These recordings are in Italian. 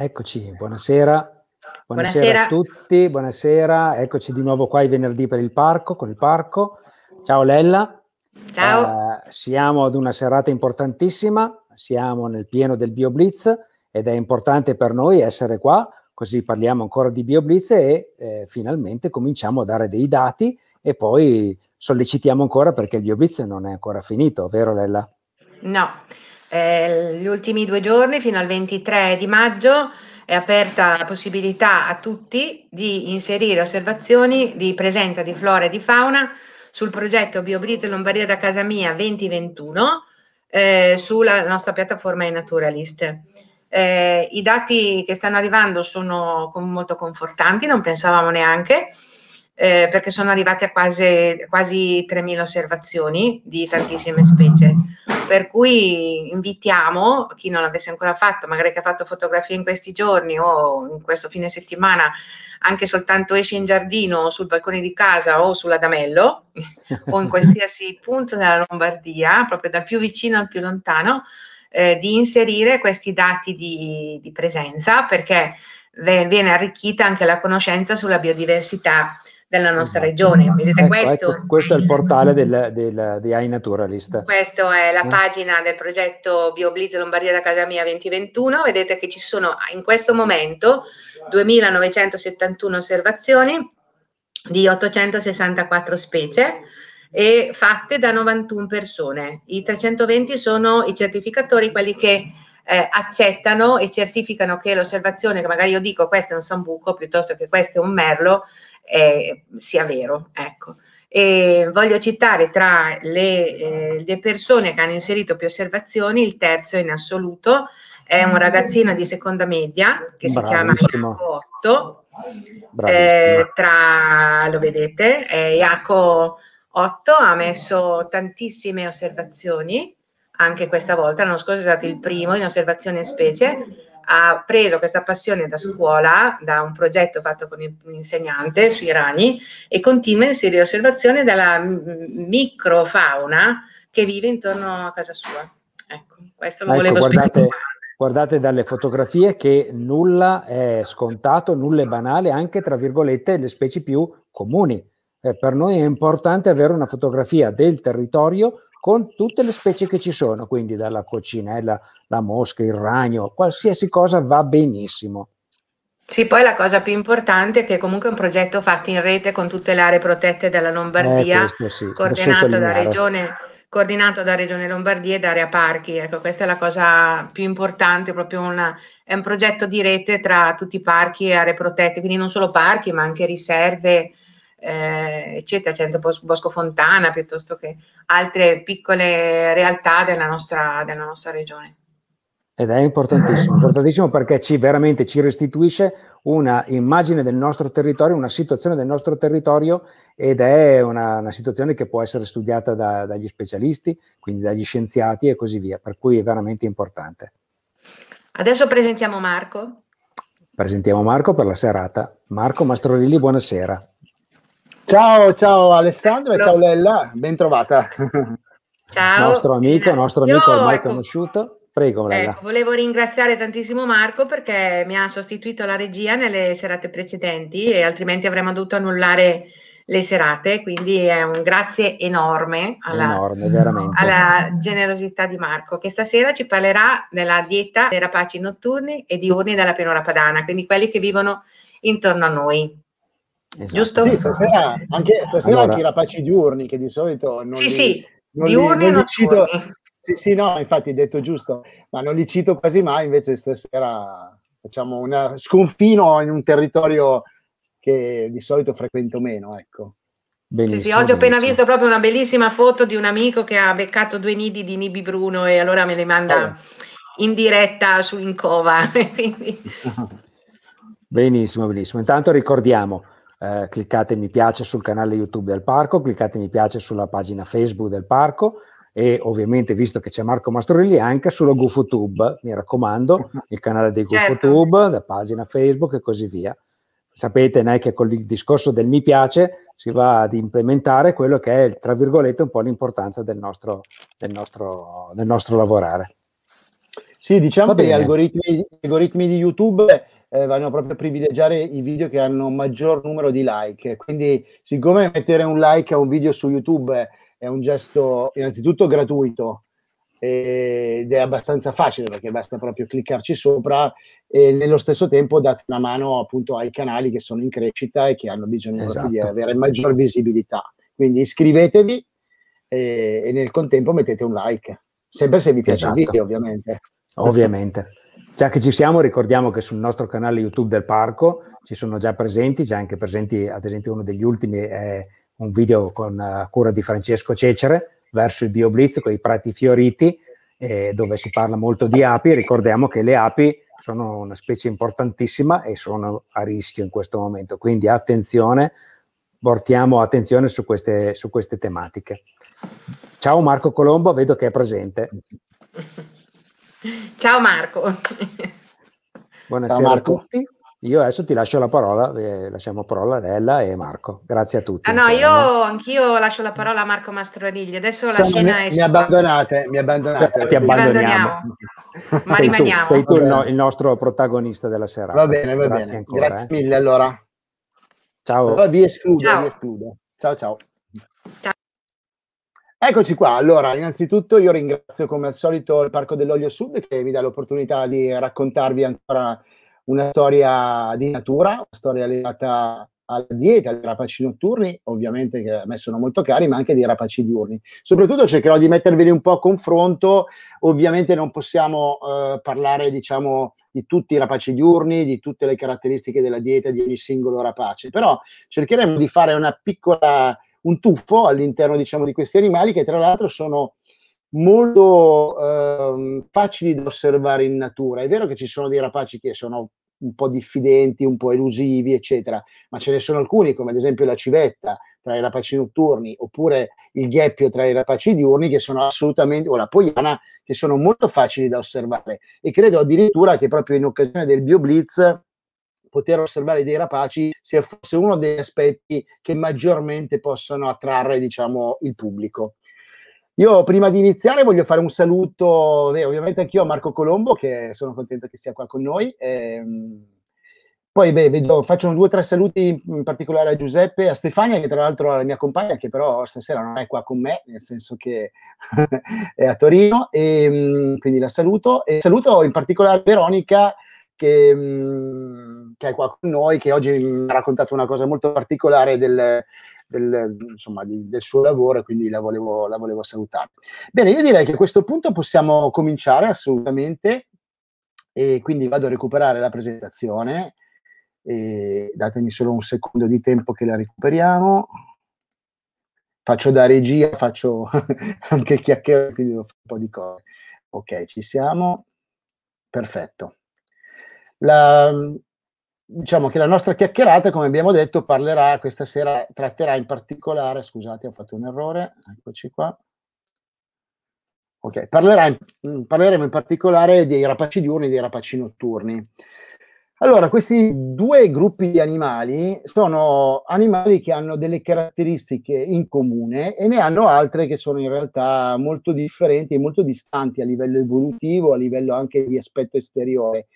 Eccoci, buonasera. buonasera. Buonasera, a tutti, buonasera, eccoci di nuovo qua i venerdì per il parco, con il parco. Ciao Lella. Ciao. Eh, siamo ad una serata importantissima, siamo nel pieno del BioBlitz ed è importante per noi essere qua, così parliamo ancora di BioBlitz e eh, finalmente cominciamo a dare dei dati e poi sollecitiamo ancora perché il BioBlitz non è ancora finito, vero Lella? No. Eh, gli ultimi due giorni, fino al 23 di maggio, è aperta la possibilità a tutti di inserire osservazioni di presenza di flora e di fauna sul progetto Biobriz Lombardia da casa mia 2021 eh, sulla nostra piattaforma iNaturalist. Eh, I dati che stanno arrivando sono molto confortanti, non pensavamo neanche eh, perché sono arrivate a quasi, quasi 3.000 osservazioni di tantissime specie. Per cui invitiamo chi non l'avesse ancora fatto, magari che ha fatto fotografie in questi giorni o in questo fine settimana, anche soltanto esce in giardino o sul balcone di casa o sull'Adamello o in qualsiasi punto della Lombardia, proprio dal più vicino al più lontano, eh, di inserire questi dati di, di presenza perché viene arricchita anche la conoscenza sulla biodiversità della nostra esatto. regione. Ecco, Vedete ecco, questo? Ecco, questo è il portale del, del, di iNaturalist. Questa è la eh. pagina del progetto BioBlitz Lombardia da casa mia 2021. Vedete che ci sono in questo momento 2971 osservazioni di 864 specie e fatte da 91 persone. I 320 sono i certificatori, quelli che eh, accettano e certificano che l'osservazione, che magari io dico questo è un sambuco piuttosto che questo è un merlo, eh, sia vero. Ecco. E voglio citare tra le, eh, le, persone che hanno inserito più osservazioni, il terzo in assoluto è un ragazzino di seconda media che Bravissimo. si chiama Jaco Otto. Eh, tra, lo vedete, eh, Jaco ha messo tantissime osservazioni, anche questa volta, l'anno scorso è stato il primo in osservazione specie, ha preso questa passione da scuola, da un progetto fatto con un insegnante sui ragni e continua in serie di osservazione della microfauna che vive intorno a casa sua. Ecco, questo lo ecco, volevo guardate, specificare. Guardate dalle fotografie che nulla è scontato, nulla è banale, anche tra virgolette le specie più comuni eh, per noi è importante avere una fotografia del territorio con tutte le specie che ci sono, quindi dalla coccinella, eh, la mosca, il ragno, qualsiasi cosa va benissimo. Sì, poi la cosa più importante è che comunque è un progetto fatto in rete con tutte le aree protette della Lombardia, eh, sì, coordinato, da regione, coordinato, da regione, Lombardia e da Area Parchi. Ecco, questa è la cosa più importante, una, è un progetto di rete tra tutti i parchi e aree protette, quindi non solo parchi, ma anche riserve, eh, eccetera, Centro Bosco Fontana piuttosto che altre piccole realtà della nostra, della nostra regione. Ed è importantissimo, importantissimo perché ci, veramente ci restituisce una immagine del nostro territorio, una situazione del nostro territorio ed è una, una situazione che può essere studiata da, dagli specialisti, quindi dagli scienziati e così via, per cui è veramente importante. Adesso presentiamo Marco. Presentiamo Marco per la serata. Marco Mastrolilli, buonasera. Ciao, ciao Alessandro e ciao Lella, bentrovata. Ciao. nostro amico, nostro amico Io, ormai ecco, conosciuto. Prego, Lella. Ecco, volevo ringraziare tantissimo Marco perché mi ha sostituito la regia nelle serate precedenti e altrimenti avremmo dovuto annullare le serate, quindi è un grazie enorme alla, enorme, alla generosità di Marco che stasera ci parlerà della dieta dei rapaci notturni e diurni della pianura padana, quindi quelli che vivono intorno a noi. Esatto. Giusto? Sì, stasera anche, stasera allora... anche i rapaci diurni che di solito non sì, li, sì, non li, non li cito. Sì, sì, no, infatti hai detto giusto, ma non li cito quasi mai, invece stasera facciamo un sconfino in un territorio che di solito frequento meno, ecco. Bellissimo, sì, oggi ho appena visto proprio una bellissima foto di un amico che ha beccato due nidi di Nibi Bruno e allora me le manda oh. in diretta su Incova. benissimo, benissimo. Intanto ricordiamo eh, cliccate mi piace sul canale YouTube del parco, cliccate mi piace sulla pagina Facebook del parco e ovviamente visto che c'è Marco Mastorilli anche sulla GufoTube, mi raccomando, il canale di GufoTube, certo. la pagina Facebook e così via. Sapete né, che con il discorso del mi piace si va ad implementare quello che è, tra virgolette, un po' l'importanza del nostro, del nostro, del nostro lavorare. Sì, diciamo che gli algoritmi, gli algoritmi, di YouTube eh, vanno proprio a privilegiare i video che hanno maggior numero di like. Quindi, siccome mettere un like a un video su YouTube è un gesto innanzitutto gratuito ed è abbastanza facile perché basta proprio cliccarci sopra e nello stesso tempo date una mano appunto ai canali che sono in crescita e che hanno bisogno esatto. di avere maggior visibilità. Quindi iscrivetevi e, e nel contempo mettete un like, sempre se vi piace esatto. il video ovviamente. Ovviamente. Già che ci siamo, ricordiamo che sul nostro canale YouTube del parco ci sono già presenti, già anche presenti, ad esempio, uno degli ultimi è un video con uh, cura di Francesco Cecere verso il BioBlitz con i prati fioriti, eh, dove si parla molto di api. Ricordiamo che le api sono una specie importantissima e sono a rischio in questo momento, quindi attenzione, portiamo attenzione su queste, su queste tematiche. Ciao Marco Colombo, vedo che è presente. Ciao Marco. Buonasera Ciao Marco. a tutti. Io adesso ti lascio la parola, eh, lasciamo parola a Della e Marco. Grazie a tutti. Ah, no, io eh. anch'io lascio la parola a Marco Mastroadigli. Adesso la cioè, scena mi, è. Mi abbandonate, mi abbandonate. Ti abbandoniamo. Ma sei rimaniamo. Tu, sei tu il, no, il, nostro protagonista della serata. Va bene, va Grazie bene. Ancora, Grazie eh. mille allora. Ciao. Allora vi escludo, ciao. vi escludo. Ciao ciao. Eccoci qua, allora innanzitutto io ringrazio come al solito il Parco dell'Olio Sud che mi dà l'opportunità di raccontarvi ancora una storia di natura, una storia legata alla dieta, ai rapaci notturni, ovviamente che a me sono molto cari, ma anche dei rapaci diurni. Soprattutto cercherò di metterveli un po' a confronto, ovviamente non possiamo eh, parlare diciamo di tutti i rapaci diurni, di tutte le caratteristiche della dieta di ogni singolo rapace, però cercheremo di fare una piccola un tuffo all'interno diciamo, di questi animali che tra l'altro sono molto eh, facili da osservare in natura. È vero che ci sono dei rapaci che sono un po' diffidenti, un po' elusivi, eccetera, ma ce ne sono alcuni, come ad esempio la civetta tra i rapaci notturni, oppure il gheppio tra i rapaci diurni, che sono assolutamente, o la poiana, che sono molto facili da osservare. E credo addirittura che proprio in occasione del BioBlitz poter osservare dei rapaci sia forse uno degli aspetti che maggiormente possono attrarre diciamo, il pubblico. Io prima di iniziare voglio fare un saluto, beh, ovviamente anch'io a Marco Colombo, che sono contento che sia qua con noi. E, ehm, poi beh, vedo, faccio due o tre saluti in particolare a Giuseppe, e a Stefania, che tra l'altro è la mia compagna, che però stasera non è qua con me, nel senso che è a Torino, e, ehm, quindi la saluto. E saluto in particolare Veronica, che, mhmm, che, è qua con noi, che oggi mi ha raccontato una cosa molto particolare del, del, insomma, di, del suo lavoro e quindi la volevo, la volevo salutare. Bene, io direi che a questo punto possiamo cominciare assolutamente e quindi vado a recuperare la presentazione. E datemi solo un secondo di tempo che la recuperiamo. Faccio da regia, faccio anche chiacchierare, quindi un po' di cose. Ok, ci siamo. Perfetto. La, mhmm, diciamo che la nostra chiacchierata, come abbiamo detto, parlerà questa sera, tratterà in particolare, scusate ho fatto un errore, eccoci qua, ok, parlerà, mhmm, parleremo in particolare dei rapaci diurni e dei rapaci notturni. Allora, questi due gruppi di animali sono animali che hanno delle caratteristiche in comune e ne hanno altre che sono in realtà molto differenti e molto distanti a livello evolutivo, a livello anche di aspetto esteriore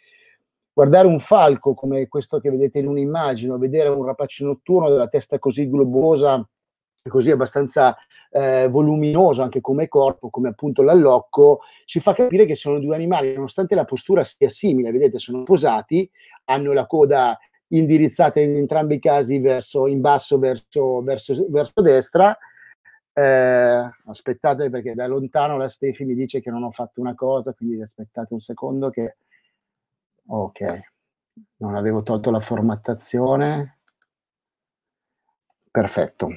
guardare un falco come questo che vedete in un'immagine, o vedere un rapace notturno della testa così globosa, così abbastanza eh, voluminoso anche come corpo, come appunto l'allocco, ci fa capire che sono due animali, nonostante la postura sia simile, vedete, sono posati, hanno la coda indirizzata in entrambi i casi verso, in basso verso, verso, verso destra. Eh, aspettate perché da lontano la Stefi mi dice che non ho fatto una cosa, quindi aspettate un secondo che ok non avevo tolto la formattazione perfetto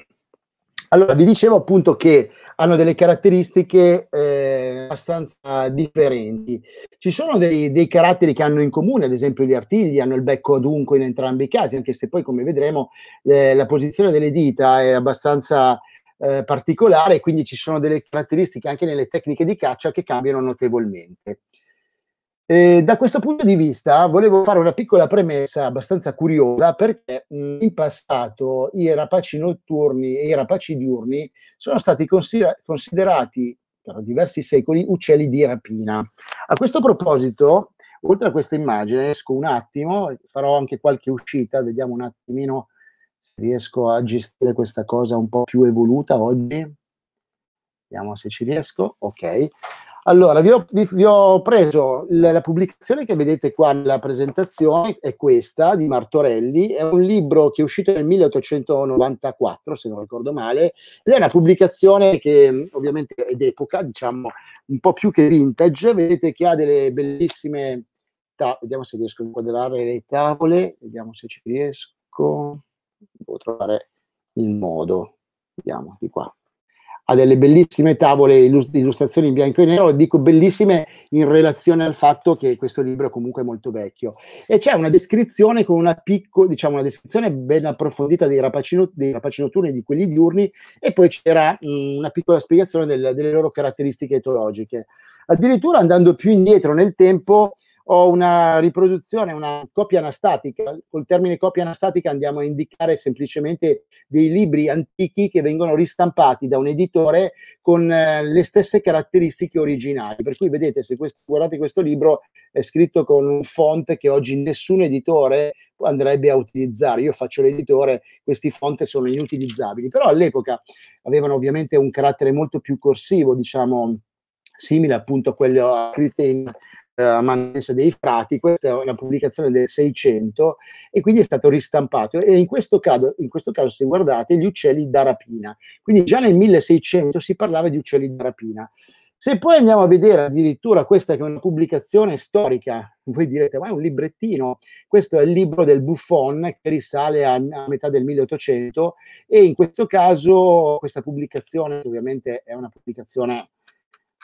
allora vi dicevo appunto che hanno delle caratteristiche eh, abbastanza differenti ci sono dei, dei, caratteri che hanno in comune ad esempio gli artigli hanno il becco adunco in entrambi i casi anche se poi come vedremo eh, la posizione delle dita è abbastanza eh, particolare, quindi ci sono delle caratteristiche anche nelle tecniche di caccia che cambiano notevolmente. E da questo punto di vista volevo fare una piccola premessa abbastanza curiosa perché in passato i rapaci notturni e i rapaci diurni sono stati considera- considerati per diversi secoli uccelli di rapina. A questo proposito, oltre a questa immagine, esco un attimo, farò anche qualche uscita, vediamo un attimino se riesco a gestire questa cosa un po' più evoluta oggi. Vediamo se ci riesco. Ok. Allora, vi ho, vi, vi ho preso la, la, pubblicazione che vedete qua nella presentazione, è questa di Martorelli, è un libro che è uscito nel 1894, se non ricordo male, ed è una pubblicazione che mm, ovviamente è d'epoca, diciamo un po' più che vintage, vedete che ha delle bellissime, ta- vediamo se riesco a inquadrare le tavole, vediamo se ci riesco, devo trovare il modo, vediamo di qua ha delle bellissime tavole, illustrazioni in bianco e nero, dico bellissime in relazione al fatto che questo libro è comunque molto vecchio. E c'è una descrizione con una piccola, diciamo, una descrizione ben approfondita dei rapaci, dei rapaci notturni di quelli diurni, e poi c'era mh, mm, una piccola spiegazione del, delle loro caratteristiche etologiche. Addirittura andando più indietro nel tempo, ho una riproduzione, una copia anastatica. Col termine copia anastatica andiamo a indicare semplicemente dei libri antichi che vengono ristampati da un editore con eh, le stesse caratteristiche originali. Per cui vedete, se questo, guardate questo libro è scritto con un font che oggi nessun editore andrebbe a utilizzare. Io faccio l'editore, questi font sono inutilizzabili, però all'epoca avevano ovviamente un carattere molto più corsivo, diciamo simile appunto a quello a in eh, Amanese dei Frati, questa è una pubblicazione del 600 e quindi è stato ristampato e in questo, caso, in questo caso se guardate gli uccelli da rapina, quindi già nel 1600 si parlava di uccelli da rapina. Se poi andiamo a vedere addirittura questa che è una pubblicazione storica, voi direte ma è un librettino, questo è il libro del Buffon che risale a, a metà del 1800 e in questo caso questa pubblicazione ovviamente è una pubblicazione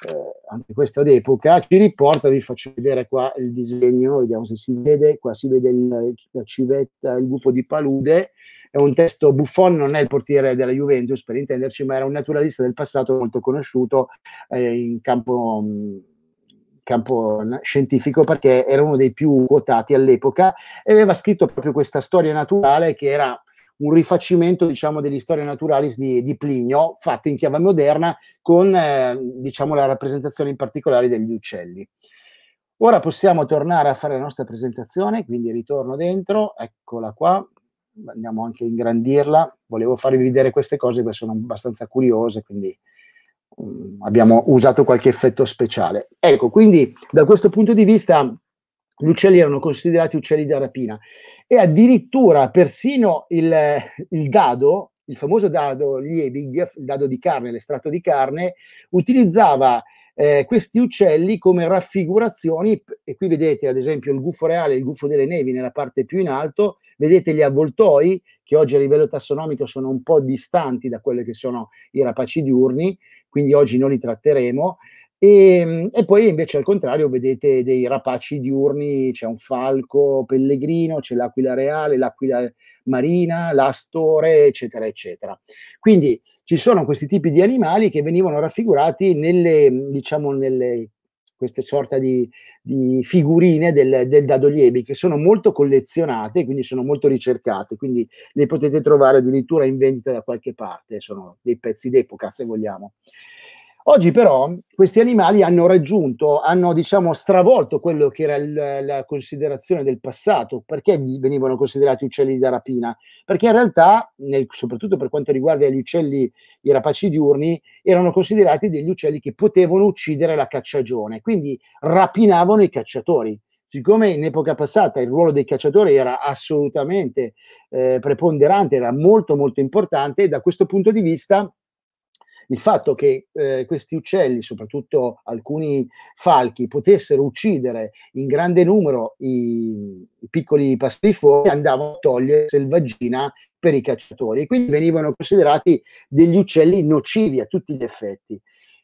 eh, anche questa d'epoca, ci riporta, vi faccio vedere qua il disegno, vediamo se si vede, qua si vede il, la civetta, il gufo di Palude, è un testo, Buffon non è il portiere della Juventus per intenderci, ma era un naturalista del passato molto conosciuto eh, in campo... Mh, mm, campo scientifico perché era uno dei più quotati all'epoca e aveva scritto proprio questa storia naturale che era un rifacimento diciamo, degli storie naturalis di, di, Plinio, fatte in chiave moderna, con eh, diciamo, la rappresentazione in particolare degli uccelli. Ora possiamo tornare a fare la nostra presentazione, quindi ritorno dentro, eccola qua, andiamo anche a ingrandirla, volevo farvi vedere queste cose perché sono abbastanza curiose, quindi um, abbiamo usato qualche effetto speciale. Ecco, quindi da questo punto di vista gli uccelli erano considerati uccelli da rapina e addirittura persino il, il dado, il famoso dado Liebig, il dado di carne, l'estratto di carne, utilizzava eh, questi uccelli come raffigurazioni e qui vedete ad esempio il gufo reale, il gufo delle nevi nella parte più in alto, vedete gli avvoltoi che oggi a livello tassonomico sono un po' distanti da quelli che sono i rapaci diurni, quindi oggi non li tratteremo, e, ehm, e, poi invece al contrario vedete dei rapaci diurni, c'è un falco pellegrino, c'è l'aquila reale, l'aquila marina, l'astore, eccetera, eccetera. Quindi ci sono questi tipi di animali che venivano raffigurati nelle, diciamo, nelle queste sorta di, di figurine del, del Dadoliebi che sono molto collezionate, quindi sono molto ricercate, quindi le potete trovare addirittura in vendita da qualche parte, sono dei pezzi d'epoca se vogliamo. Oggi però questi animali hanno raggiunto, hanno diciamo stravolto quello che era il, la considerazione del passato, perché venivano considerati uccelli da rapina? Perché in realtà, nel, soprattutto per quanto riguarda gli uccelli, i rapaci diurni, erano considerati degli uccelli che potevano uccidere la cacciagione, quindi rapinavano i cacciatori siccome in epoca passata il ruolo dei cacciatori era assolutamente eh, preponderante, era molto molto importante, e da questo punto di vista il fatto che eh, questi uccelli, soprattutto alcuni falchi, potessero uccidere in grande numero i, i piccoli passerifori andavano a togliere selvaggina per i cacciatori quindi venivano considerati degli uccelli nocivi a tutti gli effetti.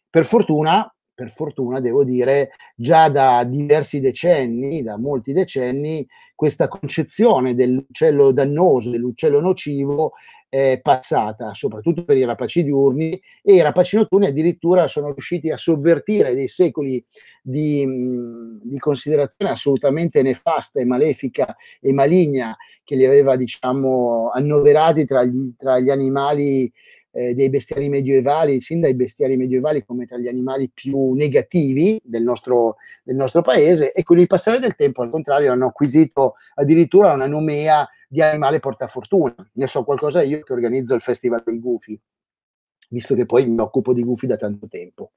Per fortuna, per fortuna devo dire, già da diversi decenni, da molti decenni, questa concezione dell'uccello dannoso, dell'uccello nocivo eh, passata, soprattutto per i rapaci diurni, e i rapaci notturni addirittura sono riusciti a sovvertire dei secoli di, di considerazione assolutamente nefasta e malefica e maligna che li aveva, diciamo, annoverati tra gli, tra gli animali eh, dei bestiari medievali, sin dai bestiari medievali come tra gli animali più negativi del nostro, del nostro paese e con il passare del tempo al contrario hanno acquisito addirittura una nomea di animale portafortuna. Ne so qualcosa io che organizzo il Festival dei Gufi, visto che poi mi occupo di gufi da tanto tempo.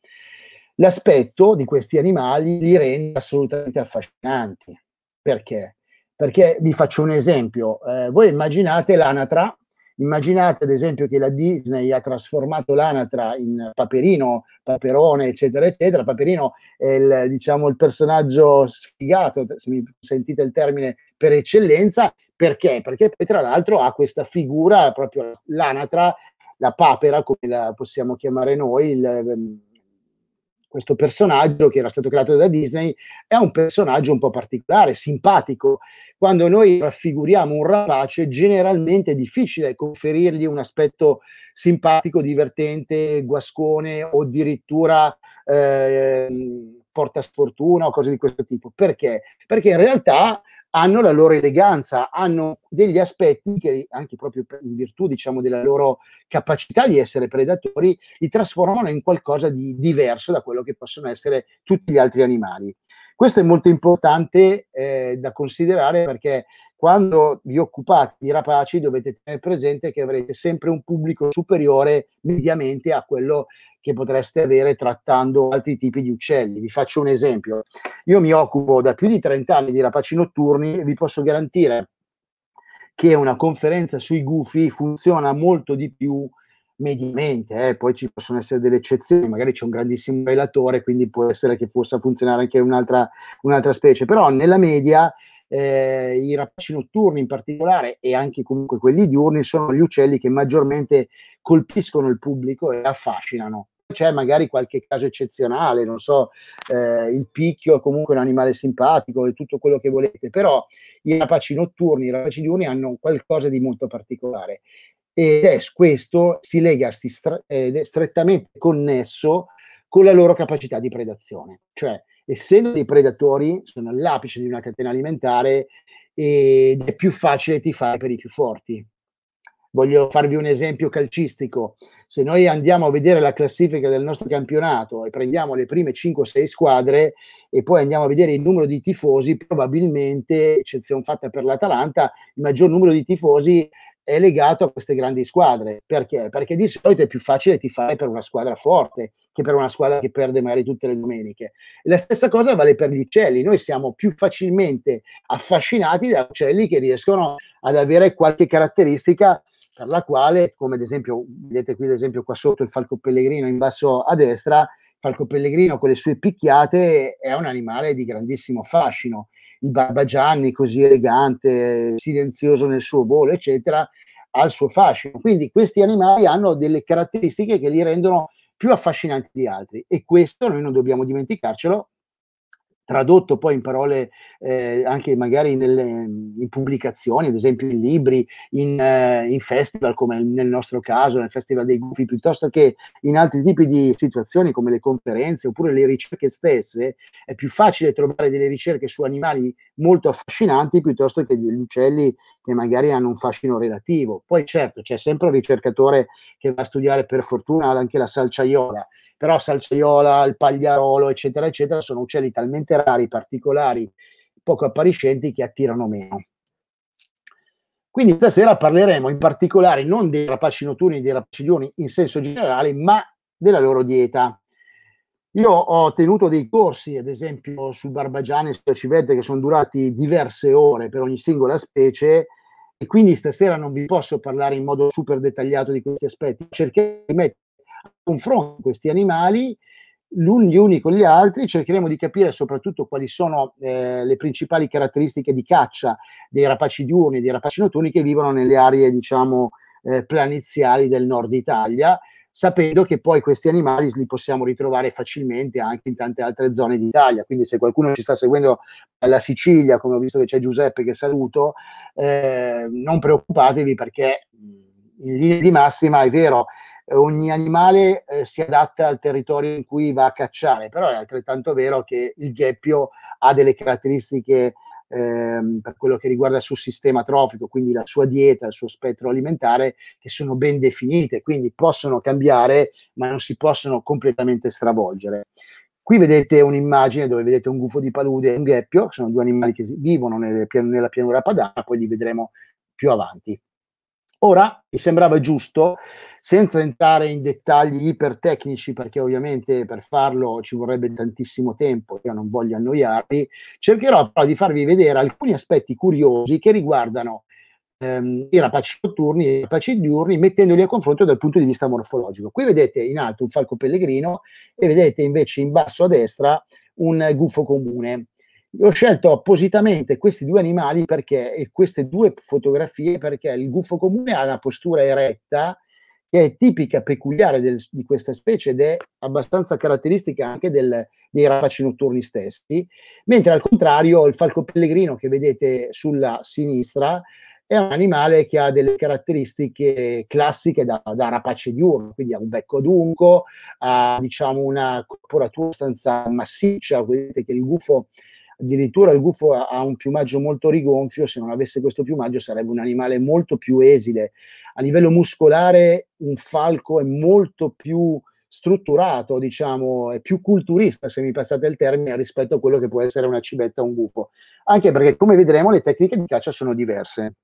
L'aspetto di questi animali li rende assolutamente affascinanti. Perché? Perché vi faccio un esempio. Eh, voi immaginate l'anatra Immaginate ad esempio che la Disney ha trasformato l'anatra in Paperino, Paperone, eccetera, eccetera. Paperino è il, diciamo, il personaggio sfigato, se mi sentite il termine per eccellenza, perché? Perché poi tra l'altro ha questa figura, proprio l'anatra, la papera, come la possiamo chiamare noi, il, ehm, questo personaggio che era stato creato da Disney, è un personaggio un po' particolare, simpatico, quando noi raffiguriamo un rapace, generalmente è difficile conferirgli un aspetto simpatico, divertente, guascone o addirittura eh, porta sfortuna o cose di questo tipo. Perché? Perché in realtà hanno la loro eleganza, hanno degli aspetti che anche proprio in virtù diciamo, della loro capacità di essere predatori, li trasformano in qualcosa di diverso da quello che possono essere tutti gli altri animali. Questo è molto importante eh, da considerare perché quando vi occupate di rapaci dovete tenere presente che avrete sempre un pubblico superiore mediamente a quello che potreste avere trattando altri tipi di uccelli. Vi faccio un esempio. Io mi occupo da più di 30 anni di rapaci notturni e vi posso garantire che una conferenza sui gufi funziona molto di più mediamente, eh, poi ci possono essere delle eccezioni, magari c'è un grandissimo relatore, quindi può essere che possa funzionare anche un'altra, un'altra specie, però nella media eh, i rapaci notturni in particolare e anche comunque quelli diurni sono gli uccelli che maggiormente colpiscono il pubblico e affascinano. C'è magari qualche caso eccezionale, non so, eh, il picchio è comunque un animale simpatico e tutto quello che volete, però i rapaci notturni, i rapaci diurni hanno qualcosa di molto particolare ed è questo si lega si stra- ed è strettamente connesso con la loro capacità di predazione. Cioè, essendo dei predatori, sono all'apice di una catena alimentare ed è più facile tifare per i più forti. Voglio farvi un esempio calcistico. Se noi andiamo a vedere la classifica del nostro campionato e prendiamo le prime 5-6 squadre e poi andiamo a vedere il numero di tifosi, probabilmente, eccezione fatta per l'Atalanta, il maggior numero di tifosi è legato a queste grandi squadre. Perché? Perché di solito è più facile tifare per una squadra forte che per una squadra che perde magari tutte le domeniche. la stessa cosa vale per gli uccelli. Noi siamo più facilmente affascinati da uccelli che riescono ad avere qualche caratteristica per la quale, come ad esempio, vedete qui ad esempio qua sotto il falco pellegrino in basso a destra, falco pellegrino con le sue picchiate è un animale di grandissimo fascino il Barbagianni così elegante, silenzioso nel suo volo, eccetera, ha il suo fascino. Quindi questi animali hanno delle caratteristiche che li rendono più affascinanti di altri e questo noi non dobbiamo dimenticarcelo tradotto poi in parole eh, anche magari nelle, in pubblicazioni, ad esempio in libri, in, eh, in, festival come nel nostro caso, nel Festival dei Gufi, piuttosto che in altri tipi di situazioni come le conferenze oppure le ricerche stesse, è più facile trovare delle ricerche su animali molto affascinanti piuttosto che degli uccelli che magari hanno un fascino relativo. Poi certo c'è sempre un ricercatore che va a studiare per fortuna anche la salciaiola però Salceiola, il Pagliarolo, eccetera, eccetera, sono uccelli talmente rari, particolari, poco appariscenti che attirano meno. Quindi stasera parleremo in particolare non dei rapaci notturni e dei rapaci diurni in senso generale, ma della loro dieta. Io ho tenuto dei corsi, ad esempio sul barbagiane e sulla civette, che sono durati diverse ore per ogni singola specie, e quindi stasera non vi posso parlare in modo super dettagliato di questi aspetti. Cercherò di mettere confronto con questi animali gli uni con gli altri, cercheremo di capire soprattutto quali sono eh, le principali caratteristiche di caccia dei rapaci diurni e dei rapaci notturni che vivono nelle aree, diciamo, eh, planiziali del nord Italia, sapendo che poi questi animali li possiamo ritrovare facilmente anche in tante altre zone d'Italia. Quindi se qualcuno ci sta seguendo dalla Sicilia, come ho visto che c'è Giuseppe che saluto, eh, non preoccupatevi perché mm, in linea di massima è vero eh, ogni animale eh, si adatta al territorio in cui va a cacciare, però è altrettanto vero che il gheppio ha delle caratteristiche ehm, per quello che riguarda il suo sistema trofico, quindi la sua dieta, il suo spettro alimentare, che sono ben definite, quindi possono cambiare, ma non si possono completamente stravolgere. Qui vedete un'immagine dove vedete un gufo di palude e un gheppio, sono due animali che vivono nella pianura padana, poi li vedremo più avanti. Ora mi sembrava giusto, senza entrare in dettagli ipertecnici, perché ovviamente per farlo ci vorrebbe tantissimo tempo, io non voglio annoiarvi, cercherò però di farvi vedere alcuni aspetti curiosi che riguardano ehm, i rapaci notturni e i rapaci diurni, mettendoli a confronto dal punto di vista morfologico. Qui vedete in alto un falco pellegrino e vedete invece in basso a destra un gufo comune. Ho scelto appositamente questi due animali perché, e queste due fotografie perché il gufo comune ha una postura eretta che è tipica, peculiare del, di questa specie ed è abbastanza caratteristica anche del, dei rapaci notturni stessi, mentre al contrario il falco pellegrino che vedete sulla sinistra è un animale che ha delle caratteristiche classiche da, da rapace diurno, quindi ha un becco adunco, ha diciamo, una corporatura abbastanza massiccia, vedete che il gufo addirittura il gufo ha un piumaggio molto rigonfio, se non avesse questo piumaggio sarebbe un animale molto più esile. A livello muscolare un falco è molto più strutturato, diciamo, è più culturista, se mi passate il termine, rispetto a quello che può essere una civetta o un gufo. Anche perché, come vedremo, le tecniche di caccia sono diverse.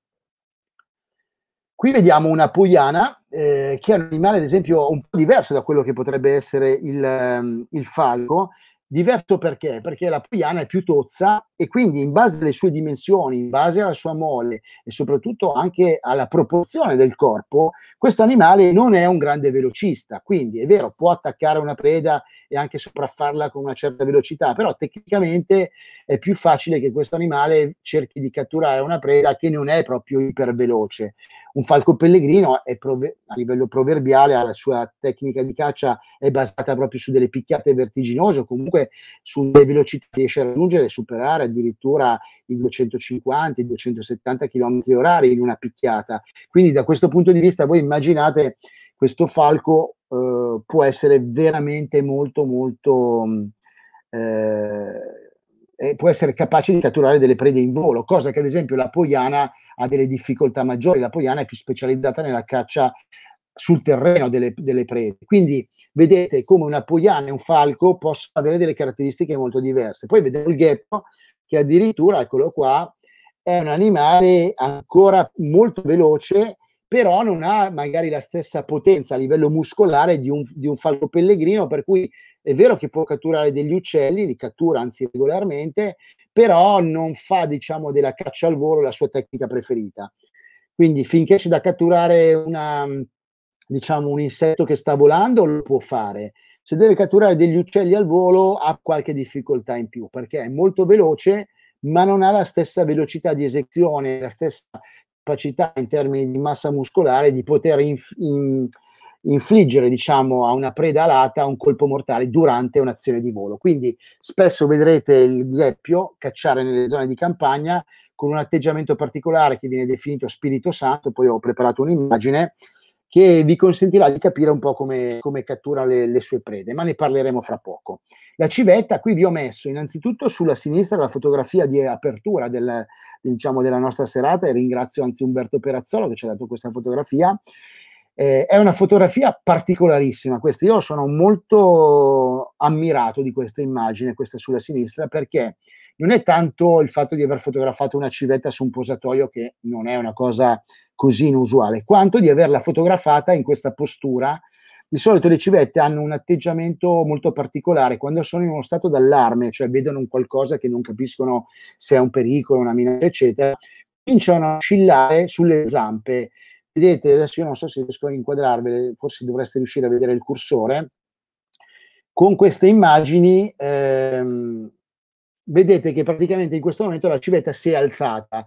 Qui vediamo una puiana, eh, che è un animale, ad esempio, un po' diverso da quello che potrebbe essere il, ehm, il falco, Diverso perché? Perché la Poiana è più tozza e quindi in base alle sue dimensioni, in base alla sua mole e soprattutto anche alla proporzione del corpo, questo animale non è un grande velocista, quindi è vero, può attaccare una preda e anche sopraffarla con una certa velocità, però tecnicamente è più facile che questo animale cerchi di catturare una preda che non è proprio iperveloce un falco pellegrino prove- a livello proverbiale, la sua tecnica di caccia è basata proprio su delle picchiate vertiginose, o comunque su delle velocità che riesce a raggiungere e superare addirittura i 250, i 270 km h in una picchiata. Quindi da questo punto di vista voi immaginate questo falco eh, può essere veramente molto molto... Mm, eh, eh, può essere capace di catturare delle prede in volo, cosa che ad esempio la poiana ha delle difficoltà maggiori, la poiana è più specializzata nella caccia sul terreno delle, delle prede. Quindi vedete come una poiana e un falco possono avere delle caratteristiche molto diverse. Poi vedete il gheppo che addirittura, eccolo qua, è un animale ancora molto veloce, però non ha magari la stessa potenza a livello muscolare di un, di un falco pellegrino, per cui è vero che può catturare degli uccelli, li cattura anzi regolarmente, però non fa diciamo della caccia al volo la sua tecnica preferita. Quindi finché c'è da catturare una, diciamo, un insetto che sta volando lo può fare. Se deve catturare degli uccelli al volo ha qualche difficoltà in più perché è molto veloce ma non ha la stessa velocità di esecuzione, la stessa capacità in termini di massa muscolare di poter in, in, infliggere diciamo, a una preda alata un colpo mortale durante un'azione di volo. Quindi spesso vedrete il gheppio cacciare nelle zone di campagna con un atteggiamento particolare che viene definito spirito santo, poi ho preparato un'immagine che vi consentirà di capire un po' come, come cattura le, le, sue prede, ma ne parleremo fra poco. La civetta, qui vi ho messo innanzitutto sulla sinistra la fotografia di apertura del, diciamo, della nostra serata e ringrazio anzi Umberto Perazzolo che ci ha dato questa fotografia eh, è una fotografia particolarissima questa. Io sono molto ammirato di questa immagine, questa sulla sinistra, perché non è tanto il fatto di aver fotografato una civetta su un posatoio, che non è una cosa così inusuale, quanto di averla fotografata in questa postura. Di solito le civette hanno un atteggiamento molto particolare quando sono in uno stato d'allarme, cioè vedono un qualcosa che non capiscono se è un pericolo, una minaccia, eccetera, cominciano a oscillare sulle zampe, Vedete, adesso io non so se riesco a inquadrarvele, forse dovreste riuscire a vedere il cursore. Con queste immagini ehm, vedete che praticamente in questo momento la civetta si è alzata.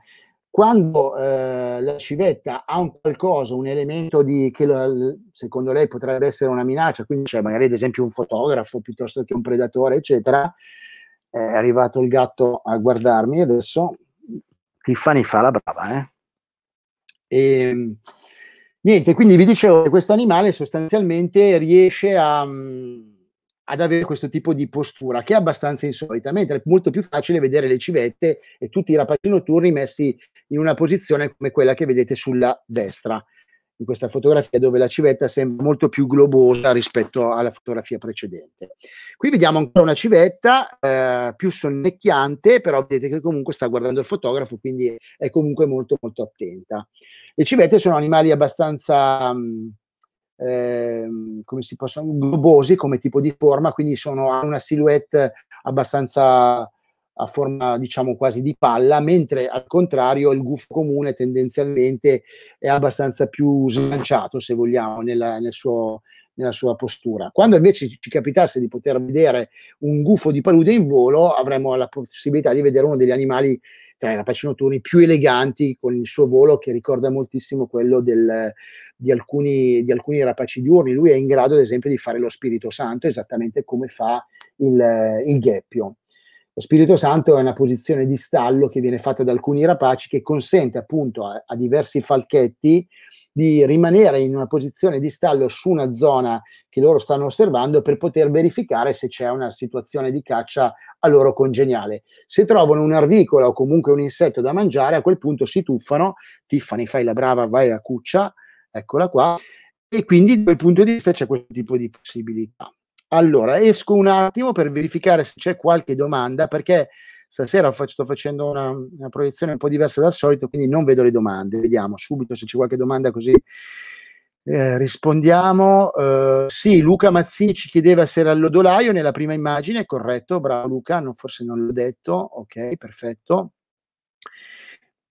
Quando eh, la civetta ha un qualcosa, un elemento di, che lo, secondo lei potrebbe essere una minaccia, quindi c'è magari ad esempio un fotografo piuttosto che un predatore, eccetera, è arrivato il gatto a guardarmi adesso Tiffany fa la brava eh? e ehm, Niente, quindi vi dicevo che questo animale sostanzialmente riesce a, mm, ad avere questo tipo di postura che è abbastanza insolita, mentre è molto più facile vedere le civette e tutti i rapaci notturni messi in una posizione come quella che vedete sulla destra in questa fotografia dove la civetta sembra molto più globosa rispetto alla fotografia precedente. Qui vediamo ancora una civetta eh, più sonnecchiante, però vedete che comunque sta guardando il fotografo, quindi è comunque molto molto attenta. Le civette sono animali abbastanza... Mh, mm, Ehm, come si possono, globosi come tipo di forma, quindi sono, hanno una silhouette abbastanza a forma diciamo quasi di palla, mentre al contrario il gufo comune tendenzialmente è abbastanza più slanciato, se vogliamo, nella, nel suo, nella sua postura. Quando invece ci capitasse di poter vedere un gufo di palude in volo, avremmo la possibilità di vedere uno degli animali tra i rapaci notturni più eleganti con il suo volo che ricorda moltissimo quello del, di, alcuni, di, alcuni, rapaci diurni. Lui è in grado, ad esempio, di fare lo Spirito Santo esattamente come fa il, il gheppio. Lo Spirito Santo è una posizione di stallo che viene fatta da alcuni rapaci che consente appunto a, a diversi falchetti di rimanere in una posizione di stallo su una zona che loro stanno osservando per poter verificare se c'è una situazione di caccia a loro congeniale. Se trovano un'arvicola o comunque un insetto da mangiare, a quel punto si tuffano, Tiffany fai la brava, vai a cuccia, eccola qua, e quindi quel punto di vista c'è questo tipo di possibilità. Allora, esco un attimo per verificare se c'è qualche domanda, perché stasera fac- sto facendo una, una, proiezione un po' diversa dal solito, quindi non vedo le domande. Vediamo subito se c'è qualche domanda così. Eh, rispondiamo. Eh, sì, Luca Mazzini ci chiedeva se era l'odolaio nella prima immagine, corretto, bravo Luca, non, forse non l'ho detto, ok, perfetto.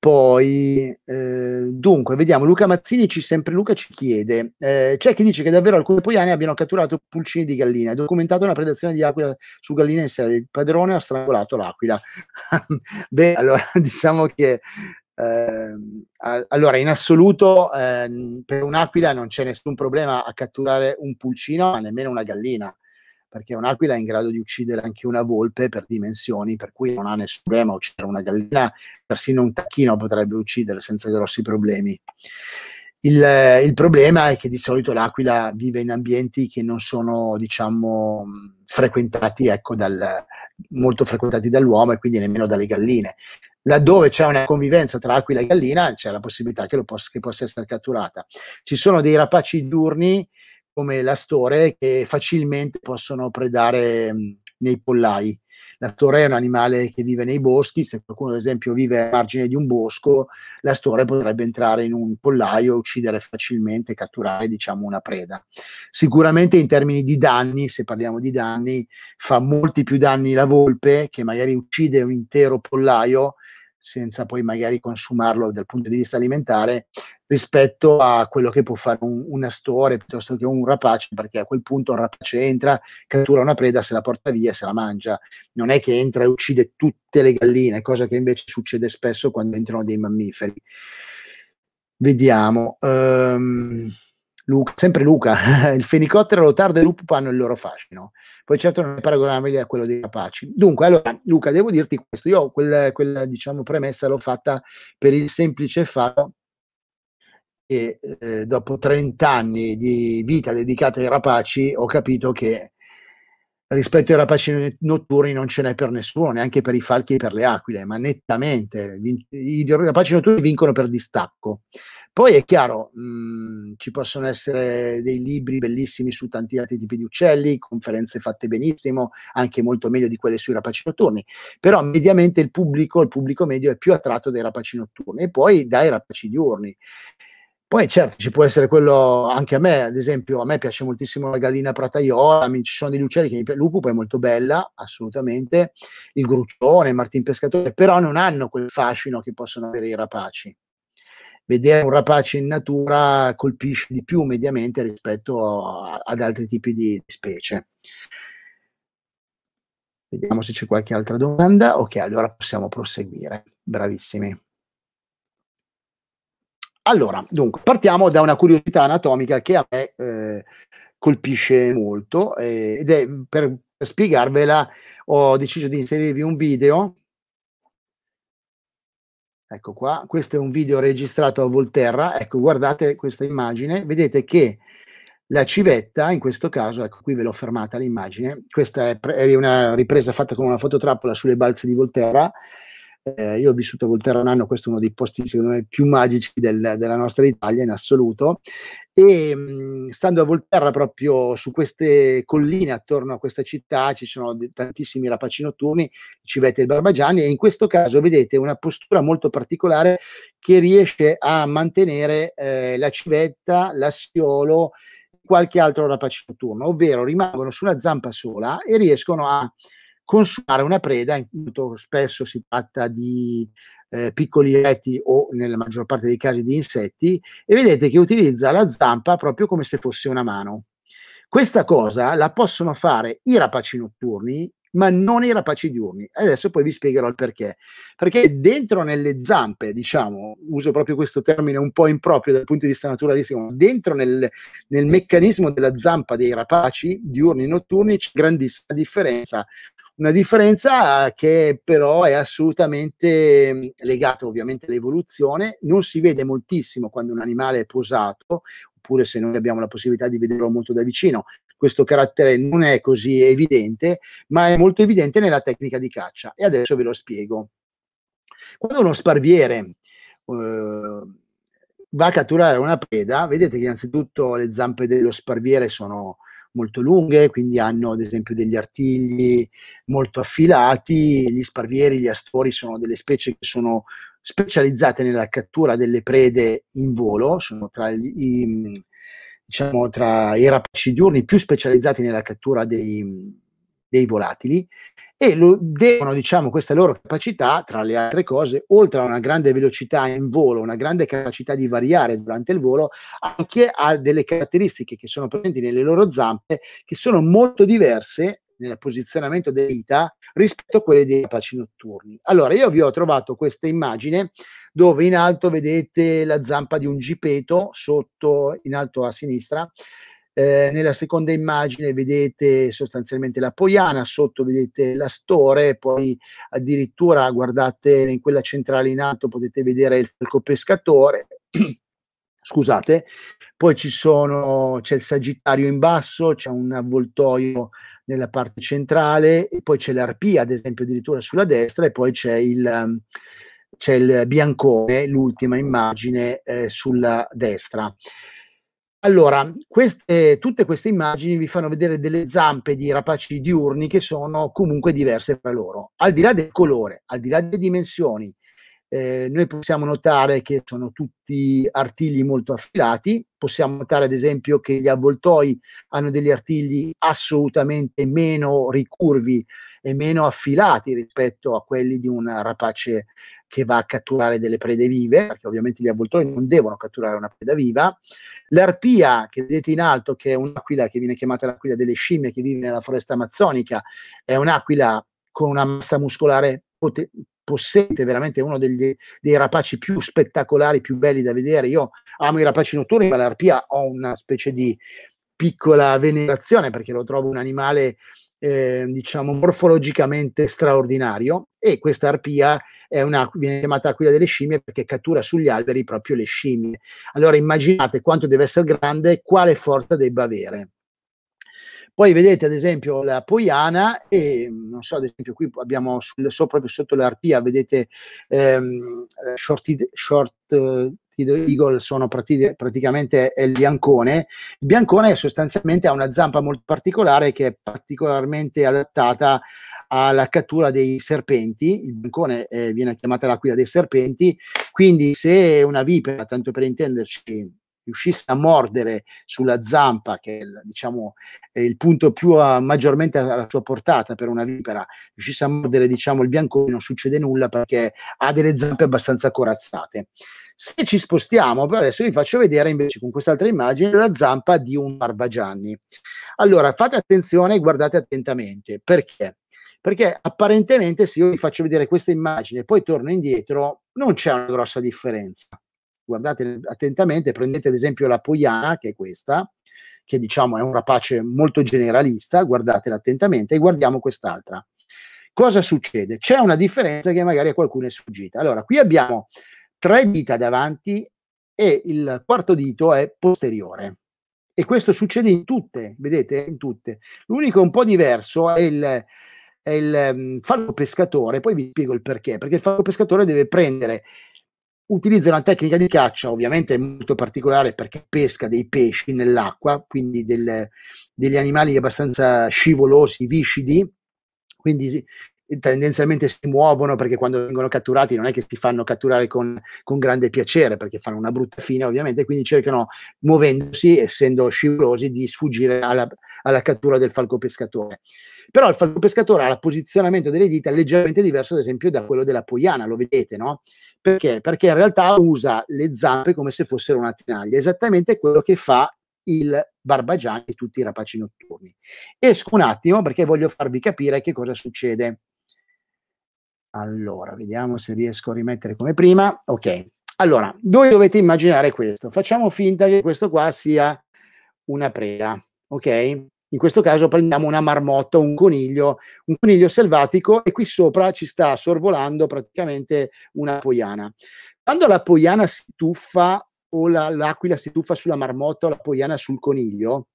Poi, eh, dunque, vediamo, Luca Mazzini, ci, sempre Luca, ci chiede, eh, c'è chi dice che davvero alcuni poiani abbiano catturato pulcini di gallina, è documentata una predazione di aquila su gallina in Serie, il padrone ha strangolato l'aquila. Beh, allora diciamo che eh, allora, in assoluto eh, per un'aquila non c'è nessun problema a catturare un pulcino, ma nemmeno una gallina perché un'aquila è in grado di uccidere anche una volpe per dimensioni, per cui non ha nessun problema uccidere una gallina, persino un tacchino potrebbe uccidere senza grossi problemi. Il, il, problema è che di solito l'aquila vive in ambienti che non sono, diciamo, frequentati, ecco, dal, molto frequentati dall'uomo e quindi nemmeno dalle galline. Laddove c'è una convivenza tra aquila e gallina, c'è la possibilità che, possa, che possa essere catturata. Ci sono dei rapaci diurni come l'astore che facilmente possono predare nei pollai. L'astore è un animale che vive nei boschi, se qualcuno ad esempio vive a margine di un bosco, l'astore potrebbe entrare in un pollaio, uccidere facilmente, catturare diciamo una preda. Sicuramente in termini di danni, se parliamo di danni, fa molti più danni la volpe che magari uccide un intero pollaio senza poi magari consumarlo dal punto di vista alimentare rispetto a quello che può fare un, una store piuttosto che un rapace, perché a quel punto un rapace entra, cattura una preda, se la porta via, e se la mangia. Non è che entra e uccide tutte le galline, cosa che invece succede spesso quando entrano dei mammiferi. Vediamo. Um Luca, sempre Luca, il fenicottero, lo tardo e lupo hanno il loro fascino, poi certo non è paragonabile a quello dei rapaci. Dunque, allora, Luca, devo dirti questo, io quella, quella diciamo, premessa l'ho fatta per il semplice fatto che eh, dopo 30 anni di vita dedicata ai rapaci ho capito che rispetto ai rapaci notturni non ce n'è per nessuno, neanche per i falchi e per le aquile, ma nettamente i rapaci notturni vincono per distacco. Poi è chiaro, mh, mhmm, ci possono essere dei libri bellissimi su tanti altri tipi di uccelli, conferenze fatte benissimo, anche molto meglio di quelle sui rapaci notturni, però mediamente il pubblico, il pubblico medio è più attratto dai rapaci notturni e poi dai rapaci diurni. Poi certo ci può essere quello anche a me, ad esempio a me piace moltissimo la gallina prataiola, ci sono degli uccelli che mi piacciono, l'upupa è molto bella, assolutamente, il gruccione, il martin pescatore, però non hanno quel fascino che possono avere i rapaci. Vedere un rapace in natura colpisce di più mediamente rispetto a, ad altri tipi di specie. Vediamo se c'è qualche altra domanda. Ok, allora possiamo proseguire. Bravissimi. Allora, dunque, partiamo da una curiosità anatomica che a me eh, colpisce molto eh, ed è per, spiegarvela ho deciso di inserirvi un video. Ecco qua, questo è un video registrato a Volterra, ecco guardate questa immagine, vedete che la civetta, in questo caso, ecco qui ve l'ho fermata l'immagine, questa è, pre- è una ripresa fatta con una fototrappola sulle balze di Volterra, eh, io ho vissuto a Volterra un anno, questo è uno dei posti secondo me più magici del, della nostra Italia in assoluto, e mh, mm, stando a Volterra proprio su queste colline attorno a questa città ci sono d- tantissimi rapaci notturni, civette e barbagiani e in questo caso vedete una postura molto particolare che riesce a mantenere eh, la civetta, l'assiolo, qualche altro rapace notturno, ovvero rimangono su una zampa sola e riescono a consumare una preda, in quanto spesso si tratta di eh, piccoli reti o nella maggior parte dei casi di insetti, e vedete che utilizza la zampa proprio come se fosse una mano. Questa cosa la possono fare i rapaci notturni, ma non i rapaci diurni. Adesso poi vi spiegherò il perché. Perché dentro nelle zampe, diciamo, uso proprio questo termine un po' improprio dal punto di vista naturalistico, ma dentro nel, nel meccanismo della zampa dei rapaci diurni e notturni c'è grandissima differenza una differenza che però è assolutamente mhmm, legata ovviamente all'evoluzione, non si vede moltissimo quando un animale è posato, oppure se noi abbiamo la possibilità di vederlo molto da vicino, questo carattere non è così evidente, ma è molto evidente nella tecnica di caccia. E adesso ve lo spiego. Quando uno sparviere eh, va a catturare una preda, vedete che innanzitutto le zampe dello sparviere sono molto lunghe, quindi hanno ad esempio degli artigli molto affilati, gli sparvieri, gli astori sono delle specie che sono specializzate nella cattura delle prede in volo, sono tra i, diciamo, tra i rapaci diurni più specializzati nella cattura dei dei volatili e lo devono, diciamo, questa loro capacità, tra le altre cose, oltre a una grande velocità in volo, una grande capacità di variare durante il volo, anche a delle caratteristiche che sono presenti nelle loro zampe che sono molto diverse nel posizionamento delle dita rispetto a quelle dei paci notturni. Allora, io vi ho trovato questa immagine dove in alto vedete la zampa di un gipeto, sotto in alto a sinistra, eh, nella seconda immagine vedete sostanzialmente la Poiana, sotto vedete la Store, poi addirittura guardate in quella centrale in alto potete vedere il falco pescatore. scusate, poi sono, c'è il Sagittario in basso, c'è un avvoltoio nella parte centrale, e poi c'è l'Arpia, ad esempio, addirittura sulla destra, e poi c'è il, ehm, c'è il Biancone, l'ultima immagine eh, sulla destra. Allora, queste, tutte queste immagini vi fanno vedere delle zampe di rapaci diurni che sono comunque diverse tra loro. Al di là del colore, al di là delle dimensioni, eh, noi possiamo notare che sono tutti artigli molto affilati, possiamo notare ad esempio che gli avvoltoi hanno degli artigli assolutamente meno ricurvi e meno affilati rispetto a quelli di un rapace che va a catturare delle prede vive, perché ovviamente gli avvoltoi non devono catturare una preda viva, l'arpia che vedete in alto, che è un'aquila che viene chiamata l'aquila delle scimmie che vive nella foresta amazzonica, è un'aquila con una massa muscolare potente possente veramente uno degli, dei rapaci più spettacolari, più belli da vedere. Io amo i rapaci notturni, ma l'arpia ho una specie di piccola venerazione perché lo trovo un animale eh, diciamo morfologicamente straordinario e questa arpia è una, viene chiamata aquila delle scimmie perché cattura sugli alberi proprio le scimmie. Allora immaginate quanto deve essere grande e quale forza debba avere. Poi vedete ad esempio la poiana e non so, ad esempio qui abbiamo sul, so, proprio sotto l'arpia, vedete ehm, eh, short, short partito Eagle sono prati- praticamente il biancone. Il biancone sostanzialmente ha una zampa molto particolare che è particolarmente adattata alla cattura dei serpenti. Il biancone eh, viene chiamata l'aquila dei serpenti, quindi se una vipera, tanto per intenderci, riuscisse a mordere sulla zampa, che è, diciamo, è il punto più a, eh, maggiormente alla sua portata per una vipera, riuscisse a mordere diciamo, il biancone, non succede nulla perché ha delle zampe abbastanza corazzate. Se ci spostiamo, adesso vi faccio vedere invece con quest'altra immagine la zampa di un Barbagianni. Allora, fate attenzione e guardate attentamente, perché? Perché apparentemente se io vi faccio vedere questa immagine e poi torno indietro, non c'è una grossa differenza. Guardate attentamente, prendete ad esempio la Poiana, che è questa, che diciamo è un rapace molto generalista, guardatela attentamente e guardiamo quest'altra. Cosa succede? C'è una differenza che magari a qualcuno è sfuggita. Allora, qui abbiamo tre dita davanti e il quarto dito è posteriore. E questo succede in tutte, vedete, in tutte. L'unico un po' diverso è il, è il um, mm, falco pescatore, poi vi spiego il perché, perché il falco pescatore deve prendere, utilizza una tecnica di caccia ovviamente molto particolare perché pesca dei pesci nell'acqua, quindi del, degli animali abbastanza scivolosi, viscidi, quindi tendenzialmente si muovono perché quando vengono catturati non è che si fanno catturare con, con, grande piacere perché fanno una brutta fine ovviamente quindi cercano muovendosi essendo scivolosi di sfuggire alla, alla cattura del falco pescatore però il falco pescatore ha il posizionamento delle dita leggermente diverso ad esempio da quello della poiana lo vedete no? perché? perché in realtà usa le zampe come se fossero una tenaglia esattamente quello che fa il Barbagiani e tutti i rapaci notturni. Esco un attimo perché voglio farvi capire che cosa succede allora, vediamo se riesco a rimettere come prima. Ok, allora, voi dovete immaginare questo. Facciamo finta che questo qua sia una preda, ok? In questo caso prendiamo una marmotta, un coniglio, un coniglio selvatico e qui sopra ci sta sorvolando praticamente una poiana. Quando la poiana si tuffa o la, l'aquila si tuffa sulla marmotta o la poiana sul coniglio,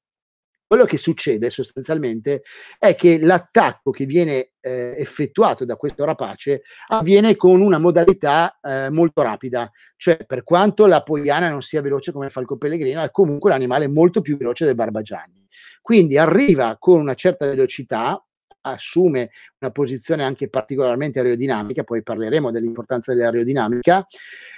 quello che succede sostanzialmente è che l'attacco che viene eh, effettuato da questo rapace avviene con una modalità eh, molto rapida, cioè per quanto la poiana non sia veloce come falco pellegrino, è comunque l'animale molto più veloce del barbagianni. Quindi arriva con una certa velocità, assume una posizione anche particolarmente aerodinamica, poi parleremo dell'importanza dell'aerodinamica,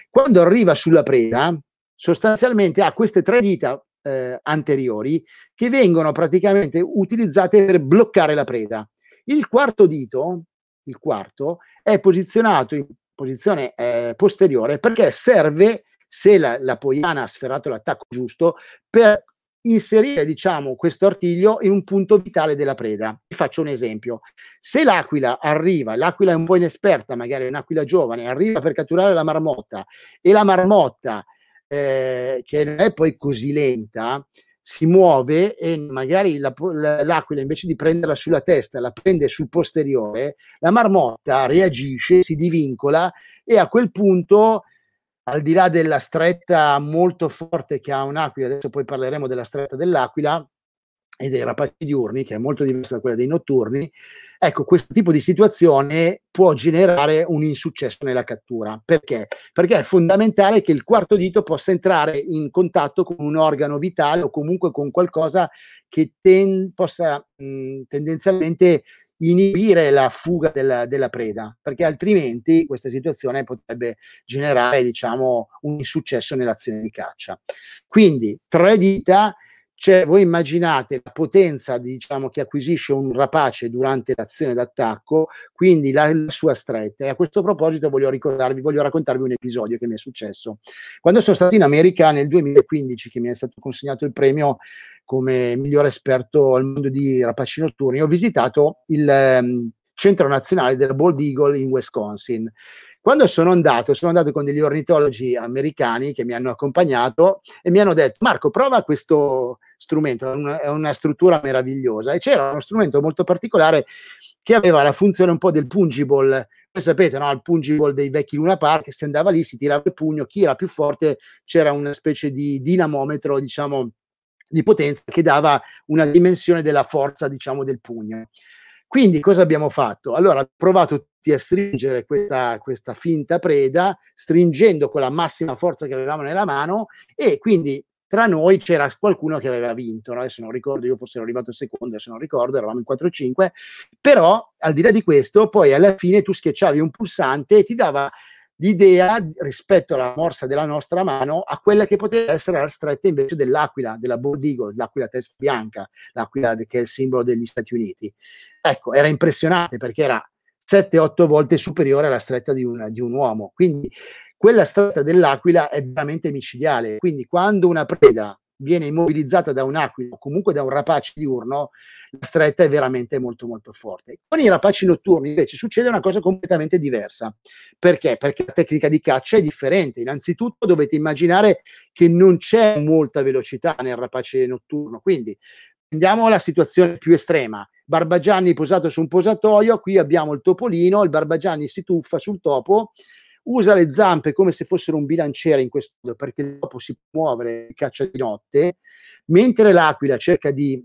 quando arriva sulla preda sostanzialmente ha queste tre dita eh, anteriori che vengono praticamente utilizzate per bloccare la preda. Il quarto dito, il quarto, è posizionato in posizione eh, posteriore perché serve, se la, la poiana ha sferrato l'attacco giusto, per inserire diciamo questo artiglio in un punto vitale della preda. Vi faccio un esempio. Se l'aquila arriva, l'aquila è un po' inesperta, magari è un'aquila giovane, arriva per catturare la marmotta e la marmotta eh, che non è poi così lenta, si muove e magari la, l'aquila invece di prenderla sulla testa la prende sul posteriore, la marmotta reagisce, si divincola e a quel punto, al di là della stretta molto forte che ha un'aquila, adesso poi parleremo della stretta dell'aquila, e dei rapaci diurni, che è molto diversa da quella dei notturni, ecco, questo tipo di situazione può generare un insuccesso nella cattura. Perché? Perché è fondamentale che il quarto dito possa entrare in contatto con un organo vitale o comunque con qualcosa che ten- possa mh, mhmm, tendenzialmente inibire la fuga della, della, preda, perché altrimenti questa situazione potrebbe generare, diciamo, un insuccesso nell'azione di caccia. Quindi tre dita cioè, voi immaginate la potenza diciamo, che acquisisce un rapace durante l'azione d'attacco, quindi la, la, sua stretta. E a questo proposito voglio ricordarvi, voglio raccontarvi un episodio che mi è successo. Quando sono stato in America nel 2015, che mi è stato consegnato il premio come migliore esperto al mondo di rapaci notturni, ho visitato il um, Centro Nazionale del Bald Eagle in Wisconsin quando sono andato, sono andato con degli ornitologi americani che mi hanno accompagnato e mi hanno detto Marco prova questo strumento, è una, è una struttura meravigliosa e c'era uno strumento molto particolare che aveva la funzione un po' del pungible. Voi sapete, no? il pungible dei vecchi Luna Park, si andava lì, si tirava il pugno, chi era più forte c'era una specie di dinamometro, diciamo, di potenza che dava una dimensione della forza, diciamo, del pugno. Quindi cosa abbiamo fatto? Allora, ho provato riusciti a stringere questa, questa finta preda, stringendo con la massima forza che avevamo nella mano e quindi tra noi c'era qualcuno che aveva vinto, no? adesso non ricordo, io fosse arrivato secondo, se non ricordo, eravamo in 4-5, però al di là di questo, poi alla fine tu schiacciavi un pulsante e ti dava l'idea rispetto alla morsa della nostra mano a quella che poteva essere la stretta invece dell'aquila, della Bordigo, l'aquila testa bianca, l'aquila che è il simbolo degli Stati Uniti. Ecco, era impressionante perché era 7-8 volte superiore alla stretta di, una, di un uomo. Quindi quella stretta dell'aquila è veramente micidiale. Quindi quando una preda viene immobilizzata da un'aquila o comunque da un rapace diurno, la stretta è veramente molto molto forte. Con i rapaci notturni invece succede una cosa completamente diversa. Perché? Perché la tecnica di caccia è differente. Innanzitutto dovete immaginare che non c'è molta velocità nel rapace notturno, quindi prendiamo la situazione più estrema. Barbagianni posato su un posatoio, qui abbiamo il topolino, il Barbagianni si tuffa sul topo, usa le zampe come se fossero un bilanciere in questo modo, perché il topo si muove, caccia di notte, mentre l'aquila cerca di,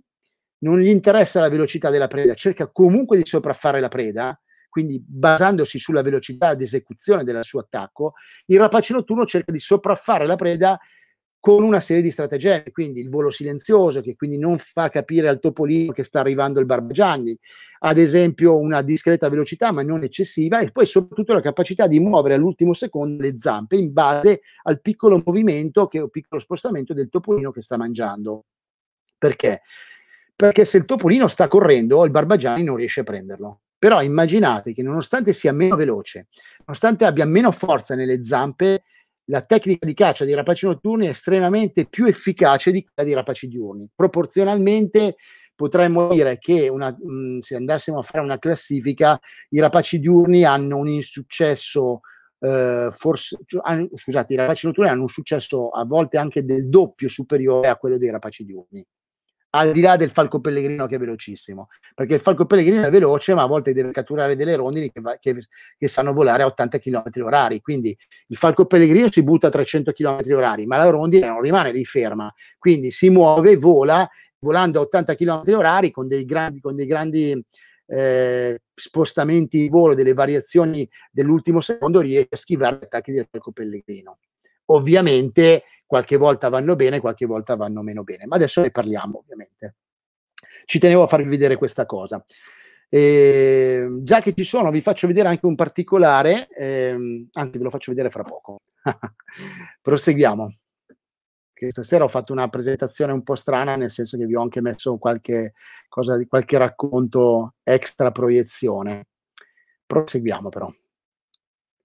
non gli interessa la velocità della preda, cerca comunque di sopraffare la preda, quindi basandosi sulla velocità di esecuzione del suo attacco, il rapace notturno cerca di sopraffare la preda con una serie di strategie, quindi il volo silenzioso che quindi non fa capire al topolino che sta arrivando il barbagianni, ad esempio una discreta velocità ma non eccessiva e poi soprattutto la capacità di muovere all'ultimo secondo le zampe in base al piccolo movimento che, o piccolo spostamento del topolino che sta mangiando. Perché? Perché se il topolino sta correndo il barbagianni non riesce a prenderlo. Però immaginate che nonostante sia meno veloce, nonostante abbia meno forza nelle zampe, la tecnica di caccia dei rapaci notturni è estremamente più efficace di quella dei rapaci diurni. Proporzionalmente potremmo dire che una, mh, mm, se andassimo a fare una classifica, i rapaci diurni hanno un insuccesso, eh, forse, cioè, hanno, scusate, i rapaci notturni hanno un successo a volte anche del doppio superiore a quello dei rapaci diurni al di là del Falco Pellegrino che è velocissimo, perché il Falco Pellegrino è veloce, ma a volte deve catturare delle rondini che, va, che, che sanno volare a 80 km orari. Quindi il Falco Pellegrino si butta a 300 km orari, ma la rondine non rimane lì ferma, quindi si muove, vola, volando a 80 km orari con dei grandi, con dei grandi eh, spostamenti di volo, delle variazioni dell'ultimo secondo, riesce a schivare gli attacchi del Falco Pellegrino ovviamente qualche volta vanno bene, qualche volta vanno meno bene, ma adesso ne parliamo ovviamente. Ci tenevo a farvi vedere questa cosa. Eh, già che ci sono, vi faccio vedere anche un particolare, ehm, anzi ve lo faccio vedere fra poco. Proseguiamo. Che stasera ho fatto una presentazione un po' strana, nel senso che vi ho anche messo qualche, cosa, qualche racconto extra proiezione. Proseguiamo però.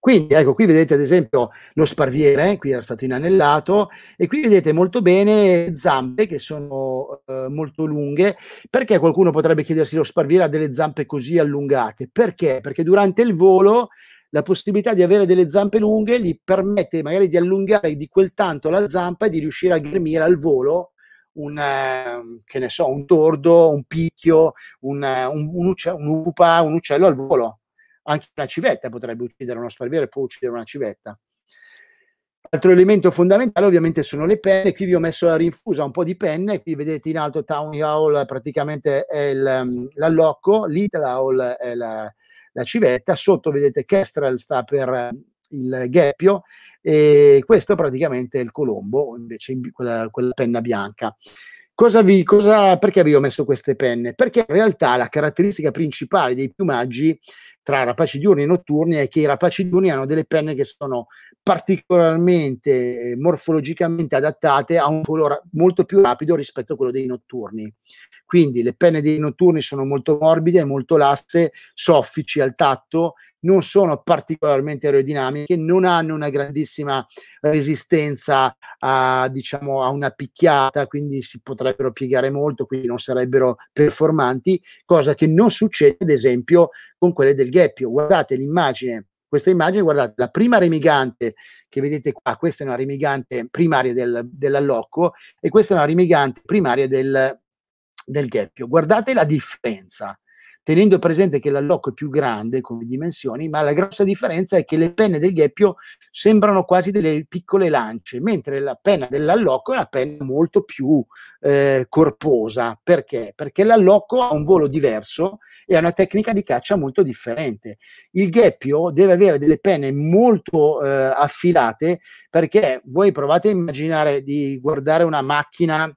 Quindi ecco, qui vedete ad esempio lo sparviere, eh, qui era stato inanellato, e qui vedete molto bene zampe che sono eh, molto lunghe. Perché qualcuno potrebbe chiedersi lo sparviere ha delle zampe così allungate? Perché? Perché durante il volo la possibilità di avere delle zampe lunghe gli permette magari di allungare di quel tanto la zampa e di riuscire a ghermire al volo un, ehm, che ne so, un tordo, un picchio, un, eh, un, un, uccello, un upa, un uccello al volo anche una civetta potrebbe uccidere uno spalviere, può uccidere una civetta. Altro elemento fondamentale ovviamente sono le penne, qui vi ho messo la rinfusa, un po' di penne, qui vedete in alto Town Hall praticamente è il, mm, l'allocco, Little Hall è la, la civetta, sotto vedete Kestrel sta per mm, il gheppio e questo praticamente è il colombo, invece quella, quella penna bianca. Cosa vi, cosa, perché vi ho messo queste penne? Perché in realtà la caratteristica principale dei piumaggi tra rapaci diurni e notturni è che i rapaci diurni hanno delle penne che sono particolarmente eh, morfologicamente adattate a un colore molto più rapido rispetto a quello dei notturni. Quindi le penne dei notturni sono molto morbide, molto lasse, soffici al tatto, non sono particolarmente aerodinamiche, non hanno una grandissima resistenza a, diciamo, a una picchiata, quindi si potrebbero piegare molto, quindi non sarebbero performanti, cosa che non succede ad esempio con quelle del Gheppio. Guardate l'immagine questa immagine, guardate, la prima remigante che vedete qua, questa è una remigante primaria del, dell'allocco e questa è una remigante primaria del, del Gheppio. Guardate la differenza, tenendo presente che l'allocco è più grande come dimensioni, ma la grossa differenza è che le penne del Gheppio sembrano quasi delle piccole lance, mentre la penna dell'allocco è una penna molto più eh, corposa. Perché? Perché l'allocco ha un volo diverso e ha una tecnica di caccia molto differente. Il Gheppio deve avere delle penne molto eh, affilate perché voi provate a immaginare di guardare una macchina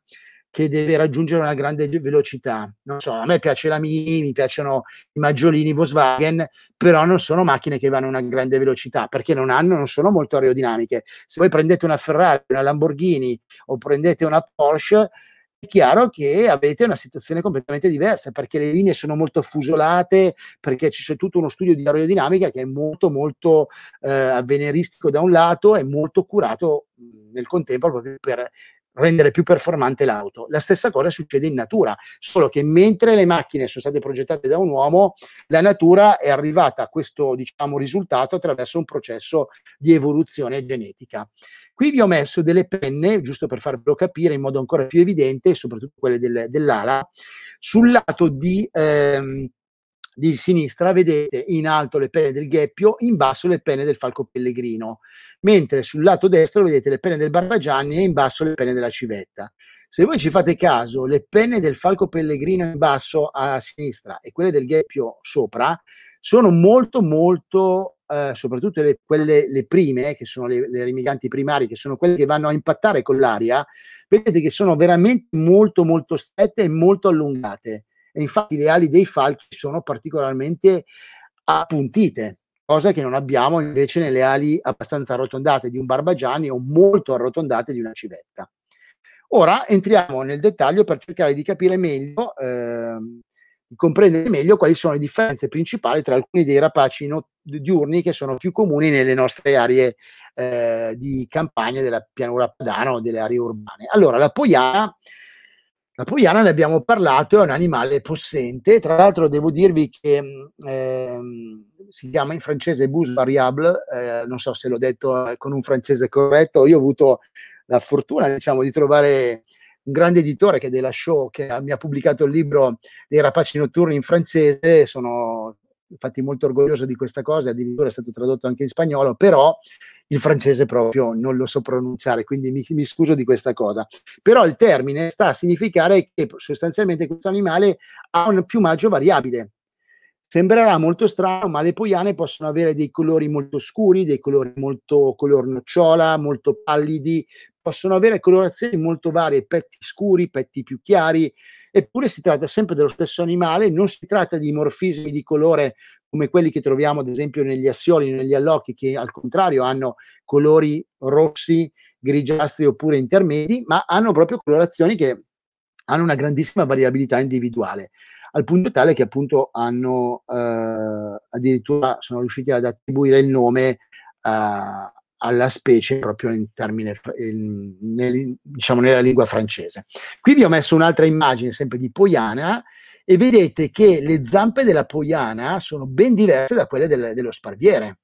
che deve raggiungere una grande velocità. Non so, a me piace la Mini, mi piacciono i Maggiolini, Volkswagen, però non sono macchine che vanno a una grande velocità perché non hanno, non sono molto aerodinamiche. Se voi prendete una Ferrari, una Lamborghini o prendete una Porsche, è chiaro che avete una situazione completamente diversa perché le linee sono molto affusolate, perché c'è tutto uno studio di aerodinamica che è molto molto eh, avveniristico da un lato e molto curato nel contempo proprio per rendere più performante l'auto. La stessa cosa succede in natura, solo che mentre le macchine sono state progettate da un uomo, la natura è arrivata a questo diciamo, risultato attraverso un processo di evoluzione genetica. Qui vi ho messo delle penne, giusto per farvelo capire in modo ancora più evidente, soprattutto quelle del, dell'ala, sul lato di... Ehm, di sinistra vedete in alto le penne del Gheppio, in basso le penne del Falco Pellegrino, mentre sul lato destro vedete le penne del Barbagianni e in basso le penne della Civetta. Se voi ci fate caso, le penne del Falco Pellegrino in basso a sinistra e quelle del Gheppio sopra sono molto molto eh, soprattutto le, quelle le prime, eh, che sono le, le remiganti primari, che sono quelle che vanno a impattare con l'aria, vedete che sono veramente molto molto strette e molto allungate e infatti le ali dei falchi sono particolarmente appuntite, cosa che non abbiamo invece nelle ali abbastanza arrotondate di un barbagiani o molto arrotondate di una civetta. Ora entriamo nel dettaglio per cercare di capire meglio, eh, comprendere meglio quali sono le differenze principali tra alcuni dei rapaci not- diurni che sono più comuni nelle nostre aree eh, di campagna della pianura padana o delle aree urbane. Allora, la poiana la puiana ne abbiamo parlato, è un animale possente, tra l'altro devo dirvi che eh, si chiama in francese bus variable, eh, non so se l'ho detto eh, con un francese corretto, io ho avuto la fortuna diciamo, di trovare un grande editore che è della Show, che mi ha pubblicato il libro dei rapaci notturni in francese, sono infatti molto orgoglioso di questa cosa, addirittura è stato tradotto anche in spagnolo, però il francese proprio non lo so pronunciare, quindi mi, mi scuso di questa cosa. Però il termine sta a significare che sostanzialmente questo animale ha un piumaggio variabile, Sembrerà molto strano, ma le poiane possono avere dei colori molto scuri, dei colori molto color nocciola, molto pallidi, possono avere colorazioni molto varie, petti scuri, petti più chiari, Eppure si tratta sempre dello stesso animale, non si tratta di morfismi di colore come quelli che troviamo ad esempio negli assioli, negli allocchi, che al contrario hanno colori rossi, grigiastri oppure intermedi, ma hanno proprio colorazioni che hanno una grandissima variabilità individuale, al punto tale che appunto hanno eh, addirittura sono riusciti ad attribuire il nome a, alla specie proprio in termine, in, nel, diciamo nella lingua francese. Qui vi ho messo un'altra immagine sempre di Poiana e vedete che le zampe della Poiana sono ben diverse da quelle del, dello Sparviere.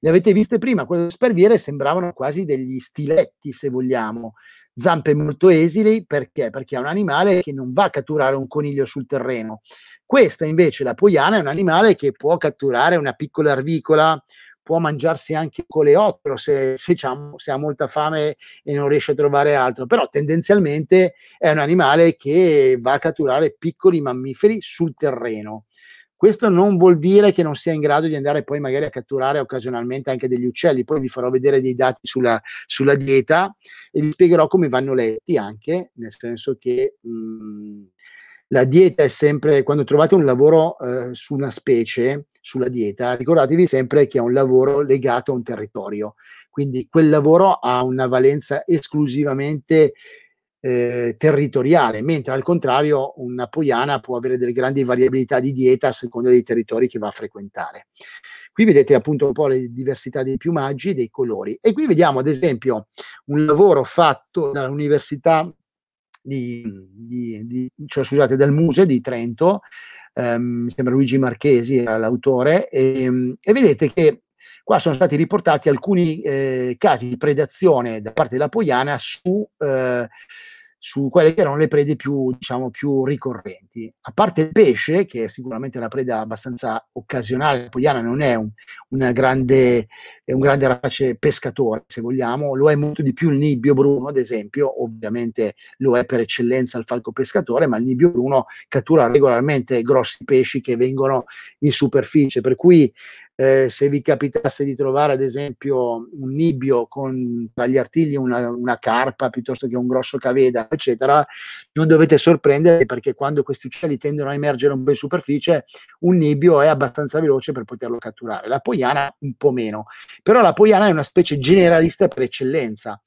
Le avete viste prima, quelle dello Sparviere sembravano quasi degli stiletti, se vogliamo, zampe molto esili, perché? Perché è un animale che non va a catturare un coniglio sul terreno. Questa invece, la Poiana, è un animale che può catturare una piccola arvicola, può mangiarsi anche coleottero se, se, se, ha molta fame e non riesce a trovare altro, però tendenzialmente è un animale che va a catturare piccoli mammiferi sul terreno. Questo non vuol dire che non sia in grado di andare poi magari a catturare occasionalmente anche degli uccelli, poi vi farò vedere dei dati sulla, sulla dieta e vi spiegherò come vanno letti anche, nel senso che... Mh, mhmm, la dieta è sempre, quando trovate un lavoro eh, su una specie, sulla dieta. Ricordatevi sempre che è un lavoro legato a un territorio, quindi quel lavoro ha una valenza esclusivamente eh, territoriale, mentre al contrario una poiana può avere delle grandi variabilità di dieta a seconda dei territori che va a frequentare. Qui vedete appunto un po' le diversità dei piumaggi e dei colori. E qui vediamo ad esempio un lavoro fatto dall'Università di, di, di, cioè, scusate, dal Muse di Trento Ehm, mi sembra Luigi Marchesi era l'autore, e, ehm, e vedete che qua sono stati riportati alcuni eh, casi di predazione da parte della Poiana su eh, su quelle che erano le prede più, diciamo, più ricorrenti. A parte il pesce, che è sicuramente una preda abbastanza occasionale, la Pogliana non è un, grande, è un grande rapace pescatore, se vogliamo, lo è molto di più il nibbio bruno, ad esempio, ovviamente lo è per eccellenza il falco pescatore, ma il nibbio bruno cattura regolarmente grossi pesci che vengono in superficie, per cui eh, se vi capitasse di trovare ad esempio un nibbio con tra gli artigli una, una carpa piuttosto che un grosso caveda, eccetera, non dovete sorprendere perché quando questi uccelli tendono a emergere un po' in superficie, un nibbio è abbastanza veloce per poterlo catturare. La poiana un po' meno, però la poiana è una specie generalista per eccellenza.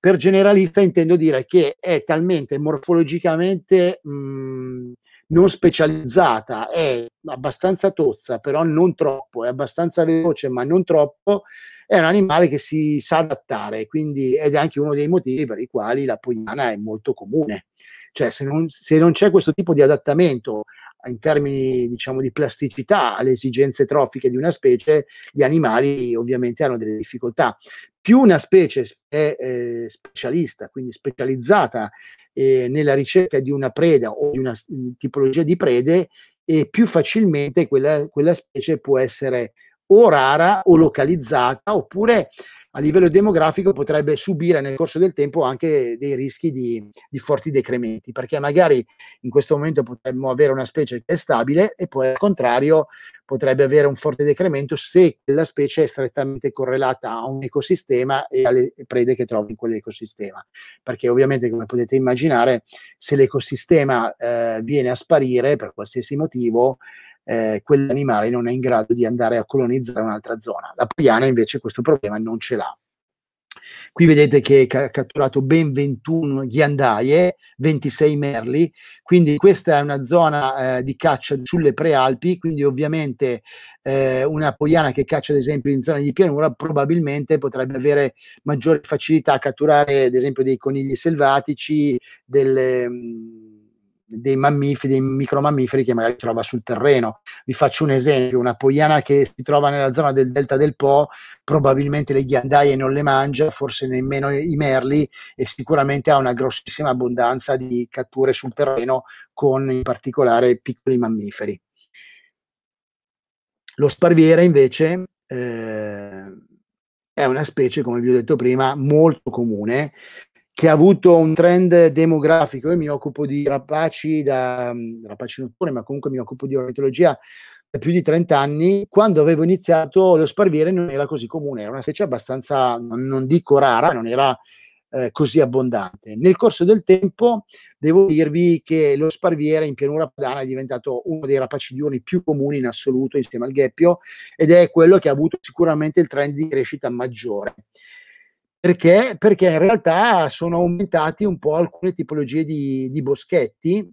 Per generalista intendo dire che è talmente morfologicamente mh, mhmm, non specializzata, è abbastanza tozza, però non troppo, è abbastanza veloce, ma non troppo, è un animale che si sa adattare, quindi ed è anche uno dei motivi per i quali la poiana è molto comune. Cioè, se non, se non c'è questo tipo di adattamento in termini diciamo, di plasticità alle esigenze trofiche di una specie, gli animali ovviamente hanno delle difficoltà. Più una specie è eh, specialista, quindi specializzata eh, nella ricerca di una preda o di una tipologia di prede, e più facilmente quella, quella specie può essere o rara o localizzata, oppure a livello demografico potrebbe subire nel corso del tempo anche dei rischi di, di, forti decrementi, perché magari in questo momento potremmo avere una specie che è stabile e poi al contrario potrebbe avere un forte decremento se la specie è strettamente correlata a un ecosistema e alle prede che trovi in quell'ecosistema. Perché ovviamente, come potete immaginare, se l'ecosistema eh, viene a sparire per qualsiasi motivo, eh, quell'animale non è in grado di andare a colonizzare un'altra zona. La poiana invece questo problema non ce l'ha. Qui vedete che ha catturato ben 21 ghiandaie, 26 merli, quindi questa è una zona eh, di caccia sulle prealpi, quindi ovviamente eh, una poiana che caccia ad esempio in zone di pianura probabilmente potrebbe avere maggiore facilità a catturare ad esempio dei conigli selvatici, delle... Mh, mm, dei mammiferi, dei micromammiferi che magari trova sul terreno. Vi faccio un esempio, una poiana che si trova nella zona del delta del Po, probabilmente le ghiandaie non le mangia, forse nemmeno i merli e sicuramente ha una grossissima abbondanza di catture sul terreno con in particolare piccoli mammiferi. Lo sparviere invece eh, è una specie, come vi ho detto prima, molto comune che ha avuto un trend demografico. Io mi occupo di rapaci, da, mm, rapaci notturni, ma comunque mi occupo di ornitologia da più di 30 anni. Quando avevo iniziato lo sparviere non era così comune, era una specie abbastanza, non dico rara, non era eh, così abbondante. Nel corso del tempo devo dirvi che lo sparviere in pianura padana è diventato uno dei rapacidioni più comuni in assoluto insieme al gheppio ed è quello che ha avuto sicuramente il trend di crescita maggiore. Perché? Perché in realtà sono aumentati un po' alcune tipologie di, di boschetti.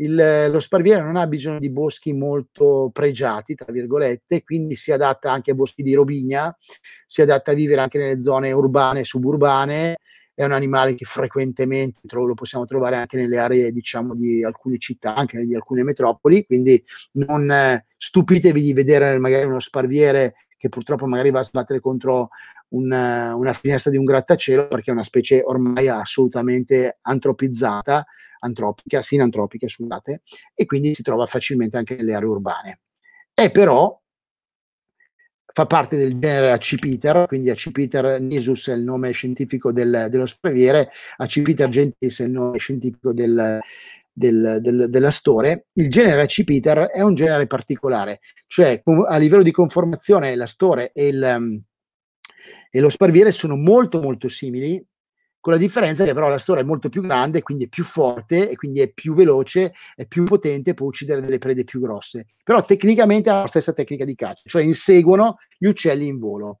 Il, lo sparviere non ha bisogno di boschi molto pregiati, tra virgolette, quindi si adatta anche a boschi di robigna, si adatta a vivere anche nelle zone urbane e suburbane. È un animale che frequentemente tro- lo possiamo trovare anche nelle aree, diciamo, di alcune città, anche di alcune metropoli. Quindi non eh, stupitevi di vedere magari uno sparviere che purtroppo magari va a sbattere contro una, una finestra di un grattacielo perché è una specie ormai assolutamente antropizzata, antropica, sinantropica, scusate, e quindi si trova facilmente anche nelle aree urbane. È però fa parte del genere Acipiter, quindi Acipiter nisus è il nome scientifico del, dello spreviere, Acipiter gentis è il nome scientifico del, del, del, della Store, il genere Acipiter è un genere particolare, cioè a livello di conformazione la Store e il, e lo Sparviere sono molto molto simili, con la differenza che però la storia è molto più grande, quindi è più forte, e quindi è più veloce, è più potente, può uccidere delle prede più grosse. Però tecnicamente ha la stessa tecnica di caccia, cioè inseguono gli uccelli in volo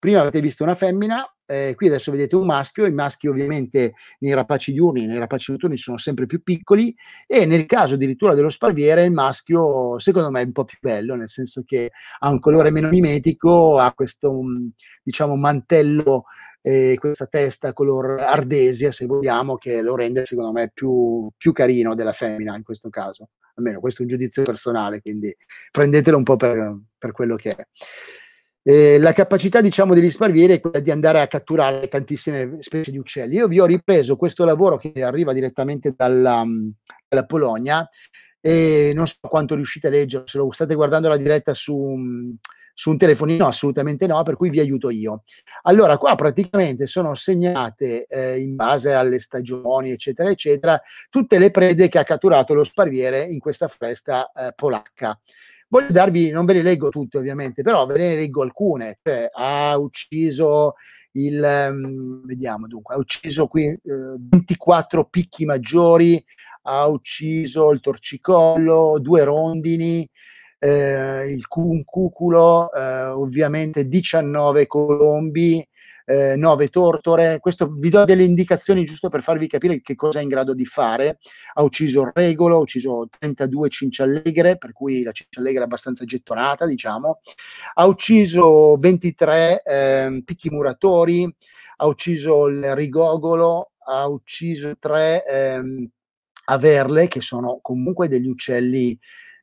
prima avete visto una femmina, eh, qui adesso vedete un maschio, i maschi ovviamente nei rapaci diurni, nei rapaci notturni sono sempre più piccoli e nel caso addirittura dello sparviere il maschio secondo me è un po' più bello, nel senso che ha un colore meno mimetico, ha questo mm, diciamo mantello, eh, questa testa color ardesia se vogliamo, che lo rende secondo me più, più carino della femmina in questo caso, almeno questo è un giudizio personale, quindi prendetelo un po' per, per quello che è. Eh, la capacità diciamo di risparmiare è quella di andare a catturare tantissime specie di uccelli. Io vi ho ripreso questo lavoro che arriva direttamente dalla, mm, dalla Polonia e non so quanto riuscite a leggere, se lo state guardando la diretta su, mm, su un telefonino assolutamente no, per cui vi aiuto io. Allora qua praticamente sono segnate eh, in base alle stagioni eccetera eccetera tutte le prede che ha catturato lo sparviere in questa foresta eh, polacca. Voglio darvi, non ve le leggo tutte ovviamente, però ve ne leggo alcune. Cioè, ha ucciso il, um, vediamo dunque, ha ucciso qui eh, 24 picchi maggiori, ha ucciso il torcicollo, due rondini, eh, il cuculo, eh, ovviamente 19 colombi, eh, nove tortore. Questo vi do delle indicazioni giusto per farvi capire che cosa è in grado di fare. Ha ucciso Regolo, ha ucciso 32 Cinciallegre, per cui la Cinciallegre è abbastanza gettonata, diciamo. Ha ucciso 23 eh, picchi muratori, ha ucciso il Rigogolo, ha ucciso 3 eh, Averle, che sono comunque degli uccelli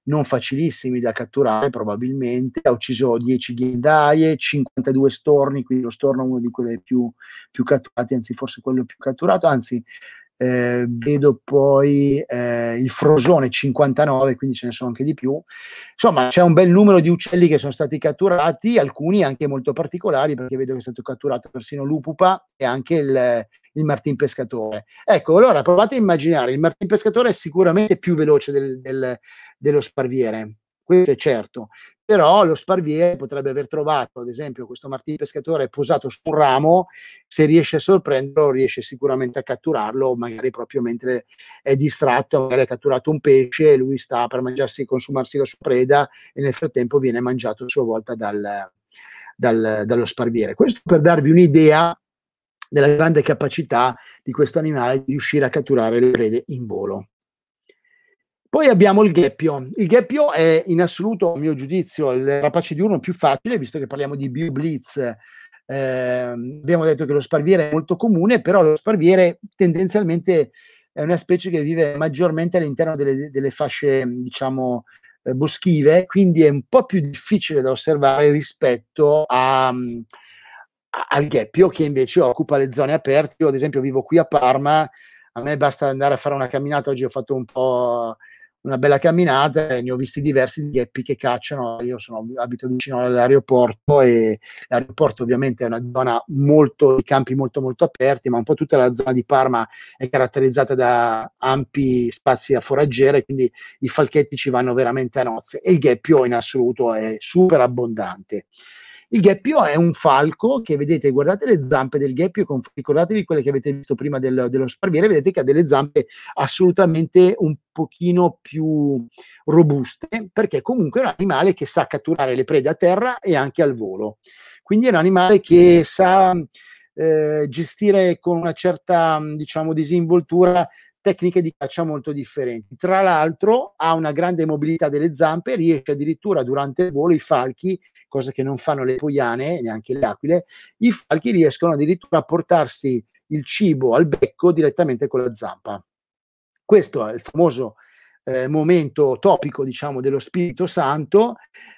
non facilissimi da catturare probabilmente, ha ucciso 10 ghendaie, 52 storni, quindi lo storno è uno di quelli più, più catturati, anzi forse quello più catturato, anzi eh, vedo poi eh, il Frosone 59, quindi ce ne sono anche di più. Insomma, c'è un bel numero di uccelli che sono stati catturati, alcuni anche molto particolari, perché vedo che è stato catturato persino l'Upupa e anche il, il Martin Pescatore. Ecco, allora provate a immaginare, il Martin Pescatore è sicuramente più veloce del, del, dello Sparviere, questo è certo, però lo sparviere potrebbe aver trovato, ad esempio, questo martino pescatore posato su un ramo, se riesce a sorprenderlo riesce sicuramente a catturarlo, magari proprio mentre è distratto, magari ha catturato un pesce, lui sta per mangiarsi, consumarsi la sua preda e nel frattempo viene mangiato a sua volta dal, dal, dallo Sparviere. Questo per darvi un'idea della grande capacità di questo animale di riuscire a catturare le prede in volo. Poi abbiamo il Gheppio. Il Gheppio è in assoluto, a mio giudizio, il rapace diurno più facile, visto che parliamo di BioBlitz. Eh, abbiamo detto che lo sparviere è molto comune, però lo sparviere tendenzialmente è una specie che vive maggiormente all'interno delle, delle fasce, diciamo, eh, boschive, quindi è un po' più difficile da osservare rispetto a, mm, a, al Gheppio, che invece occupa le zone aperte. Io, ad esempio, vivo qui a Parma. A me basta andare a fare una camminata, oggi ho fatto un po' una bella camminata e ne ho visti diversi di gheppi che cacciano. Io sono, abito vicino all'aeroporto e l'aeroporto ovviamente è una zona molto, di campi molto molto aperti, ma un po' tutta la zona di Parma è caratterizzata da ampi spazi a foraggere, quindi i falchetti ci vanno veramente a nozze e il gheppio in assoluto è super abbondante. Il gheppio è un falco che vedete, guardate le zampe del gheppio, ricordatevi quelle che avete visto prima del, dello sparviere, vedete che ha delle zampe assolutamente un pochino più robuste, perché comunque è un animale che sa catturare le prede a terra e anche al volo. Quindi è un animale che sa... Eh, gestire con una certa diciamo disinvoltura tecniche di caccia molto differenti. Tra l'altro ha una grande mobilità delle zampe, riesce addirittura durante il volo i falchi, cosa che non fanno le poiane, neanche le aquile, i falchi riescono addirittura a portarsi il cibo al becco direttamente con la zampa. Questo è il famoso eh, momento topico, diciamo, dello Spirito Santo.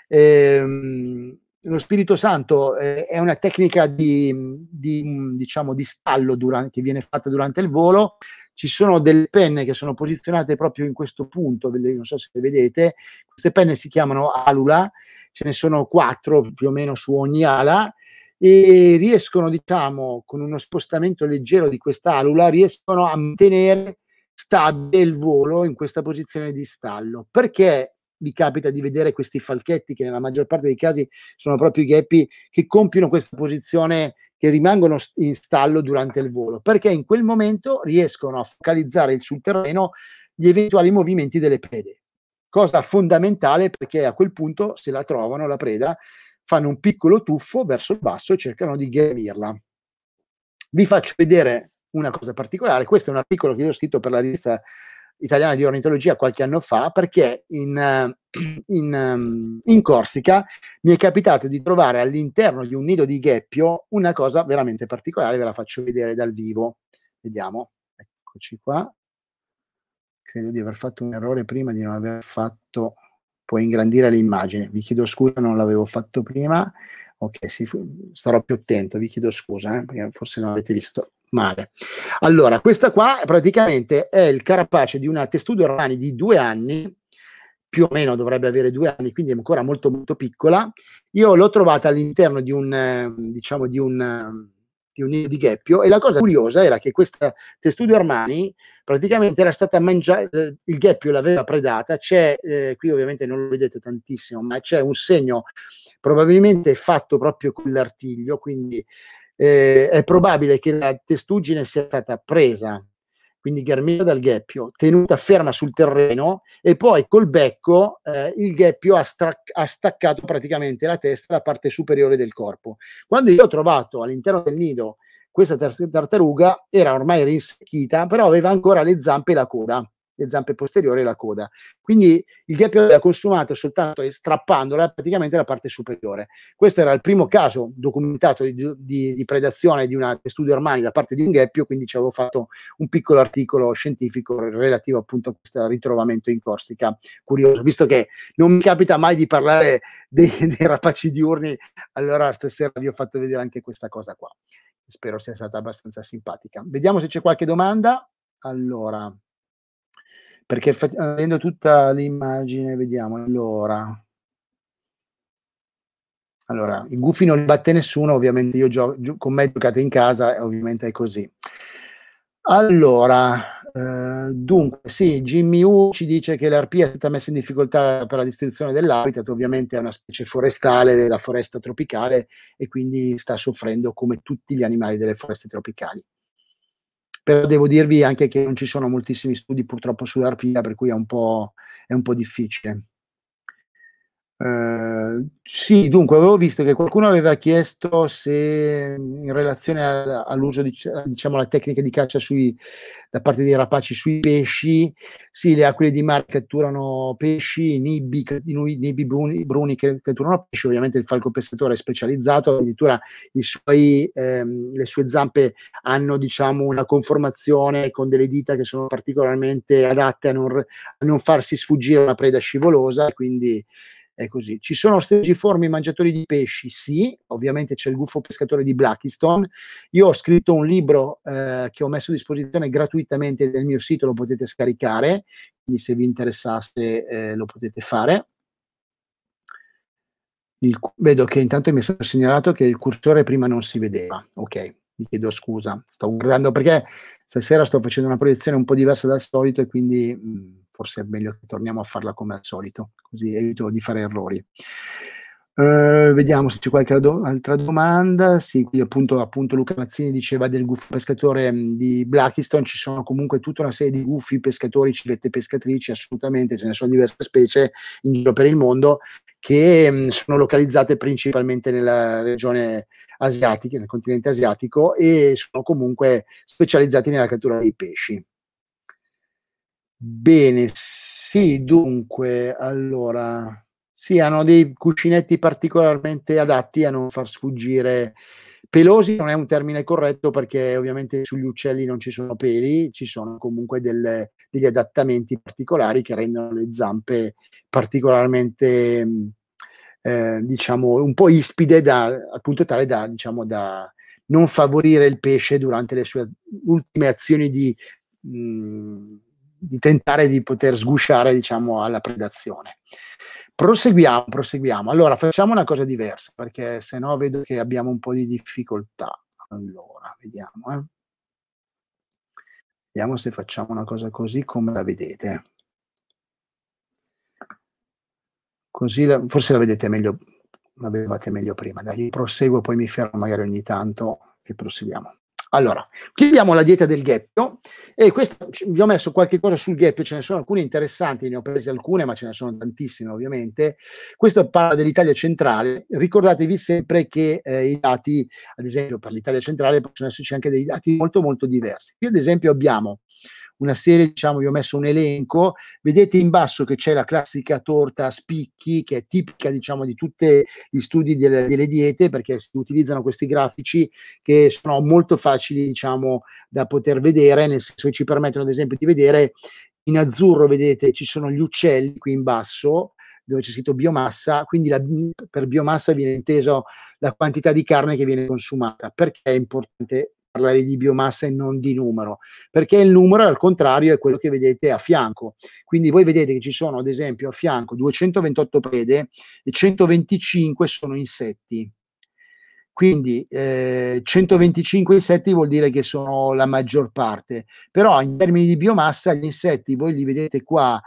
Ehm, lo Spirito Santo eh, è una tecnica di, di, diciamo, di stallo durante, che viene fatta durante il volo, ci sono delle penne che sono posizionate proprio in questo punto, non so se le vedete, queste penne si chiamano alula, ce ne sono quattro più o meno su ogni ala e riescono, diciamo, con uno spostamento leggero di questa alula, riescono a mantenere stabile il volo in questa posizione di stallo. Perché vi capita di vedere questi falchetti che nella maggior parte dei casi sono proprio i gheppi che compiono questa posizione che rimangono in stallo durante il volo, perché in quel momento riescono a focalizzare sul terreno gli eventuali movimenti delle prede, cosa fondamentale perché a quel punto se la trovano la preda fanno un piccolo tuffo verso il basso e cercano di ghermirla. Vi faccio vedere una cosa particolare, questo è un articolo che io ho scritto per la rivista italiana di ornitologia qualche anno fa, perché in, eh, in, ehm, in, Corsica mi è capitato di trovare all'interno di un nido di gheppio una cosa veramente particolare, ve la faccio vedere dal vivo. Vediamo, eccoci qua. Credo di aver fatto un errore prima di non aver fatto, puoi ingrandire l'immagine. Vi chiedo scusa, non l'avevo fatto prima. Ok, sì, starò più attento, vi chiedo scusa, eh, perché forse non avete visto male. Allora, questa qua praticamente è il carapace di una testuda Armani di due anni, più o meno dovrebbe avere due anni, quindi è ancora molto molto piccola. Io l'ho trovata all'interno di un, diciamo, di un, di un di Gheppio e la cosa curiosa era che questa testudio Armani praticamente era stata mangiata, il Gheppio l'aveva predata, c'è, eh, qui ovviamente non lo vedete tantissimo, ma c'è un segno probabilmente fatto proprio con l'artiglio, quindi eh, è probabile che la testuggine sia stata presa, quindi ghermita dal gheppio, tenuta ferma sul terreno e poi col becco eh, il gheppio ha, strac- ha, staccato praticamente la testa la parte superiore del corpo. Quando io ho trovato all'interno del nido questa tartaruga, era ormai rinsecchita, però aveva ancora le zampe e la coda le zampe posteriori e la coda. Quindi il DPO era consumato soltanto strappandola praticamente la parte superiore. Questo era il primo caso documentato di, di, di predazione di una testudio armani da parte di un gheppio, quindi ci avevo fatto un piccolo articolo scientifico relativo appunto a questo ritrovamento in Corsica. Curioso, visto che non mi capita mai di parlare dei, dei rapaci diurni, allora stasera vi ho fatto vedere anche questa cosa qua. Spero sia stata abbastanza simpatica. Vediamo se c'è qualche domanda. Allora, perché vedendo tutta l'immagine vediamo allora allora i Gufi non li batte nessuno ovviamente io gio- con me giocate in casa eh, ovviamente è così allora eh, dunque sì Jimmy U ci dice che l'arpia è stata messa in difficoltà per la distruzione dell'habitat ovviamente è una specie forestale della foresta tropicale e quindi sta soffrendo come tutti gli animali delle foreste tropicali però devo dirvi anche che non ci sono moltissimi studi purtroppo sull'arpia, per cui è un po', è un po difficile. Eh, sì, dunque avevo visto che qualcuno aveva chiesto se in relazione a, all'uso di, diciamo la tecnica di caccia sui, da parte dei rapaci sui pesci, sì, le aquile di mare catturano pesci, i nibbi, i nibbi bruni, bruni che catturano pesci, ovviamente il falco pescatore è specializzato, addirittura suoi, ehm, le sue zampe hanno diciamo una conformazione con delle dita che sono particolarmente adatte a non, a non farsi sfuggire la preda scivolosa, quindi è così. Ci sono stengiformi mangiatori di pesci? Sì, ovviamente c'è il gufo pescatore di Blackstone. Io ho scritto un libro eh, che ho messo a disposizione gratuitamente nel mio sito, lo potete scaricare, quindi se vi interessasse eh, lo potete fare. Il, vedo che intanto mi è stato segnalato che il cursore prima non si vedeva. Ok, vi chiedo scusa, sto guardando perché stasera sto facendo una proiezione un po' diversa dal solito e quindi mh, mm, forse è meglio che torniamo a farla come al solito, così evito di fare errori. Uh, vediamo se c'è qualche do- altra domanda. Sì, qui appunto, appunto, Luca Mazzini diceva del gufo pescatore mh, mm, di Blackiston. Ci sono comunque tutta una serie di gufi pescatori, civette pescatrici, assolutamente, ce ne sono diverse specie in giro per il mondo che mh, mm, sono localizzate principalmente nella regione asiatica, nel continente asiatico e sono comunque specializzati nella cattura dei pesci. Bene, sì, dunque, allora, sì, hanno dei cuscinetti particolarmente adatti a non far sfuggire pelosi non è un termine corretto perché ovviamente sugli uccelli non ci sono peli, ci sono comunque delle, degli adattamenti particolari che rendono le zampe particolarmente, mm, eh, diciamo, un po' ispide da, appunto tale da, diciamo, da non favorire il pesce durante le sue ultime azioni di... Mh, mm, di tentare di poter sgusciare diciamo, alla predazione. Proseguiamo, proseguiamo. Allora, facciamo una cosa diversa, perché se no vedo che abbiamo un po' di difficoltà. Allora, vediamo. Eh. Vediamo se facciamo una cosa così come la vedete. Così la, forse la vedete meglio, la vedevate meglio prima. Dai, proseguo, poi mi fermo magari ogni tanto e proseguiamo. Allora, qui abbiamo la dieta del gheppio e questo, vi ho messo qualche cosa sul gheppio, ce ne sono alcune interessanti, ne ho prese alcune, ma ce ne sono tantissime ovviamente. Questo parla dell'Italia centrale, ricordatevi sempre che eh, i dati, ad esempio per l'Italia centrale, possono esserci anche dei dati molto molto diversi. Qui ad esempio abbiamo una serie, diciamo, vi ho messo un elenco, vedete in basso che c'è la classica torta a spicchi che è tipica, diciamo, di tutti gli studi delle, delle diete perché si utilizzano questi grafici che sono molto facili, diciamo, da poter vedere, nel senso che ci permettono ad esempio di vedere in azzurro vedete ci sono gli uccelli qui in basso dove c'è scritto biomassa, quindi la, per biomassa viene inteso la quantità di carne che viene consumata. Perché è importante parlare di biomassa e non di numero, perché il numero al contrario è quello che vedete a fianco. Quindi voi vedete che ci sono ad esempio a fianco 228 prede e 125 sono insetti. Quindi eh, 125 insetti vuol dire che sono la maggior parte, però in termini di biomassa gli insetti voi li vedete qua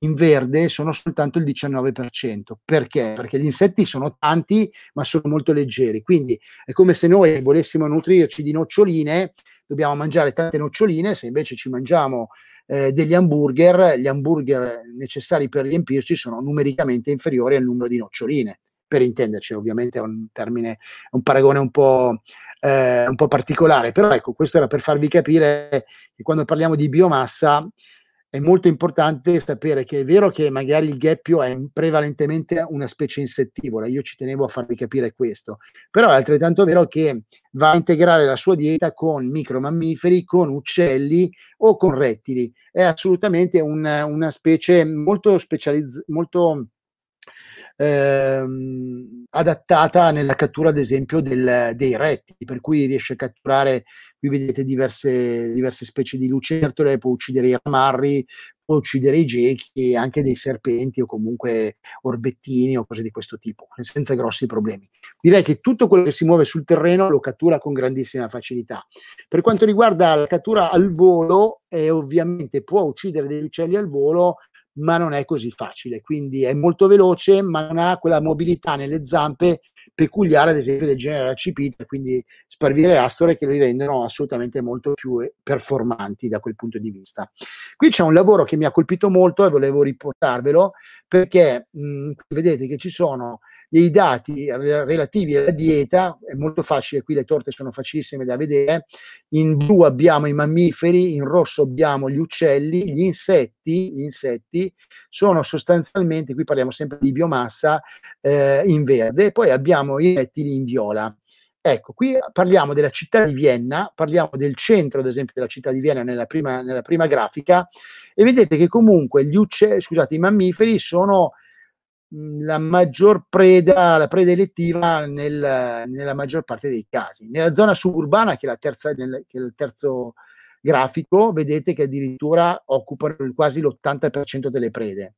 in verde sono soltanto il 19%. Perché? Perché gli insetti sono tanti, ma sono molto leggeri. Quindi è come se noi volessimo nutrirci di noccioline, dobbiamo mangiare tante noccioline, se invece ci mangiamo eh, degli hamburger, gli hamburger necessari per riempirci sono numericamente inferiori al numero di noccioline. Per intenderci, ovviamente è un termine, un paragone un po', eh, un po' particolare, però ecco, questo era per farvi capire che quando parliamo di biomassa è molto importante sapere che è vero che magari il gheppio è prevalentemente una specie insettivora, io ci tenevo a farvi capire questo, però è altrettanto vero che va a integrare la sua dieta con micromammiferi, con uccelli o con rettili, è assolutamente una, una specie molto specializzata, molto ehm, adattata nella cattura, ad esempio, del, dei retti, per cui riesce a catturare, qui vedete diverse, diverse specie di lucertole, può uccidere i ramarri, può uccidere i gechi anche dei serpenti o comunque orbettini o cose di questo tipo, senza grossi problemi. Direi che tutto quello che si muove sul terreno lo cattura con grandissima facilità. Per quanto riguarda la cattura al volo, eh, ovviamente può uccidere degli uccelli al volo, ma non è così facile, quindi è molto veloce, ma non ha quella mobilità nelle zampe peculiare, ad esempio, del genere Cipita, quindi Sparviere e Astore che li rendono assolutamente molto più eh, performanti da quel punto di vista. Qui c'è un lavoro che mi ha colpito molto e volevo riportarvelo perché mh, vedete che ci sono dei dati relativi alla dieta, è molto facile, qui le torte sono facilissime da vedere, in blu abbiamo i mammiferi, in rosso abbiamo gli uccelli, gli insetti, gli insetti sono sostanzialmente, qui parliamo sempre di biomassa, eh, in verde, poi abbiamo i rettili in viola. Ecco, qui parliamo della città di Vienna, parliamo del centro, ad esempio, della città di Vienna nella prima, nella prima grafica, e vedete che comunque gli uccelli, scusate, i mammiferi sono Mhmm, la maggior preda, la preda elettiva nel, nella maggior parte dei casi. Nella zona suburbana, che è, terza, nel, che è il terzo grafico, vedete che addirittura occupano quasi l'80% delle prede.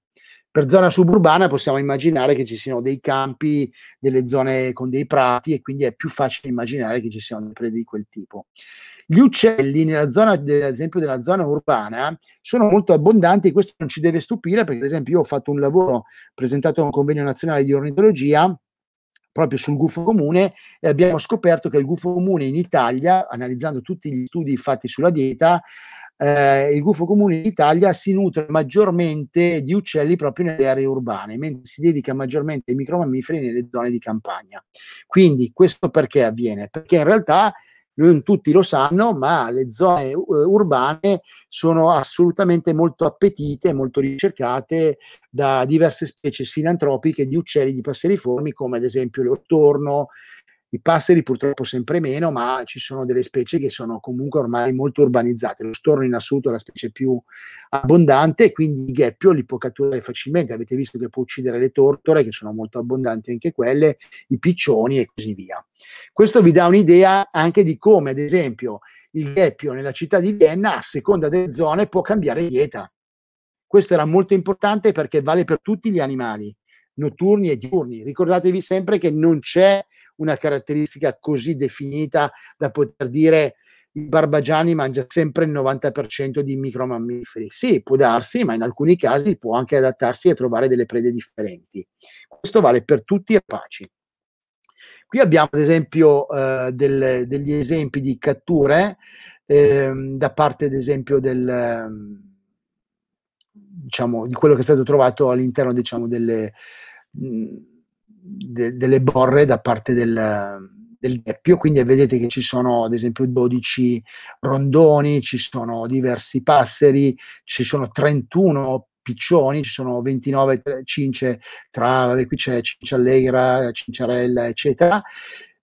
Per zona suburbana possiamo immaginare che ci siano dei campi, delle zone con dei prati e quindi è più facile immaginare che ci siano prede di quel tipo. Gli uccelli, nella zona, ad esempio, della zona urbana, sono molto abbondanti. Questo non ci deve stupire, perché, ad esempio, io ho fatto un lavoro presentato a un convegno nazionale di ornitologia proprio sul gufo comune e abbiamo scoperto che il gufo comune in Italia, analizzando tutti gli studi fatti sulla dieta, eh, il gufo comune in Italia si nutre maggiormente di uccelli proprio nelle aree urbane, mentre si dedica maggiormente ai micromammiferi nelle zone di campagna. Quindi questo perché avviene? Perché in realtà non tutti lo sanno, ma le zone uh, urbane sono assolutamente molto appetite, molto ricercate da diverse specie sinantropiche di uccelli di passeriformi, come ad esempio l'ottorno, i passeri purtroppo sempre meno, ma ci sono delle specie che sono comunque ormai molto urbanizzate. Lo storno in assoluto è la specie più abbondante e quindi il gheppio li può catturare facilmente. Avete visto che può uccidere le tortore, che sono molto abbondanti anche quelle, i piccioni e così via. Questo vi dà un'idea anche di come, ad esempio, il gheppio nella città di Vienna, a seconda delle zone, può cambiare dieta. Questo era molto importante perché vale per tutti gli animali, notturni e diurni. Ricordatevi sempre che non c'è una caratteristica così definita da poter dire il Barbagiani mangia sempre il 90% di micromammiferi. Sì, può darsi, ma in alcuni casi può anche adattarsi a trovare delle prede differenti. Questo vale per tutti i rapaci. Qui abbiamo ad esempio eh, del, degli esempi di catture eh, da parte ad esempio del, diciamo, di quello che è stato trovato all'interno diciamo, delle, mh, de- delle borre da parte del, del Deppio, quindi vedete che ci sono ad esempio 12 rondoni, ci sono diversi passeri, ci sono 31 piccioni, ci sono 29 cince tra, vabbè, qui c'è cincia allegra, cincerella, eccetera,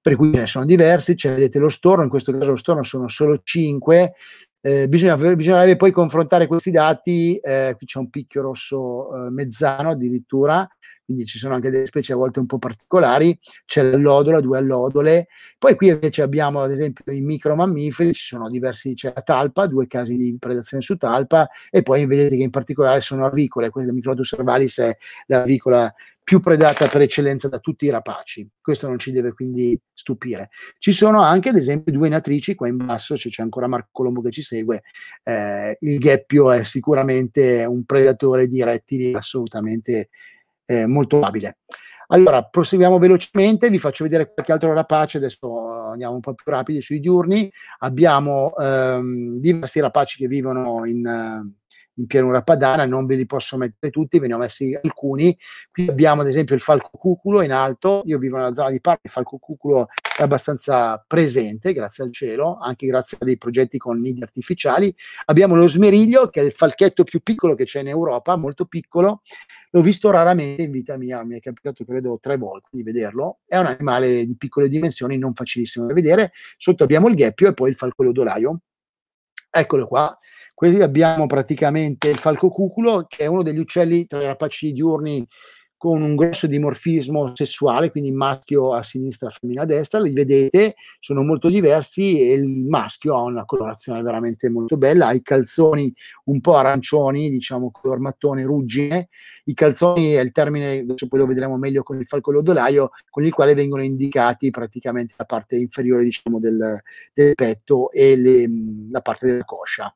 per cui ce ne sono diversi, cioè, vedete lo storno, in questo caso lo storno sono solo 5, eh, bisogna, bisognerebbe poi confrontare questi dati, eh, qui c'è un picchio rosso eh, mezzano addirittura, quindi ci sono anche delle specie a volte un po' particolari, c'è l'allodola, due allodole, poi qui invece abbiamo ad esempio i micromammiferi, ci sono diversi, c'è la talpa, due casi di predazione su talpa e poi vedete che in particolare sono avicole, quindi la microtus cervalis è l'avicola più predata per eccellenza da tutti i rapaci. Questo non ci deve quindi stupire. Ci sono anche, ad esempio, due natrici qua in basso, se c'è ancora Marco Colombo che ci segue, eh, il Gheppio è sicuramente un predatore di rettili assolutamente eh, molto abile. Allora, proseguiamo velocemente, vi faccio vedere qualche altro rapace, adesso andiamo un po' più rapidi sui diurni. Abbiamo ehm, diversi rapaci che vivono in... Eh, in pianura padana, non ve li posso mettere tutti, ve ne ho messi alcuni. Qui abbiamo ad esempio il falco cuculo in alto, io vivo nella zona di parco, il falco cuculo è abbastanza presente, grazie al cielo, anche grazie a dei progetti con nidi artificiali. Abbiamo lo smeriglio, che è il falchetto più piccolo che c'è in Europa, molto piccolo, l'ho visto raramente in vita mia, mi è capitato credo tre volte di vederlo, è un animale di piccole dimensioni, non facilissimo da vedere, sotto abbiamo il gheppio e poi il falco lodolaio. Eccolo qua, Qui abbiamo praticamente il falco cuculo, che è uno degli uccelli tra i rapaci diurni con un grosso dimorfismo sessuale, quindi maschio a sinistra, femmina a destra, li vedete, sono molto diversi e il maschio ha una colorazione veramente molto bella, ha i calzoni un po' arancioni, diciamo color mattone, ruggine, i calzoni è il termine, adesso poi lo vedremo meglio con il falco lodolaio, con il quale vengono indicati praticamente la parte inferiore diciamo, del, del petto e le, la parte della coscia.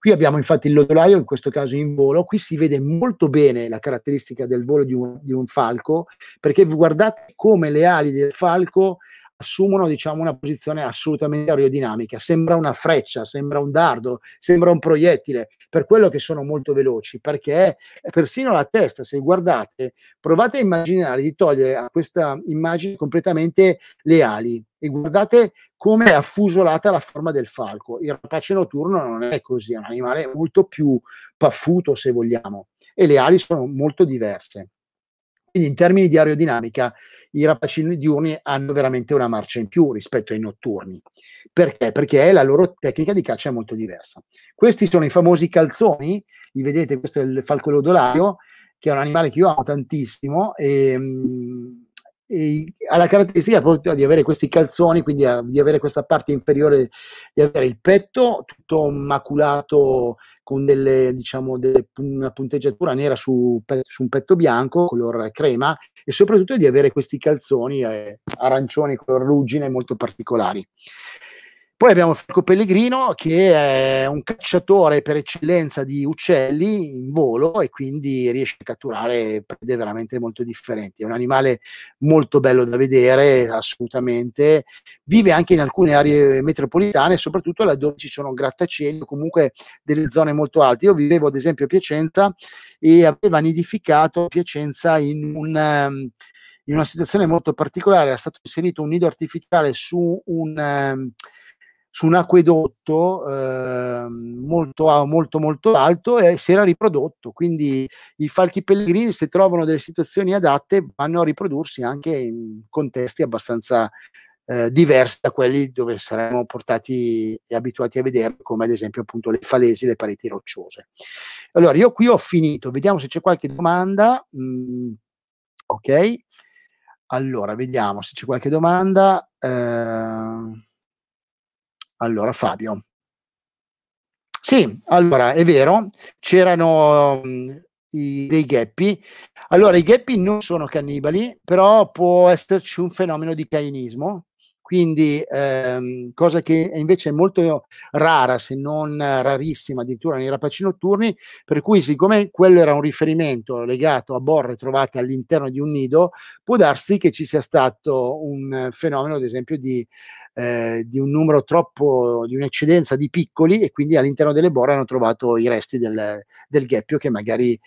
Qui abbiamo infatti il lodolaio, in questo caso in volo, qui si vede molto bene la caratteristica del volo di un, di un falco, perché guardate come le ali del falco assumono diciamo, una posizione assolutamente aerodinamica, sembra una freccia, sembra un dardo, sembra un proiettile, per quello che sono molto veloci, perché persino la testa, se guardate, provate a immaginare di togliere a questa immagine completamente le ali e guardate come è affusolata la forma del falco. Il rapace notturno non è così, è un animale molto più paffuto se vogliamo e le ali sono molto diverse. Quindi in termini di aerodinamica i rapacini diurni hanno veramente una marcia in più rispetto ai notturni. Perché? Perché la loro tecnica di caccia è molto diversa. Questi sono i famosi calzoni, li vedete, questo è il falco lodolario, che è un animale che io amo tantissimo ehm, e, e ha la caratteristica proprio di avere questi calzoni, quindi eh, di avere questa parte inferiore, di avere il petto tutto maculato con delle, diciamo, delle, una punteggiatura nera su, pe, su, un petto bianco, color crema, e soprattutto di avere questi calzoni eh, arancioni, color ruggine, molto particolari. Poi abbiamo Franco Pellegrino che è un cacciatore per eccellenza di uccelli in volo e quindi riesce a catturare prede veramente molto differenti. È un animale molto bello da vedere, assolutamente. Vive anche in alcune aree metropolitane, soprattutto laddove ci sono grattacieli o comunque delle zone molto alte. Io vivevo ad esempio a Piacenza e aveva nidificato Piacenza in un ehm, in una situazione molto particolare era stato inserito un nido artificiale su un, um, su un acquedotto eh, molto, molto molto alto e si era riprodotto quindi i falchi pellegrini se trovano delle situazioni adatte vanno a riprodursi anche in contesti abbastanza eh, diversi da quelli dove saremmo portati e abituati a vedere come ad esempio appunto le falesi le pareti rocciose allora io qui ho finito vediamo se c'è qualche domanda mm, ok allora vediamo se c'è qualche domanda eh... Allora, Fabio. Sì, allora è vero, c'erano mhmm, i, dei gheppi. Allora, i gheppi non sono cannibali, però può esserci un fenomeno di cainismo, quindi ehm, cosa che è invece è molto rara, se non rarissima, addirittura nei rapaci notturni, per cui siccome quello era un riferimento legato a borre trovate all'interno di un nido, può darsi che ci sia stato un fenomeno, ad esempio, di eh, di un numero troppo, di un'eccedenza di piccoli e quindi all'interno delle bore hanno trovato i resti del, del gheppio che magari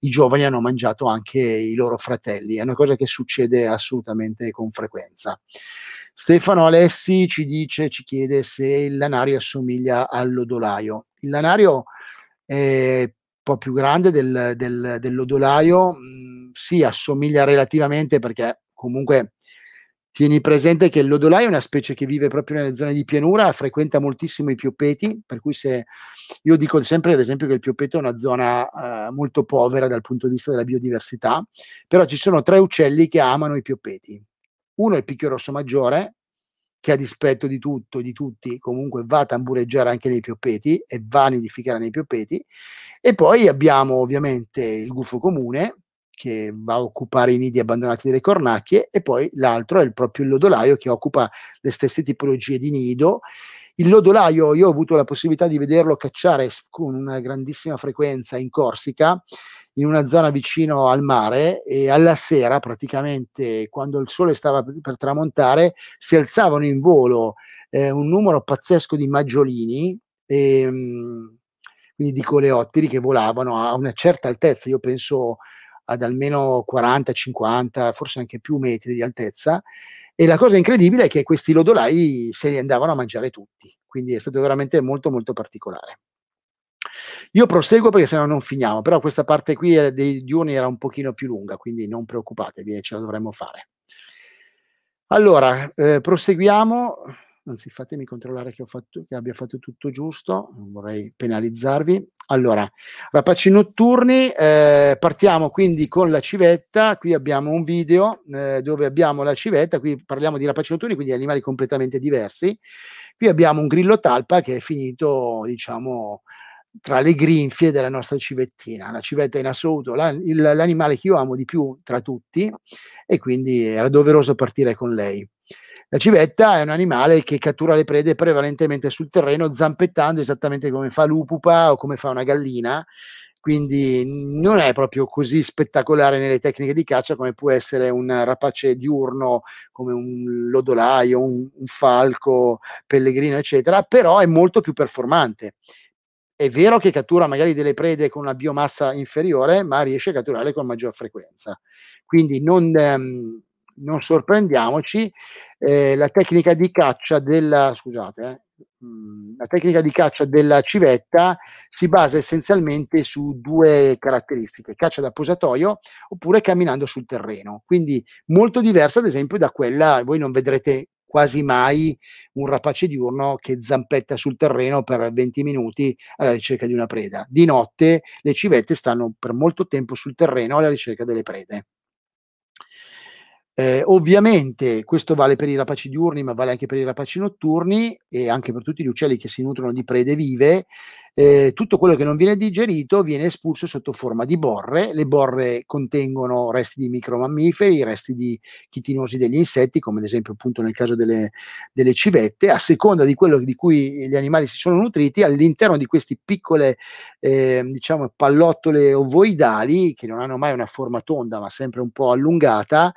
i giovani hanno mangiato anche i loro fratelli. È una cosa che succede assolutamente con frequenza. Stefano Alessi ci dice, ci chiede se il lanario assomiglia all'odolaio. Il lanario è un po' più grande del, del, dell'odolaio, mh, mm, sì, assomiglia relativamente perché comunque Tieni presente che il lodolai è una specie che vive proprio nelle zone di pianura, frequenta moltissimo i pioppeti, per cui se io dico sempre ad esempio che il pioppeto è una zona eh, molto povera dal punto di vista della biodiversità, però ci sono tre uccelli che amano i pioppeti. Uno è il picchio rosso maggiore, che a dispetto di tutto, e di tutti, comunque va a tambureggiare anche nei pioppeti e va a nidificare nei pioppeti. E poi abbiamo ovviamente il gufo comune, che va a occupare i nidi abbandonati delle cornacchie e poi l'altro è il proprio lodolaio che occupa le stesse tipologie di nido. Il lodolaio io ho avuto la possibilità di vederlo cacciare con una grandissima frequenza in Corsica, in una zona vicino al mare e alla sera praticamente quando il sole stava per tramontare si alzavano in volo eh, un numero pazzesco di maggiolini. E, ehm, quindi di coleotteri che volavano a una certa altezza, io penso ad almeno 40, 50, forse anche più metri di altezza. E la cosa incredibile è che questi lodolai se li andavano a mangiare tutti, quindi è stato veramente molto molto particolare. Io proseguo perché sennò non finiamo, però questa parte qui dei diurni era un pochino più lunga, quindi non preoccupatevi, eh, ce la dovremmo fare. Allora, eh, proseguiamo anzi fatemi controllare che, fatto, che, abbia fatto tutto giusto, non vorrei penalizzarvi. Allora, rapaci notturni, eh, partiamo quindi con la civetta, qui abbiamo un video eh, dove abbiamo la civetta, qui parliamo di rapaci notturni, quindi animali completamente diversi, qui abbiamo un grillo talpa che è finito, diciamo, tra le grinfie della nostra civettina. La civetta in assoluto la, il, l'animale che io amo di più tra tutti e quindi era doveroso partire con lei. La civetta è un animale che cattura le prede prevalentemente sul terreno, zampettando esattamente come fa l'upupa o come fa una gallina, quindi non è proprio così spettacolare nelle tecniche di caccia come può essere un rapace diurno come un lodolaio, un, un falco, pellegrino, eccetera, però è molto più performante è vero che cattura magari delle prede con una biomassa inferiore, ma riesce a catturarle con maggior frequenza. Quindi non, ehm, non sorprendiamoci, eh, la tecnica di caccia della, scusate, eh, mm, la tecnica di caccia della civetta si basa essenzialmente su due caratteristiche, caccia da posatoio oppure camminando sul terreno, quindi molto diversa ad esempio da quella, voi non vedrete quasi mai un rapace diurno che zampetta sul terreno per 20 minuti alla ricerca di una preda. Di notte le civette stanno per molto tempo sul terreno alla ricerca delle prede. Eh, ovviamente questo vale per i rapaci diurni, ma vale anche per i rapaci notturni e anche per tutti gli uccelli che si nutrono di prede vive. Eh, tutto quello che non viene digerito viene espulso sotto forma di borre. Le borre contengono resti di micromammiferi, resti di chitinosi degli insetti, come ad esempio appunto nel caso delle, delle civette. A seconda di quello di cui gli animali si sono nutriti, all'interno di queste piccole eh, diciamo, pallottole ovoidali, che non hanno mai una forma tonda, ma sempre un po' allungata,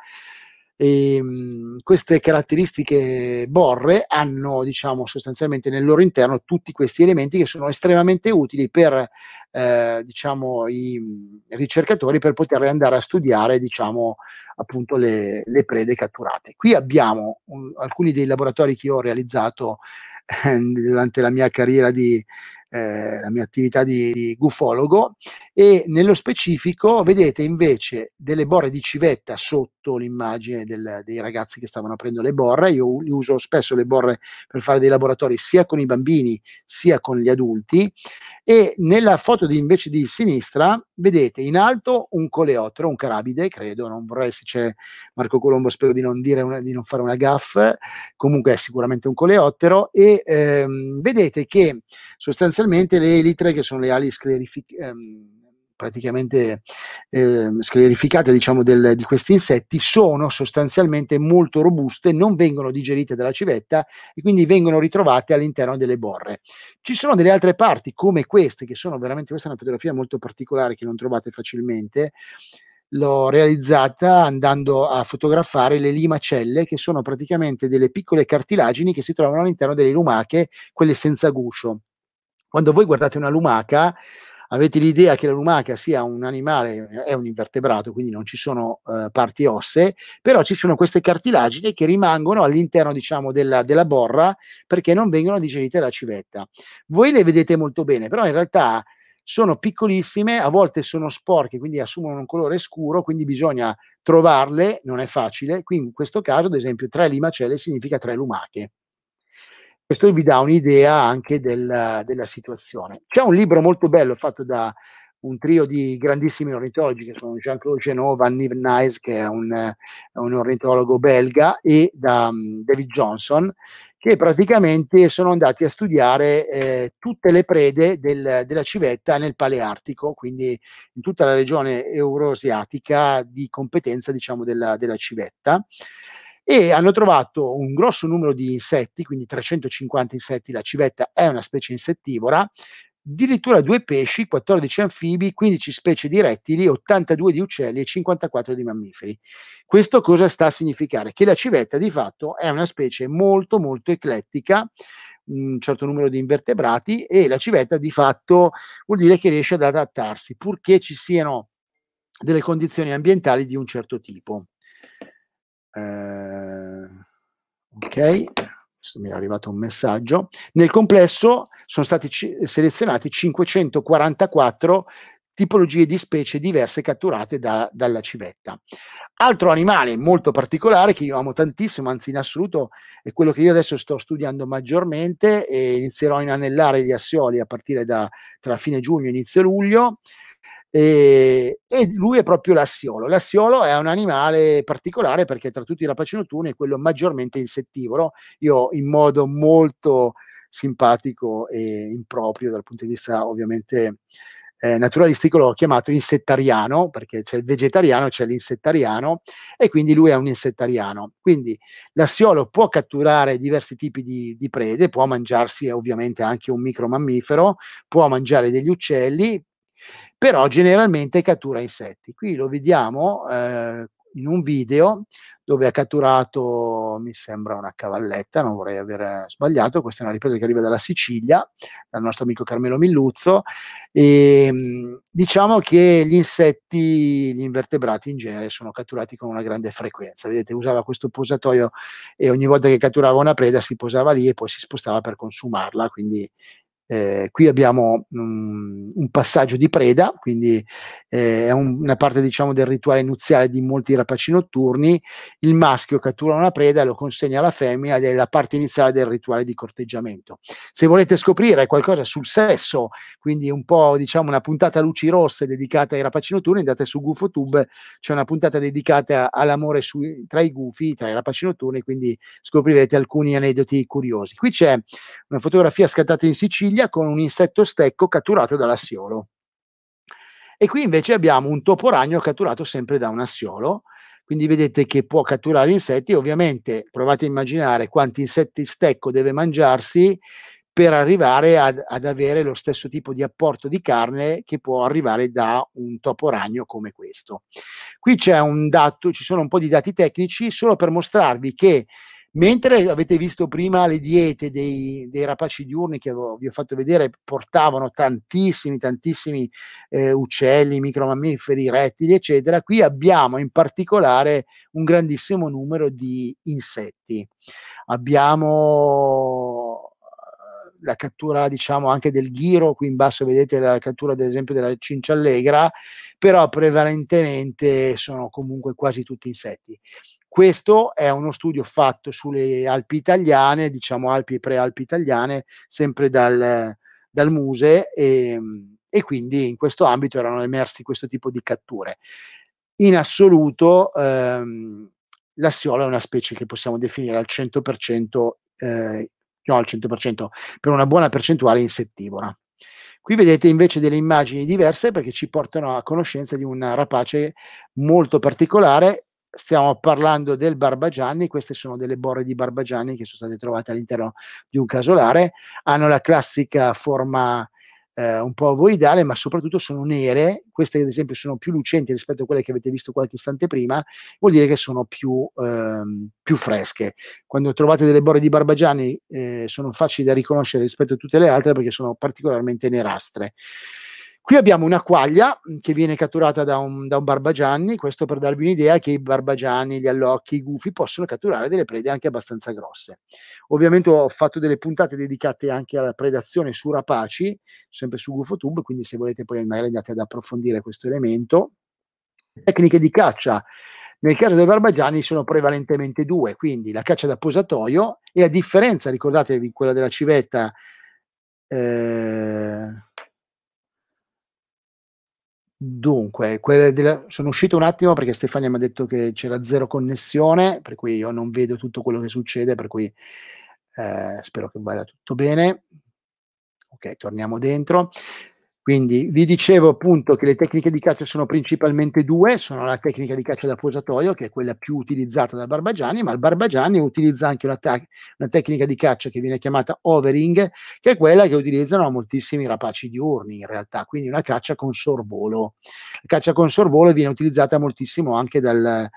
e, ehm, queste caratteristiche borre hanno, diciamo, sostanzialmente nel loro interno tutti questi elementi che sono estremamente utili per, eh, diciamo, i mm, ricercatori per poter andare a studiare, diciamo, appunto le, le prede catturate. Qui abbiamo un, alcuni dei laboratori che ho realizzato eh, durante la mia carriera di eh, la mia attività di, di gufologo e nello specifico vedete invece delle borre di civetta sotto sotto l'immagine del, dei ragazzi che stavano aprendo le borre. Io uso spesso le borre per fare dei laboratori sia con i bambini sia con gli adulti. E nella foto di, invece di sinistra vedete in alto un coleottero, un carabide, credo, non vorrei se c'è Marco Colombo, spero di non, dire una, di non fare una gaffe, comunque è sicuramente un coleottero e ehm, vedete che sostanzialmente le elitre che sono le ali sclerificate ehm, praticamente eh, sclerificate diciamo, del, di questi insetti sono sostanzialmente molto robuste, non vengono digerite dalla civetta e quindi vengono ritrovate all'interno delle borre. Ci sono delle altre parti come queste, che sono veramente, questa è una fotografia molto particolare che non trovate facilmente, l'ho realizzata andando a fotografare le limacelle, che sono praticamente delle piccole cartilagini che si trovano all'interno delle lumache, quelle senza guscio. Quando voi guardate una lumaca, avete l'idea che la lumaca sia un animale, è un invertebrato, quindi non ci sono eh, parti ossee, però ci sono queste cartilagini che rimangono all'interno diciamo, della, della, borra perché non vengono digerite dalla civetta. Voi le vedete molto bene, però in realtà sono piccolissime, a volte sono sporche, quindi assumono un colore scuro, quindi bisogna trovarle, non è facile. Qui in questo caso, ad esempio, tre limacelle significa tre lumache questo vi dà un'idea anche del, della situazione. C'è un libro molto bello fatto da un trio di grandissimi ornitologi che sono Jean-Claude Genova, Van Nivenais che è un, un, ornitologo belga e da um, David Johnson che praticamente sono andati a studiare eh, tutte le prede del, della civetta nel paleartico, quindi in tutta la regione euroasiatica di competenza diciamo, della, della civetta e hanno trovato un grosso numero di insetti, quindi 350 insetti, la civetta è una specie insettivora, addirittura due pesci, 14 anfibi, 15 specie di rettili, 82 di uccelli e 54 di mammiferi. Questo cosa sta a significare? Che la civetta di fatto è una specie molto molto eclettica, un certo numero di invertebrati e la civetta di fatto vuol dire che riesce ad adattarsi, purché ci siano delle condizioni ambientali di un certo tipo. Eh, ok, mi è arrivato un messaggio. Nel complesso sono stati c- selezionati 544 tipologie di specie diverse catturate da, dalla civetta. Altro animale molto particolare che io amo tantissimo, anzi in assoluto, è quello che io adesso sto studiando maggiormente e inizierò a inanellare gli assioli a partire da tra fine giugno e inizio luglio. E, ehm, e, lui è proprio l'assiolo. L'assiolo è un animale particolare perché tra tutti i rapaci notturni è quello maggiormente insettivoro. Io in modo molto simpatico e improprio dal punto di vista ovviamente eh, naturalistico l'ho chiamato insettariano perché c'è il vegetariano, c'è l'insettariano e quindi lui è un insettariano. Quindi l'assiolo può catturare diversi tipi di, di prede, può mangiarsi ovviamente anche un micromammifero, può mangiare degli uccelli, però generalmente cattura insetti. Qui lo vediamo eh, in un video dove ha catturato, mi sembra, una cavalletta, non vorrei aver sbagliato, questa è una ripresa che arriva dalla Sicilia, dal nostro amico Carmelo Milluzzo, e ehm, diciamo che gli insetti, gli invertebrati in genere sono catturati con una grande frequenza, vedete usava questo posatoio e ogni volta che catturava una preda si posava lì e poi si spostava per consumarla, quindi eh, qui abbiamo um, un passaggio di preda, quindi eh, è un, una parte diciamo, del rituale nuziale di molti rapaci notturni. Il maschio cattura una preda, e lo consegna alla femmina ed è la parte iniziale del rituale di corteggiamento. Se volete scoprire qualcosa sul sesso, quindi un po' diciamo una puntata a luci rosse dedicata ai rapaci notturni, andate su GufoTube, c'è una puntata dedicata all'amore sui, tra i gufi, tra i rapaci notturni, quindi scoprirete alcuni aneddoti curiosi. Qui c'è una fotografia scattata in Sicilia famiglia con un insetto stecco catturato dall'assiolo. E qui invece abbiamo un toporagno catturato sempre da un assiolo, quindi vedete che può catturare insetti, ovviamente provate a immaginare quanti insetti stecco deve mangiarsi per arrivare ad, ad, avere lo stesso tipo di apporto di carne che può arrivare da un topo ragno come questo. Qui c'è un dato, ci sono un po' di dati tecnici solo per mostrarvi che Mentre avete visto prima le diete dei, dei rapaci diurni che avevo, vi ho fatto vedere, portavano tantissimi, tantissimi eh, uccelli, micromammiferi, rettili, eccetera, qui abbiamo in particolare un grandissimo numero di insetti. Abbiamo eh, la cattura diciamo anche del ghiro, qui in basso vedete la cattura ad esempio della cinciallegra, però prevalentemente sono comunque quasi tutti insetti. Questo è uno studio fatto sulle Alpi italiane, diciamo Alpi e Prealpi italiane, sempre dal, dal Muse e, ehm, e, quindi in questo ambito erano emersi questo tipo di catture. In assoluto ehm, l'assiola è una specie che possiamo definire al 100%, eh, no al 100%, per una buona percentuale insettivora. Qui vedete invece delle immagini diverse perché ci portano a conoscenza di un rapace molto particolare stiamo parlando del Barbagianni, queste sono delle borre di Barbagianni che sono state trovate all'interno di un casolare, hanno la classica forma eh, un po' ovoidale, ma soprattutto sono nere, queste ad esempio sono più lucenti rispetto a quelle che avete visto qualche istante prima, vuol dire che sono più, ehm, più fresche. Quando trovate delle borre di Barbagianni eh, sono facili da riconoscere rispetto a tutte le altre perché sono particolarmente nerastre. Qui abbiamo una quaglia mhmm, che viene catturata da un, da un barbagianni, questo per darvi un'idea che i barbagianni, gli allocchi, i gufi possono catturare delle prede anche abbastanza grosse. Ovviamente ho fatto delle puntate dedicate anche alla predazione su rapaci, sempre su GufoTube, quindi se volete poi magari andate ad approfondire questo elemento. Tecniche di caccia. Nel caso dei barbagianni sono prevalentemente due, quindi la caccia da posatoio e a differenza, ricordatevi, quella della civetta... Eh, Dunque, della, sono uscito un attimo perché Stefania mi ha detto che c'era zero connessione, per cui io non vedo tutto quello che succede, per cui eh, spero che vada tutto bene. Ok, torniamo dentro. Quindi vi dicevo appunto che le tecniche di caccia sono principalmente due, sono la tecnica di caccia da posatorio, che è quella più utilizzata dal Barbagianni, ma il Barbagianni utilizza anche una, ta- una, tecnica di caccia che viene chiamata overing, che è quella che utilizzano moltissimi rapaci diurni in realtà, quindi una caccia con sorvolo. La caccia con sorvolo viene utilizzata moltissimo anche dal,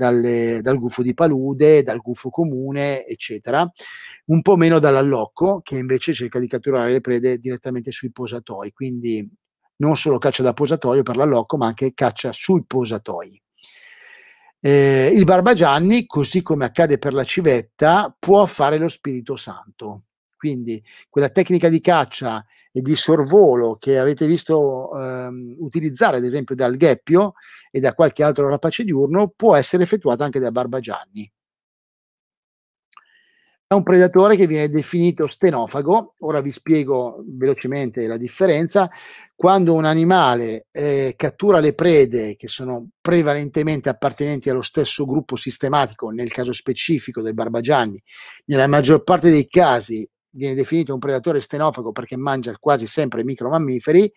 dalle, dal gufo di palude, dal gufo comune, eccetera, un po' meno dall'allocco che invece cerca di catturare le prede direttamente sui posatoi, quindi non solo caccia da posatoio per l'allocco, ma anche caccia sui posatoi. Eh, il Barbagianni, così come accade per la civetta, può fare lo Spirito Santo. Quindi quella tecnica di caccia e di sorvolo che avete visto ehm, utilizzare, ad esempio, dal Gheppio e da qualche altro rapace diurno, può essere effettuata anche da Barbagianni. È un predatore che viene definito stenofago. Ora vi spiego velocemente la differenza. Quando un animale eh, cattura le prede che sono prevalentemente appartenenti allo stesso gruppo sistematico, nel caso specifico del Barbagianni, nella maggior parte dei casi viene definito un predatore stenofago perché mangia quasi sempre micromammiferi,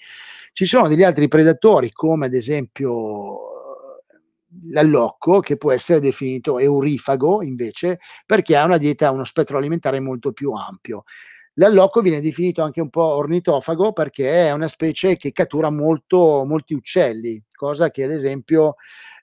ci sono degli altri predatori come ad esempio eh, l'allocco che può essere definito eurifago invece perché ha una dieta, uno spettro alimentare molto più ampio. L'allocco viene definito anche un po' ornitofago perché è una specie che cattura molto, molti uccelli, cosa che ad esempio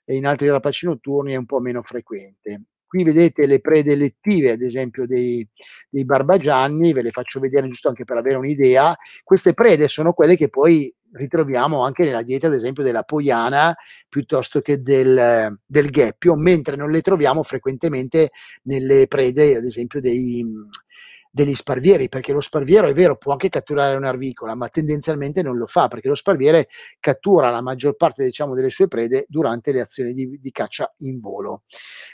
in altri rapaci notturni è un po' meno frequente. Qui vedete le prede elettive, ad esempio, dei, dei Barbagianni, ve le faccio vedere giusto anche per avere un'idea. Queste prede sono quelle che poi ritroviamo anche nella dieta, ad esempio, della poiana piuttosto che del, del gheppio, mentre non le troviamo frequentemente nelle prede, ad esempio, dei, degli sparvieri, perché lo sparviero è vero, può anche catturare un'arvicola, ma tendenzialmente non lo fa, perché lo sparviere cattura la maggior parte diciamo, delle sue prede durante le azioni di, di caccia in volo.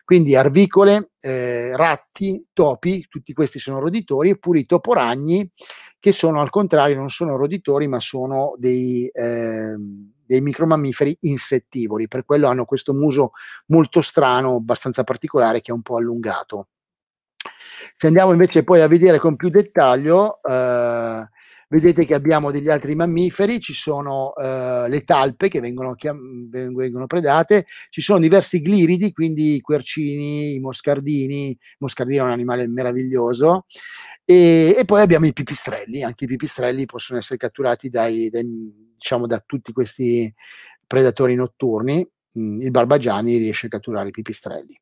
Quindi arvicole, eh, ratti, topi, tutti questi sono roditori, eppure i toporagni, che sono al contrario, non sono roditori, ma sono dei... Eh, dei micromammiferi insettivori, per quello hanno questo muso molto strano, abbastanza particolare, che è un po' allungato. Se andiamo invece poi a vedere con più dettaglio, eh, vedete che abbiamo degli altri mammiferi, ci sono eh, le talpe che vengono, chiam- vengono, predate, ci sono diversi gliridi, quindi i quercini, i moscardini, il moscardino è un animale meraviglioso, e, e, poi abbiamo i pipistrelli, anche i pipistrelli possono essere catturati dai, dai, diciamo, da tutti questi predatori notturni mh, mm, il Barbagiani riesce a catturare i pipistrelli.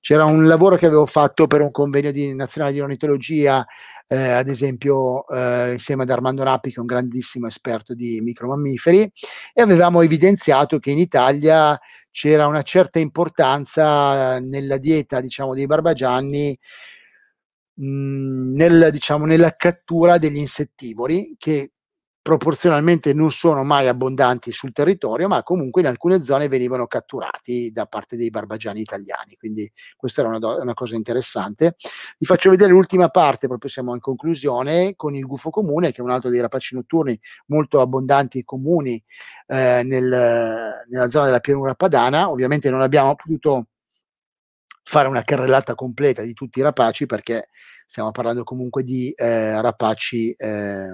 C'era un lavoro che avevo fatto per un convegno di, nazionale di ornitologia, eh, ad esempio eh, insieme ad Armando Nappi, che è un grandissimo esperto di micromammiferi, e avevamo evidenziato che in Italia c'era una certa importanza nella dieta diciamo, dei Barbagianni mm, nel, diciamo, nella cattura degli insettivori che proporzionalmente non sono mai abbondanti sul territorio, ma comunque in alcune zone venivano catturati da parte dei barbagiani italiani. Quindi questa era una, do- una cosa interessante. Vi faccio vedere l'ultima parte, proprio siamo in conclusione, con il gufo comune, che è un altro dei rapaci notturni molto abbondanti comuni eh, nel, nella zona della pianura padana. Ovviamente non abbiamo potuto fare una carrellata completa di tutti i rapaci perché stiamo parlando comunque di eh, rapaci eh,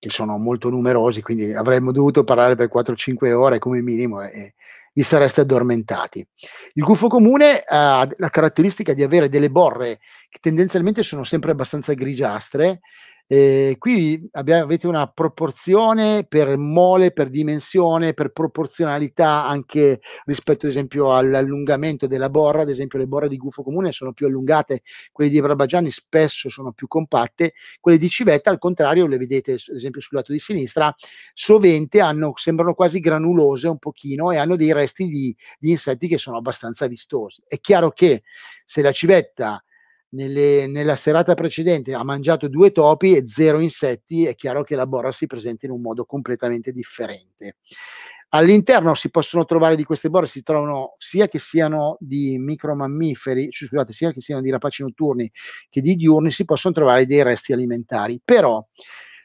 che sono molto numerosi, quindi avremmo dovuto parlare per 4-5 ore come minimo e vi sareste addormentati. Il gufo comune ha la caratteristica di avere delle borre che tendenzialmente sono sempre abbastanza grigiastre, eh, qui abbiamo, avete una proporzione per mole, per dimensione, per proporzionalità anche rispetto ad esempio all'allungamento della borra, ad esempio le borre di gufo comune sono più allungate, quelle di Brabagiani spesso sono più compatte, quelle di Civetta al contrario le vedete ad esempio sul lato di sinistra, sovente hanno, sembrano quasi granulose un pochino e hanno dei resti di, di insetti che sono abbastanza vistosi. È chiaro che se la civetta nelle, nella serata precedente ha mangiato due topi e zero insetti, è chiaro che la borra si presenta in un modo completamente differente. All'interno si possono trovare di queste borre, si trovano sia che siano di micromammiferi, scusate, sia che siano di rapaci notturni che di diurni, si possono trovare dei resti alimentari. Però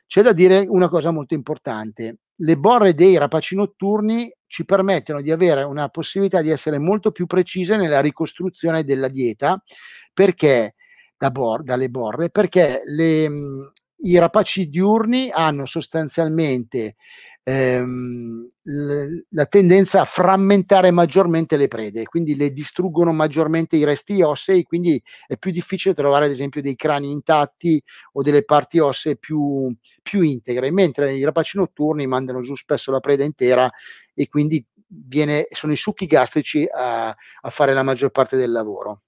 c'è da dire una cosa molto importante. Le borre dei rapaci notturni ci permettono di avere una possibilità di essere molto più precise nella ricostruzione della dieta perché da bor- dalle borre perché le, mhmm, i rapaci diurni hanno sostanzialmente ehm, l- la tendenza a frammentare maggiormente le prede, quindi le distruggono maggiormente i resti ossei, quindi è più difficile trovare ad esempio dei crani intatti o delle parti ossee più, più integre, mentre i rapaci notturni mandano giù spesso la preda intera e quindi viene, sono i succhi gastrici a, a fare la maggior parte del lavoro.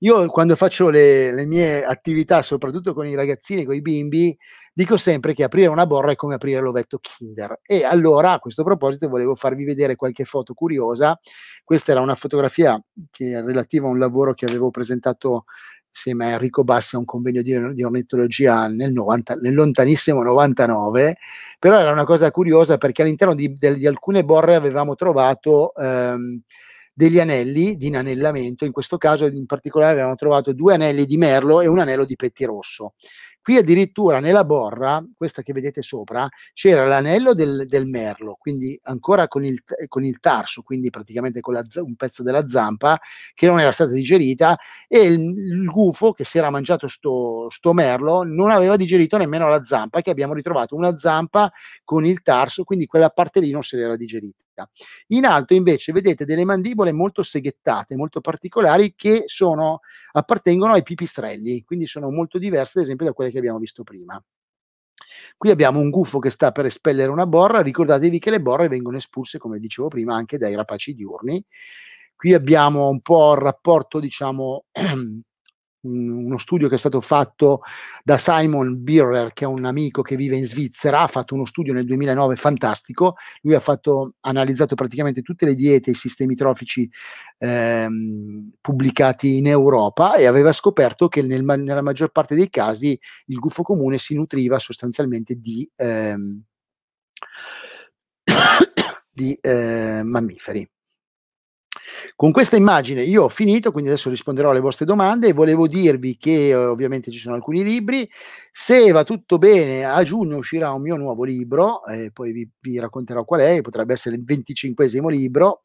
Io quando faccio le, le mie attività, soprattutto con i ragazzini, con i bimbi, dico sempre che aprire una borra è come aprire l'ovetto Kinder. E allora a questo proposito volevo farvi vedere qualche foto curiosa. Questa era una fotografia che relativa a un lavoro che avevo presentato insieme a Enrico Bassi a un convegno di, di ornitologia nel, 90, nel, lontanissimo 99, però era una cosa curiosa perché all'interno di, di, di alcune borre avevamo trovato ehm, degli anelli di inanellamento, in questo caso in particolare abbiamo trovato due anelli di merlo e un anello di pettirosso. Qui addirittura nella borra, questa che vedete sopra, c'era l'anello del, del merlo, quindi ancora con il, con il tarso, quindi praticamente con la, un pezzo della zampa che non era stata digerita e il, il gufo che si era mangiato sto, sto, merlo non aveva digerito nemmeno la zampa che abbiamo ritrovato, una zampa con il tarso, quindi quella parte lì non se l'era digerita. In alto invece vedete delle mandibole molto seghettate, molto particolari che sono, appartengono ai pipistrelli, quindi sono molto diverse ad esempio da quelle che che abbiamo visto prima. Qui abbiamo un gufo che sta per espellere una borra, ricordatevi che le borre vengono espulse, come dicevo prima, anche dai rapaci diurni. Qui abbiamo un po' il rapporto, diciamo, uno studio che è stato fatto da Simon Birrer, che è un amico che vive in Svizzera, ha fatto uno studio nel 2009 fantastico, lui ha fatto, analizzato praticamente tutte le diete e i sistemi trofici ehm, pubblicati in Europa e aveva scoperto che nel, nella maggior parte dei casi il gufo comune si nutriva sostanzialmente di, ehm, di eh, mammiferi. Con questa immagine io ho finito, quindi adesso risponderò alle vostre domande e volevo dirvi che eh, ovviamente ci sono alcuni libri, se va tutto bene a giugno uscirà un mio nuovo libro, eh, poi vi, vi, racconterò qual è, potrebbe essere il venticinquesimo libro.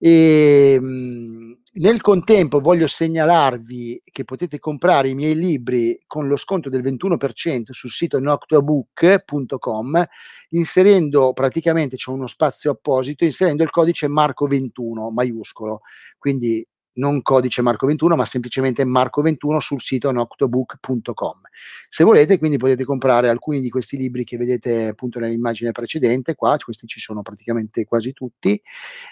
E, ehm, mh, nel contempo voglio segnalarvi che potete comprare i miei libri con lo sconto del 21% sul sito noctuabook.com inserendo praticamente c'è uno spazio apposito inserendo il codice Marco21 maiuscolo. Quindi non codice Marco 21, ma semplicemente Marco 21 sul sito noctobook.com. Se volete, quindi potete comprare alcuni di questi libri che vedete appunto nell'immagine precedente, qua questi ci sono praticamente quasi tutti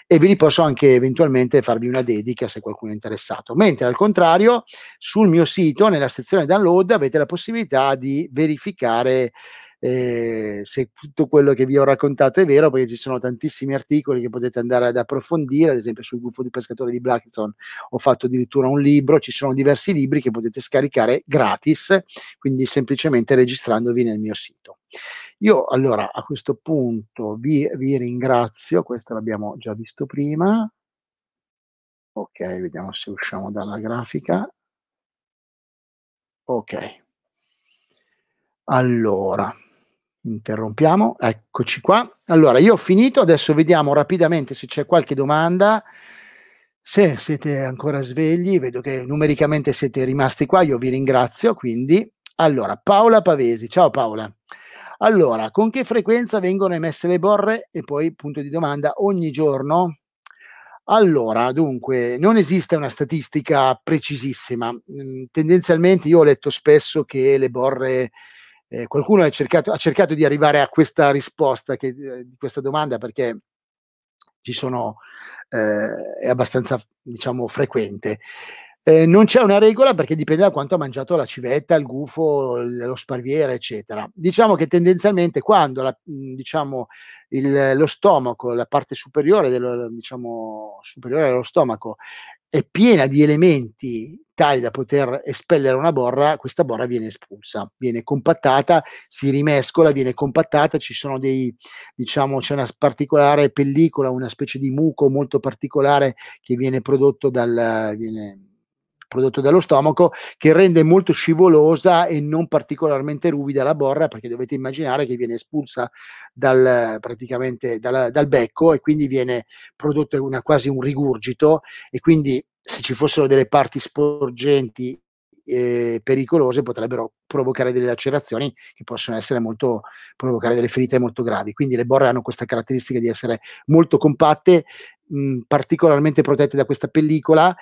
e ve li posso anche eventualmente farvi una dedica se qualcuno è interessato. Mentre al contrario, sul mio sito, nella sezione download, avete la possibilità di verificare eh, se tutto quello che vi ho raccontato è vero, perché ci sono tantissimi articoli che potete andare ad approfondire, ad esempio sul gufo di pescatore di Blackstone ho fatto addirittura un libro, ci sono diversi libri che potete scaricare gratis, quindi semplicemente registrandovi nel mio sito. Io allora a questo punto vi, vi ringrazio, questo l'abbiamo già visto prima. Ok, vediamo se usciamo dalla grafica. Ok. Allora, interrompiamo, eccoci qua. Allora, io ho finito, adesso vediamo rapidamente se c'è qualche domanda. Se siete ancora svegli, vedo che numericamente siete rimasti qua, io vi ringrazio, quindi. Allora, Paola Pavesi, ciao Paola. Allora, con che frequenza vengono emesse le borre? E poi, punto di domanda, ogni giorno? Allora, dunque, non esiste una statistica precisissima. Mm, tendenzialmente io ho letto spesso che le borre eh, qualcuno cercato, ha cercato di arrivare a questa risposta, che, eh, di questa domanda, perché ci sono, eh, è abbastanza diciamo, frequente. Eh, non c'è una regola perché dipende da quanto ha mangiato la civetta, il gufo, lo sparviere, eccetera. Diciamo che tendenzialmente quando la, mhmm, diciamo, il, lo stomaco, la parte superiore, dello, diciamo, superiore dello stomaco è piena di elementi tali da poter espellere una borra, questa borra viene espulsa, viene compattata, si rimescola, viene compattata, ci sono dei, diciamo, c'è una particolare pellicola, una specie di muco molto particolare che viene prodotto dal, viene, prodotto dallo stomaco che rende molto scivolosa e non particolarmente ruvida la borra perché dovete immaginare che viene espulsa dal, praticamente dal, dal becco e quindi viene prodotto una, quasi un rigurgito e quindi se ci fossero delle parti sporgenti eh, pericolose potrebbero provocare delle lacerazioni che possono essere molto provocare delle ferite molto gravi. Quindi le borre hanno questa caratteristica di essere molto compatte, mh, particolarmente protette da questa pellicola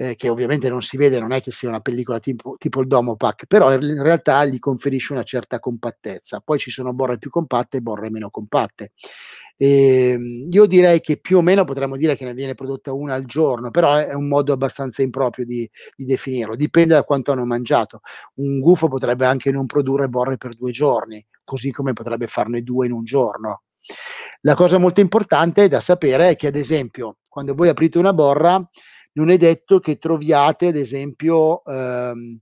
eh, che ovviamente non si vede, non è che sia una pellicola tipo, tipo, il Domopac, però in realtà gli conferisce una certa compattezza. Poi ci sono borre più compatte e borre meno compatte. E ehm, io direi che più o meno potremmo dire che ne viene prodotta una al giorno, però è un modo abbastanza improprio di, di definirlo, dipende da quanto hanno mangiato. Un gufo potrebbe anche non produrre borre per due giorni, così come potrebbe farne due in un giorno. La cosa molto importante da sapere è che, ad esempio, quando voi aprite una borra, non è detto che troviate, ad esempio, ehm,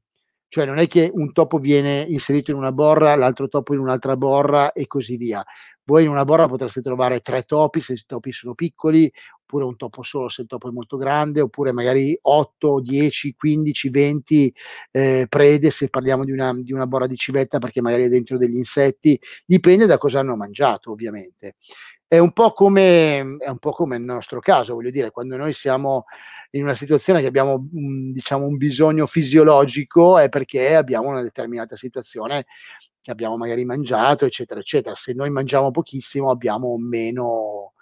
cioè non è che un topo viene inserito in una borra, l'altro topo in un'altra borra e così via. Voi in una borra potreste trovare tre topi se i topi sono piccoli, oppure un topo solo se il topo è molto grande, oppure magari 8, 10, 15, 20 eh, prede se parliamo di una, di una borra di civetta perché magari è dentro degli insetti, dipende da cosa hanno mangiato ovviamente. È un, come, è un, po come, il nostro caso, voglio dire, quando noi siamo in una situazione che abbiamo mm, diciamo, un bisogno fisiologico è perché abbiamo una determinata situazione che abbiamo magari mangiato, eccetera, eccetera. Se noi mangiamo pochissimo abbiamo meno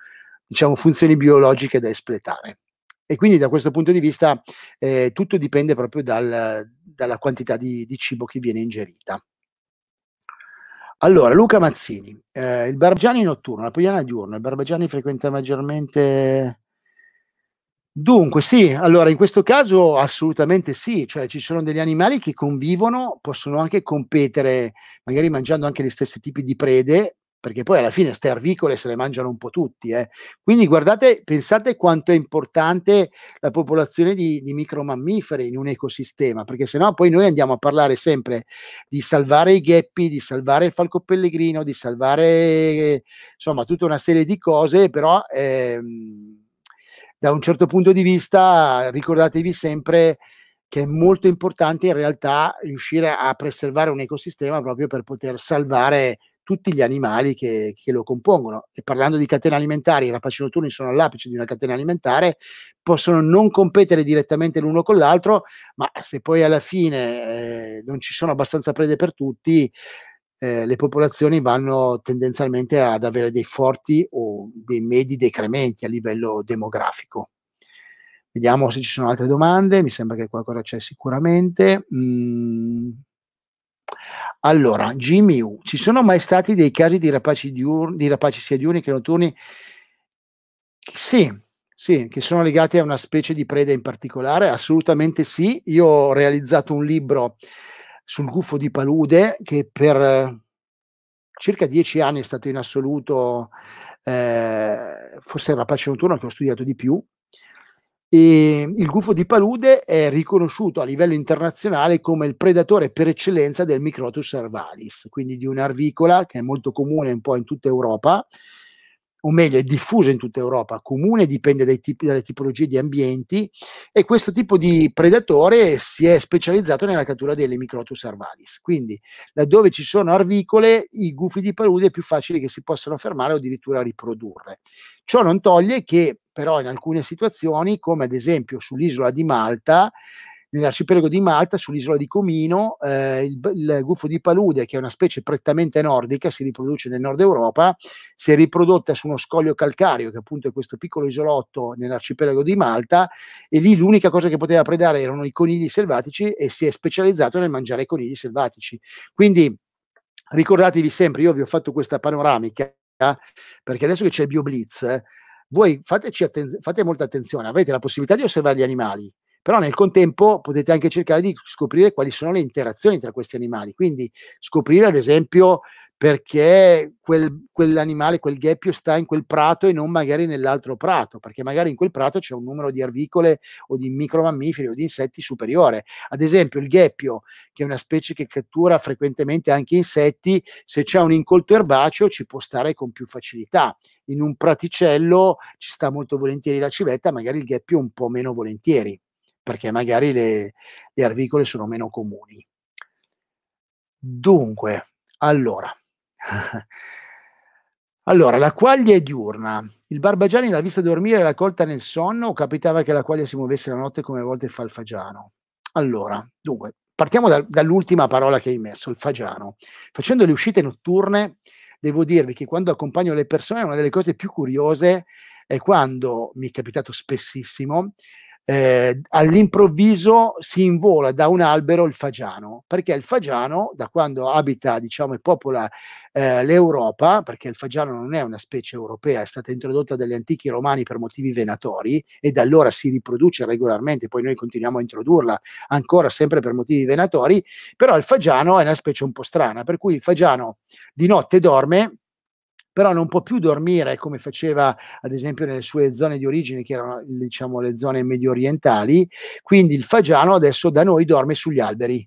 diciamo, funzioni biologiche da espletare. E quindi da questo punto di vista eh, tutto dipende proprio dal, dalla quantità di, di cibo che viene ingerita. Allora, Luca Mazzini, eh, il Barbagiani notturno, la Poiana diurna, il Barbagiani frequenta maggiormente... Dunque, sì, allora in questo caso assolutamente sì, cioè ci sono degli animali che convivono, possono anche competere, magari mangiando anche gli stessi tipi di prede, perché poi alla fine ste arvicole se le mangiano un po' tutti. Eh. Quindi guardate, pensate quanto è importante la popolazione di, di micromammiferi in un ecosistema, perché sennò poi noi andiamo a parlare sempre di salvare i gheppi, di salvare il falco pellegrino, di salvare insomma tutta una serie di cose, però ehm, da un certo punto di vista ricordatevi sempre che è molto importante in realtà riuscire a preservare un ecosistema proprio per poter salvare tutti gli animali che, che, lo compongono. E parlando di catene alimentari, i rapaci notturni sono all'apice di una catena alimentare, possono non competere direttamente l'uno con l'altro, ma se poi alla fine eh, non ci sono abbastanza prede per tutti, eh, le popolazioni vanno tendenzialmente ad avere dei forti o dei medi decrementi a livello demografico. Vediamo se ci sono altre domande, mi sembra che qualcosa c'è sicuramente. Mm. Allora, Jimmy ci sono mai stati dei casi di rapaci, diur- di rapaci sia diurni che notturni? Sì, sì, che sono legati a una specie di preda in particolare? Assolutamente sì. Io ho realizzato un libro sul gufo di palude che per eh, circa dieci anni è stato in assoluto, eh, forse il rapace notturno che ho studiato di più, e ehm, il gufo di palude è riconosciuto a livello internazionale come il predatore per eccellenza del Microtus cervalis, quindi di un'arvicola che è molto comune un po' in tutta Europa o meglio è diffusa in tutta Europa, comune dipende dai tipi, dalle tipologie di ambienti e questo tipo di predatore si è specializzato nella cattura delle Microtus arvalis. Quindi laddove ci sono arvicole i gufi di palude è più facile che si possano fermare o addirittura riprodurre. Ciò non toglie che però in alcune situazioni, come ad esempio sull'isola di Malta, nell'arcipelago di Malta, sull'isola di Comino, eh, il, il, gufo di palude, che è una specie prettamente nordica, si riproduce nel nord Europa, si è riprodotta su uno scoglio calcareo, che appunto è questo piccolo isolotto nell'arcipelago di Malta, e lì l'unica cosa che poteva predare erano i conigli selvatici e si è specializzato nel mangiare i conigli selvatici. Quindi ricordatevi sempre, io vi ho fatto questa panoramica, perché adesso che c'è il BioBlitz, voi attenz- fate molta attenzione, avete la possibilità di osservare gli animali, però nel contempo potete anche cercare di scoprire quali sono le interazioni tra questi animali, quindi scoprire ad esempio perché quel, quell'animale, quel gheppio sta in quel prato e non magari nell'altro prato, perché magari in quel prato c'è un numero di arvicole o di micromammiferi o di insetti superiore. Ad esempio il gheppio, che è una specie che cattura frequentemente anche insetti, se c'è un incolto erbaceo ci può stare con più facilità. In un praticello ci sta molto volentieri la civetta, magari il gheppio un po' meno volentieri perché magari le, le arvicole sono meno comuni. Dunque, allora, allora la quaglia è diurna. Il barbagiani l'ha vista dormire la colta nel sonno o capitava che la quaglia si muovesse la notte come a volte fa il fagiano? Allora, dunque, partiamo da, dall'ultima parola che hai messo, il fagiano. Facendo le uscite notturne, devo dirvi che quando accompagno le persone, una delle cose più curiose è quando mi è capitato spessissimo eh, all'improvviso si invola da un albero il fagiano, perché il fagiano, da quando abita, diciamo, e popola eh, l'Europa, perché il fagiano non è una specie europea, è stata introdotta dagli antichi romani per motivi venatori e da allora si riproduce regolarmente, poi noi continuiamo a introdurla ancora sempre per motivi venatori, però il fagiano è una specie un po' strana, per cui il fagiano di notte dorme però non può più dormire come faceva ad esempio nelle sue zone di origine che erano diciamo le zone medio orientali, quindi il fagiano adesso da noi dorme sugli alberi.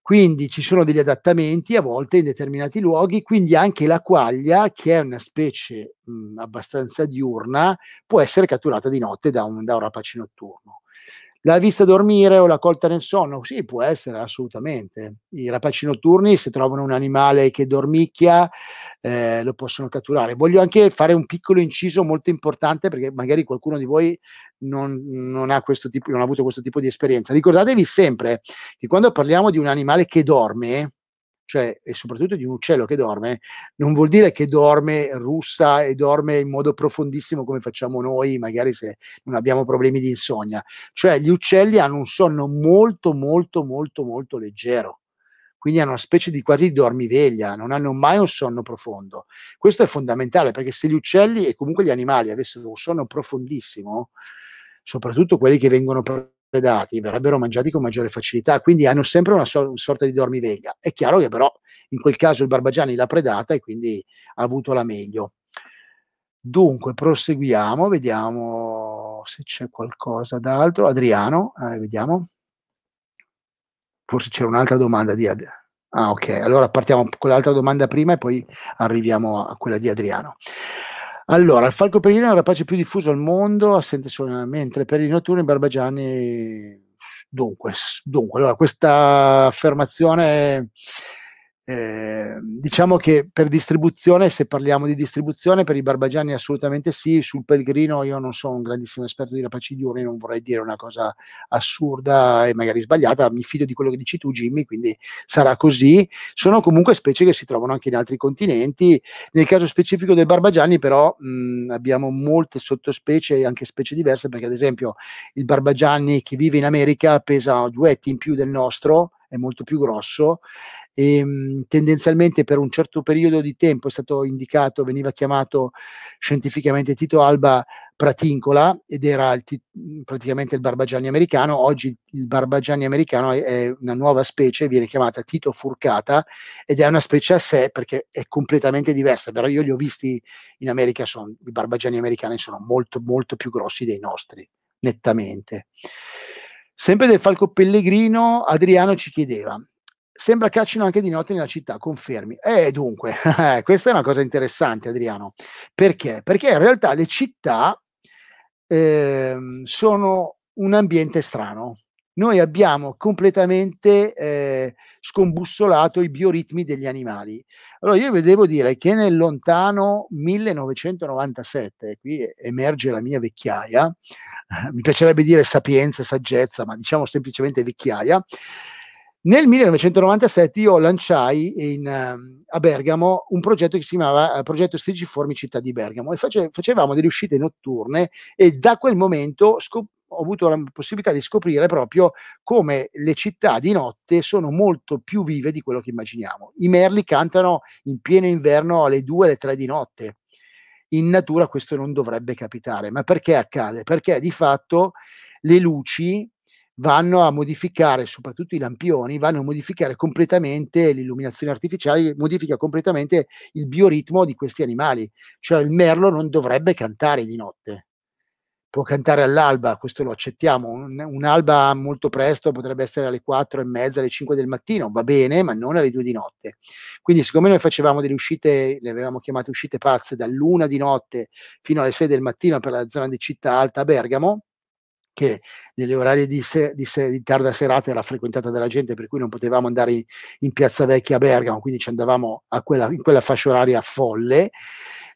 Quindi ci sono degli adattamenti a volte in determinati luoghi, quindi anche la quaglia, che è una specie mh, abbastanza diurna, può essere catturata di notte da un, da un rapace notturno. L'ha vista dormire o l'ha colta nel sonno? Sì, può essere assolutamente. I rapaci notturni, se trovano un animale che dormicchia, eh, lo possono catturare. Voglio anche fare un piccolo inciso molto importante perché magari qualcuno di voi non, non, ha, tipo, non ha avuto questo tipo di esperienza. Ricordatevi sempre che quando parliamo di un animale che dorme, cioè, e soprattutto di un uccello che dorme, non vuol dire che dorme russa e dorme in modo profondissimo come facciamo noi, magari se non abbiamo problemi di insonnia. Cioè, gli uccelli hanno un sonno molto, molto, molto, molto leggero. Quindi hanno una specie di quasi dormiveglia, non hanno mai un sonno profondo. Questo è fondamentale perché se gli uccelli e comunque gli animali avessero un sonno profondissimo, soprattutto quelli che vengono dati verrebbero mangiati con maggiore facilità, quindi hanno sempre una, so- una sorta di dormiveglia. È chiaro che però in quel caso il Barbagiani l'ha predata e quindi ha avuto la meglio. Dunque, proseguiamo, vediamo se c'è qualcosa d'altro. Adriano, eh, vediamo. Forse c'era un'altra domanda di Adriano. Ah, ok. Allora partiamo con l'altra domanda prima e poi arriviamo a quella di Adriano. Allora, il falco perino è il rapace più diffuso al mondo, assente solamente, mentre per i notturni barbagiani... Dunque, dunque, allora questa affermazione eh, diciamo che per distribuzione, se parliamo di distribuzione, per i Barbagianni assolutamente sì, sul Pellegrino io non sono un grandissimo esperto di rapaci diurni, non vorrei dire una cosa assurda e magari sbagliata, mi fido di quello che dici tu Jimmy, quindi sarà così. Sono comunque specie che si trovano anche in altri continenti, nel caso specifico del Barbagianni però mh, abbiamo molte sottospecie e anche specie diverse perché ad esempio il Barbagianni che vive in America pesa due etti in più del nostro è molto più grosso e ehm, mh, tendenzialmente per un certo periodo di tempo è stato indicato, veniva chiamato scientificamente Tito Alba Pratincola ed era il, praticamente il barbagiani americano, oggi il barbagiani americano è, è una nuova specie, viene chiamata Tito furcata ed è una specie a sé perché è completamente diversa, però io li ho visti in America, sono, i barbagiani americani sono molto molto più grossi dei nostri, nettamente. Sempre del Falco Pellegrino, Adriano ci chiedeva, sembra caccino anche di notte nella città, confermi. Eh, dunque, eh, questa è una cosa interessante, Adriano. Perché? Perché in realtà le città eh, sono un ambiente strano, noi abbiamo completamente eh, scombussolato i bioritmi degli animali. Allora io vi devo dire che nel lontano 1997, qui emerge la mia vecchiaia, mi piacerebbe dire sapienza, saggezza, ma diciamo semplicemente vecchiaia, nel 1997 io lanciai in, ehm, a Bergamo un progetto che si chiamava eh, Progetto Stringiformi Città di Bergamo e facevamo delle uscite notturne e da quel momento scop- ho avuto la possibilità di scoprire proprio come le città di notte sono molto più vive di quello che immaginiamo. I merli cantano in pieno inverno alle 2, alle 3 di notte. In natura questo non dovrebbe capitare, ma perché accade? Perché di fatto le luci vanno a modificare, soprattutto i lampioni, vanno a modificare completamente l'illuminazione artificiale, modifica completamente il bioritmo di questi animali. Cioè il merlo non dovrebbe cantare di notte, può cantare all'alba, questo lo accettiamo, un, un'alba molto presto potrebbe essere alle 4 e mezza, alle 5 del mattino, va bene, ma non alle 2 di notte. Quindi siccome noi facevamo delle uscite, le avevamo chiamate uscite pazze, dall'una di notte fino alle 6 del mattino per la zona di città alta a Bergamo, che nelle orarie di, se, di, se, di, tarda serata era frequentata dalla gente, per cui non potevamo andare in, in Piazza Vecchia a Bergamo, quindi ci andavamo a quella, in quella fascia oraria folle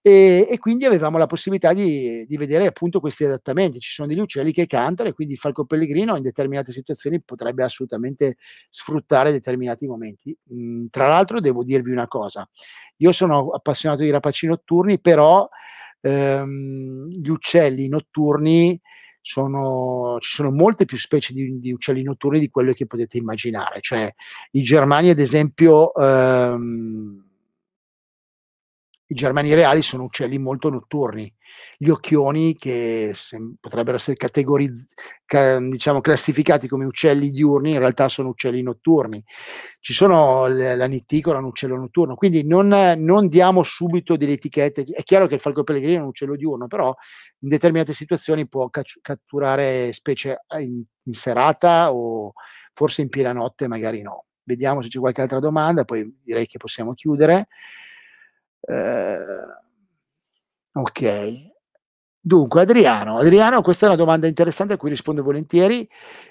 e, e quindi avevamo la possibilità di, di, vedere appunto questi adattamenti. Ci sono degli uccelli che cantano e quindi il falco pellegrino in determinate situazioni potrebbe assolutamente sfruttare determinati momenti. Mm, tra l'altro devo dirvi una cosa, io sono appassionato di rapaci notturni, però ehm, gli uccelli notturni... Sono, ci sono molte più specie di, di, uccelli notturni di quelle che potete immaginare. Cioè, i germani, ad esempio, ehm, i germani reali sono uccelli molto notturni. Gli occhioni, che se, potrebbero essere categoriz- ca- diciamo classificati come uccelli diurni, in realtà sono uccelli notturni. Ci sono l- la nitticola, un uccello notturno. Quindi non, non, diamo subito delle etichette. È chiaro che il falco pellegrino è un uccello diurno, però in determinate situazioni può ca- catturare specie eh, in, in serata o forse in piena notte, magari no. Vediamo se c'è qualche altra domanda, poi direi che possiamo chiudere. Eh, ok. Dunque, Adriano, Adriano, questa è una domanda interessante a cui rispondo volentieri.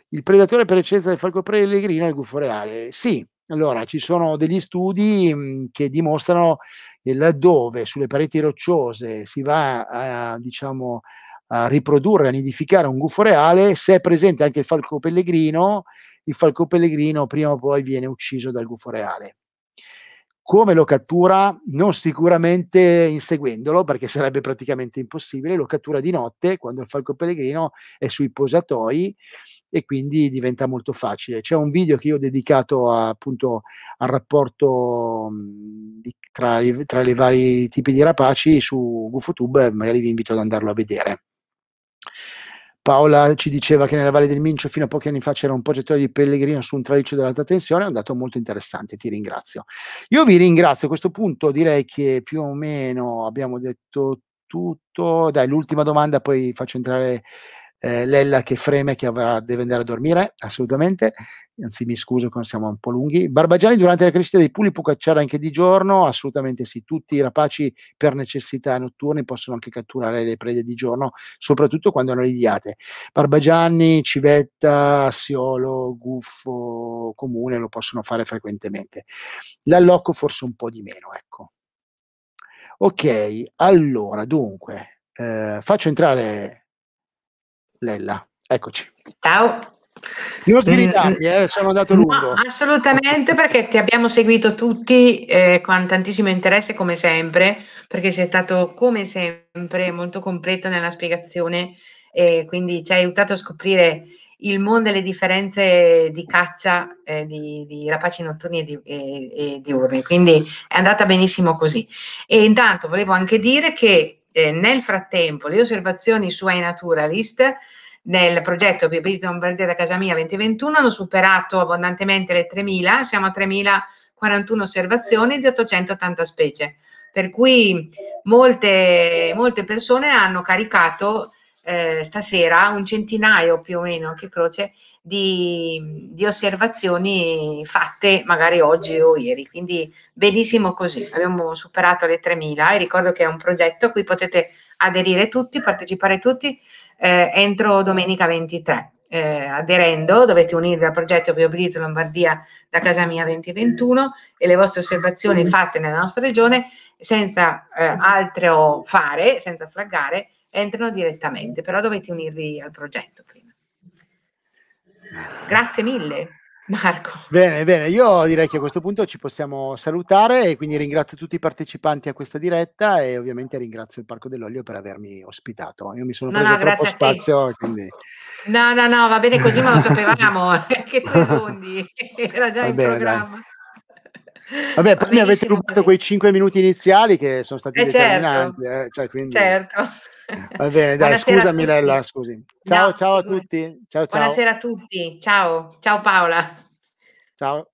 Il predatore per eccellenza del falco pellegrino è il gufo reale. Sì, allora ci sono degli studi mhmm, che dimostrano che laddove sulle pareti rocciose si va a, diciamo, a riprodurre, a nidificare un gufo reale, se è presente anche il falco pellegrino, il falco pellegrino prima o poi viene ucciso dal gufo reale. Come lo cattura? Non sicuramente inseguendolo, perché sarebbe praticamente impossibile, lo cattura di notte quando il falco pellegrino è sui posatoi e quindi diventa molto facile. C'è un video che io ho dedicato a, appunto al rapporto mh, mm, di, tra, tra i vari tipi di rapaci su GufoTube, magari vi invito ad andarlo a vedere. Paola ci diceva che nella Valle del Mincio fino a pochi anni fa c'era un progettore di Pellegrino su un traliccio dell'alta tensione, è un dato molto interessante, ti ringrazio. Io vi ringrazio, a questo punto direi che più o meno abbiamo detto tutto. Dai, l'ultima domanda, poi faccio entrare eh, Lella che freme che avrà, deve andare a dormire, assolutamente, anzi mi scuso che siamo un po' lunghi. Barbagiani durante la crescita dei puli può cacciare anche di giorno, assolutamente sì, tutti i rapaci per necessità notturne possono anche catturare le prede di giorno, soprattutto quando hanno ridiate. Barbagianni, civetta, assiolo, guffo, comune lo possono fare frequentemente. L'allocco forse un po' di meno, ecco. Ok, allora dunque, eh, faccio entrare Lella. Eccoci. Ciao. Non sgridarmi, mm, eh, sono andato lungo. No, assolutamente, perché ti abbiamo seguito tutti eh, con tantissimo interesse, come sempre, perché sei stato, come sempre, molto completo nella spiegazione e quindi ci hai aiutato a scoprire il mondo e le differenze di caccia, eh, di, di, rapaci notturni e, di, e, e diurni. Quindi è andata benissimo così. E intanto volevo anche dire che eh, nel frattempo le osservazioni su iNaturalist nel progetto Biobiz Verde da casa mia 2021 hanno superato abbondantemente le 3.000, siamo a 3.041 osservazioni di 880 specie, per cui molte, molte persone hanno caricato eh, stasera un centinaio più o meno, che croce, di, di, osservazioni fatte magari oggi o ieri. Quindi benissimo così, abbiamo superato le 3.000 e ricordo che è un progetto a cui potete aderire tutti, partecipare tutti eh, entro domenica 23. Eh, aderendo dovete unirvi al progetto Biobriz Lombardia da casa mia 2021 e le vostre osservazioni mm. fatte nella nostra regione senza eh, altro fare, senza flaggare, entrano direttamente, però dovete unirvi al progetto prima. Grazie mille. Marco. Bene, bene, io direi che a questo punto ci possiamo salutare e quindi ringrazio tutti i partecipanti a questa diretta e ovviamente ringrazio il Parco dell'Olio per avermi ospitato. Io mi sono no, preso no, troppo spazio. Quindi... No, no, no, va bene così, ma lo sapevamo che tu fondi, era già va in bene, programma. Dai. Vabbè, poi mi avete rubato quei 5 minuti iniziali che sono stati eh certo. determinanti. Certo. Eh, cioè, quindi... certo. Va bene, dai, Buonasera scusami Lella, scusi. Ciao, no, ciao a tutti. Ciao, ciao. Buonasera a tutti. Ciao, ciao Paola. Ciao.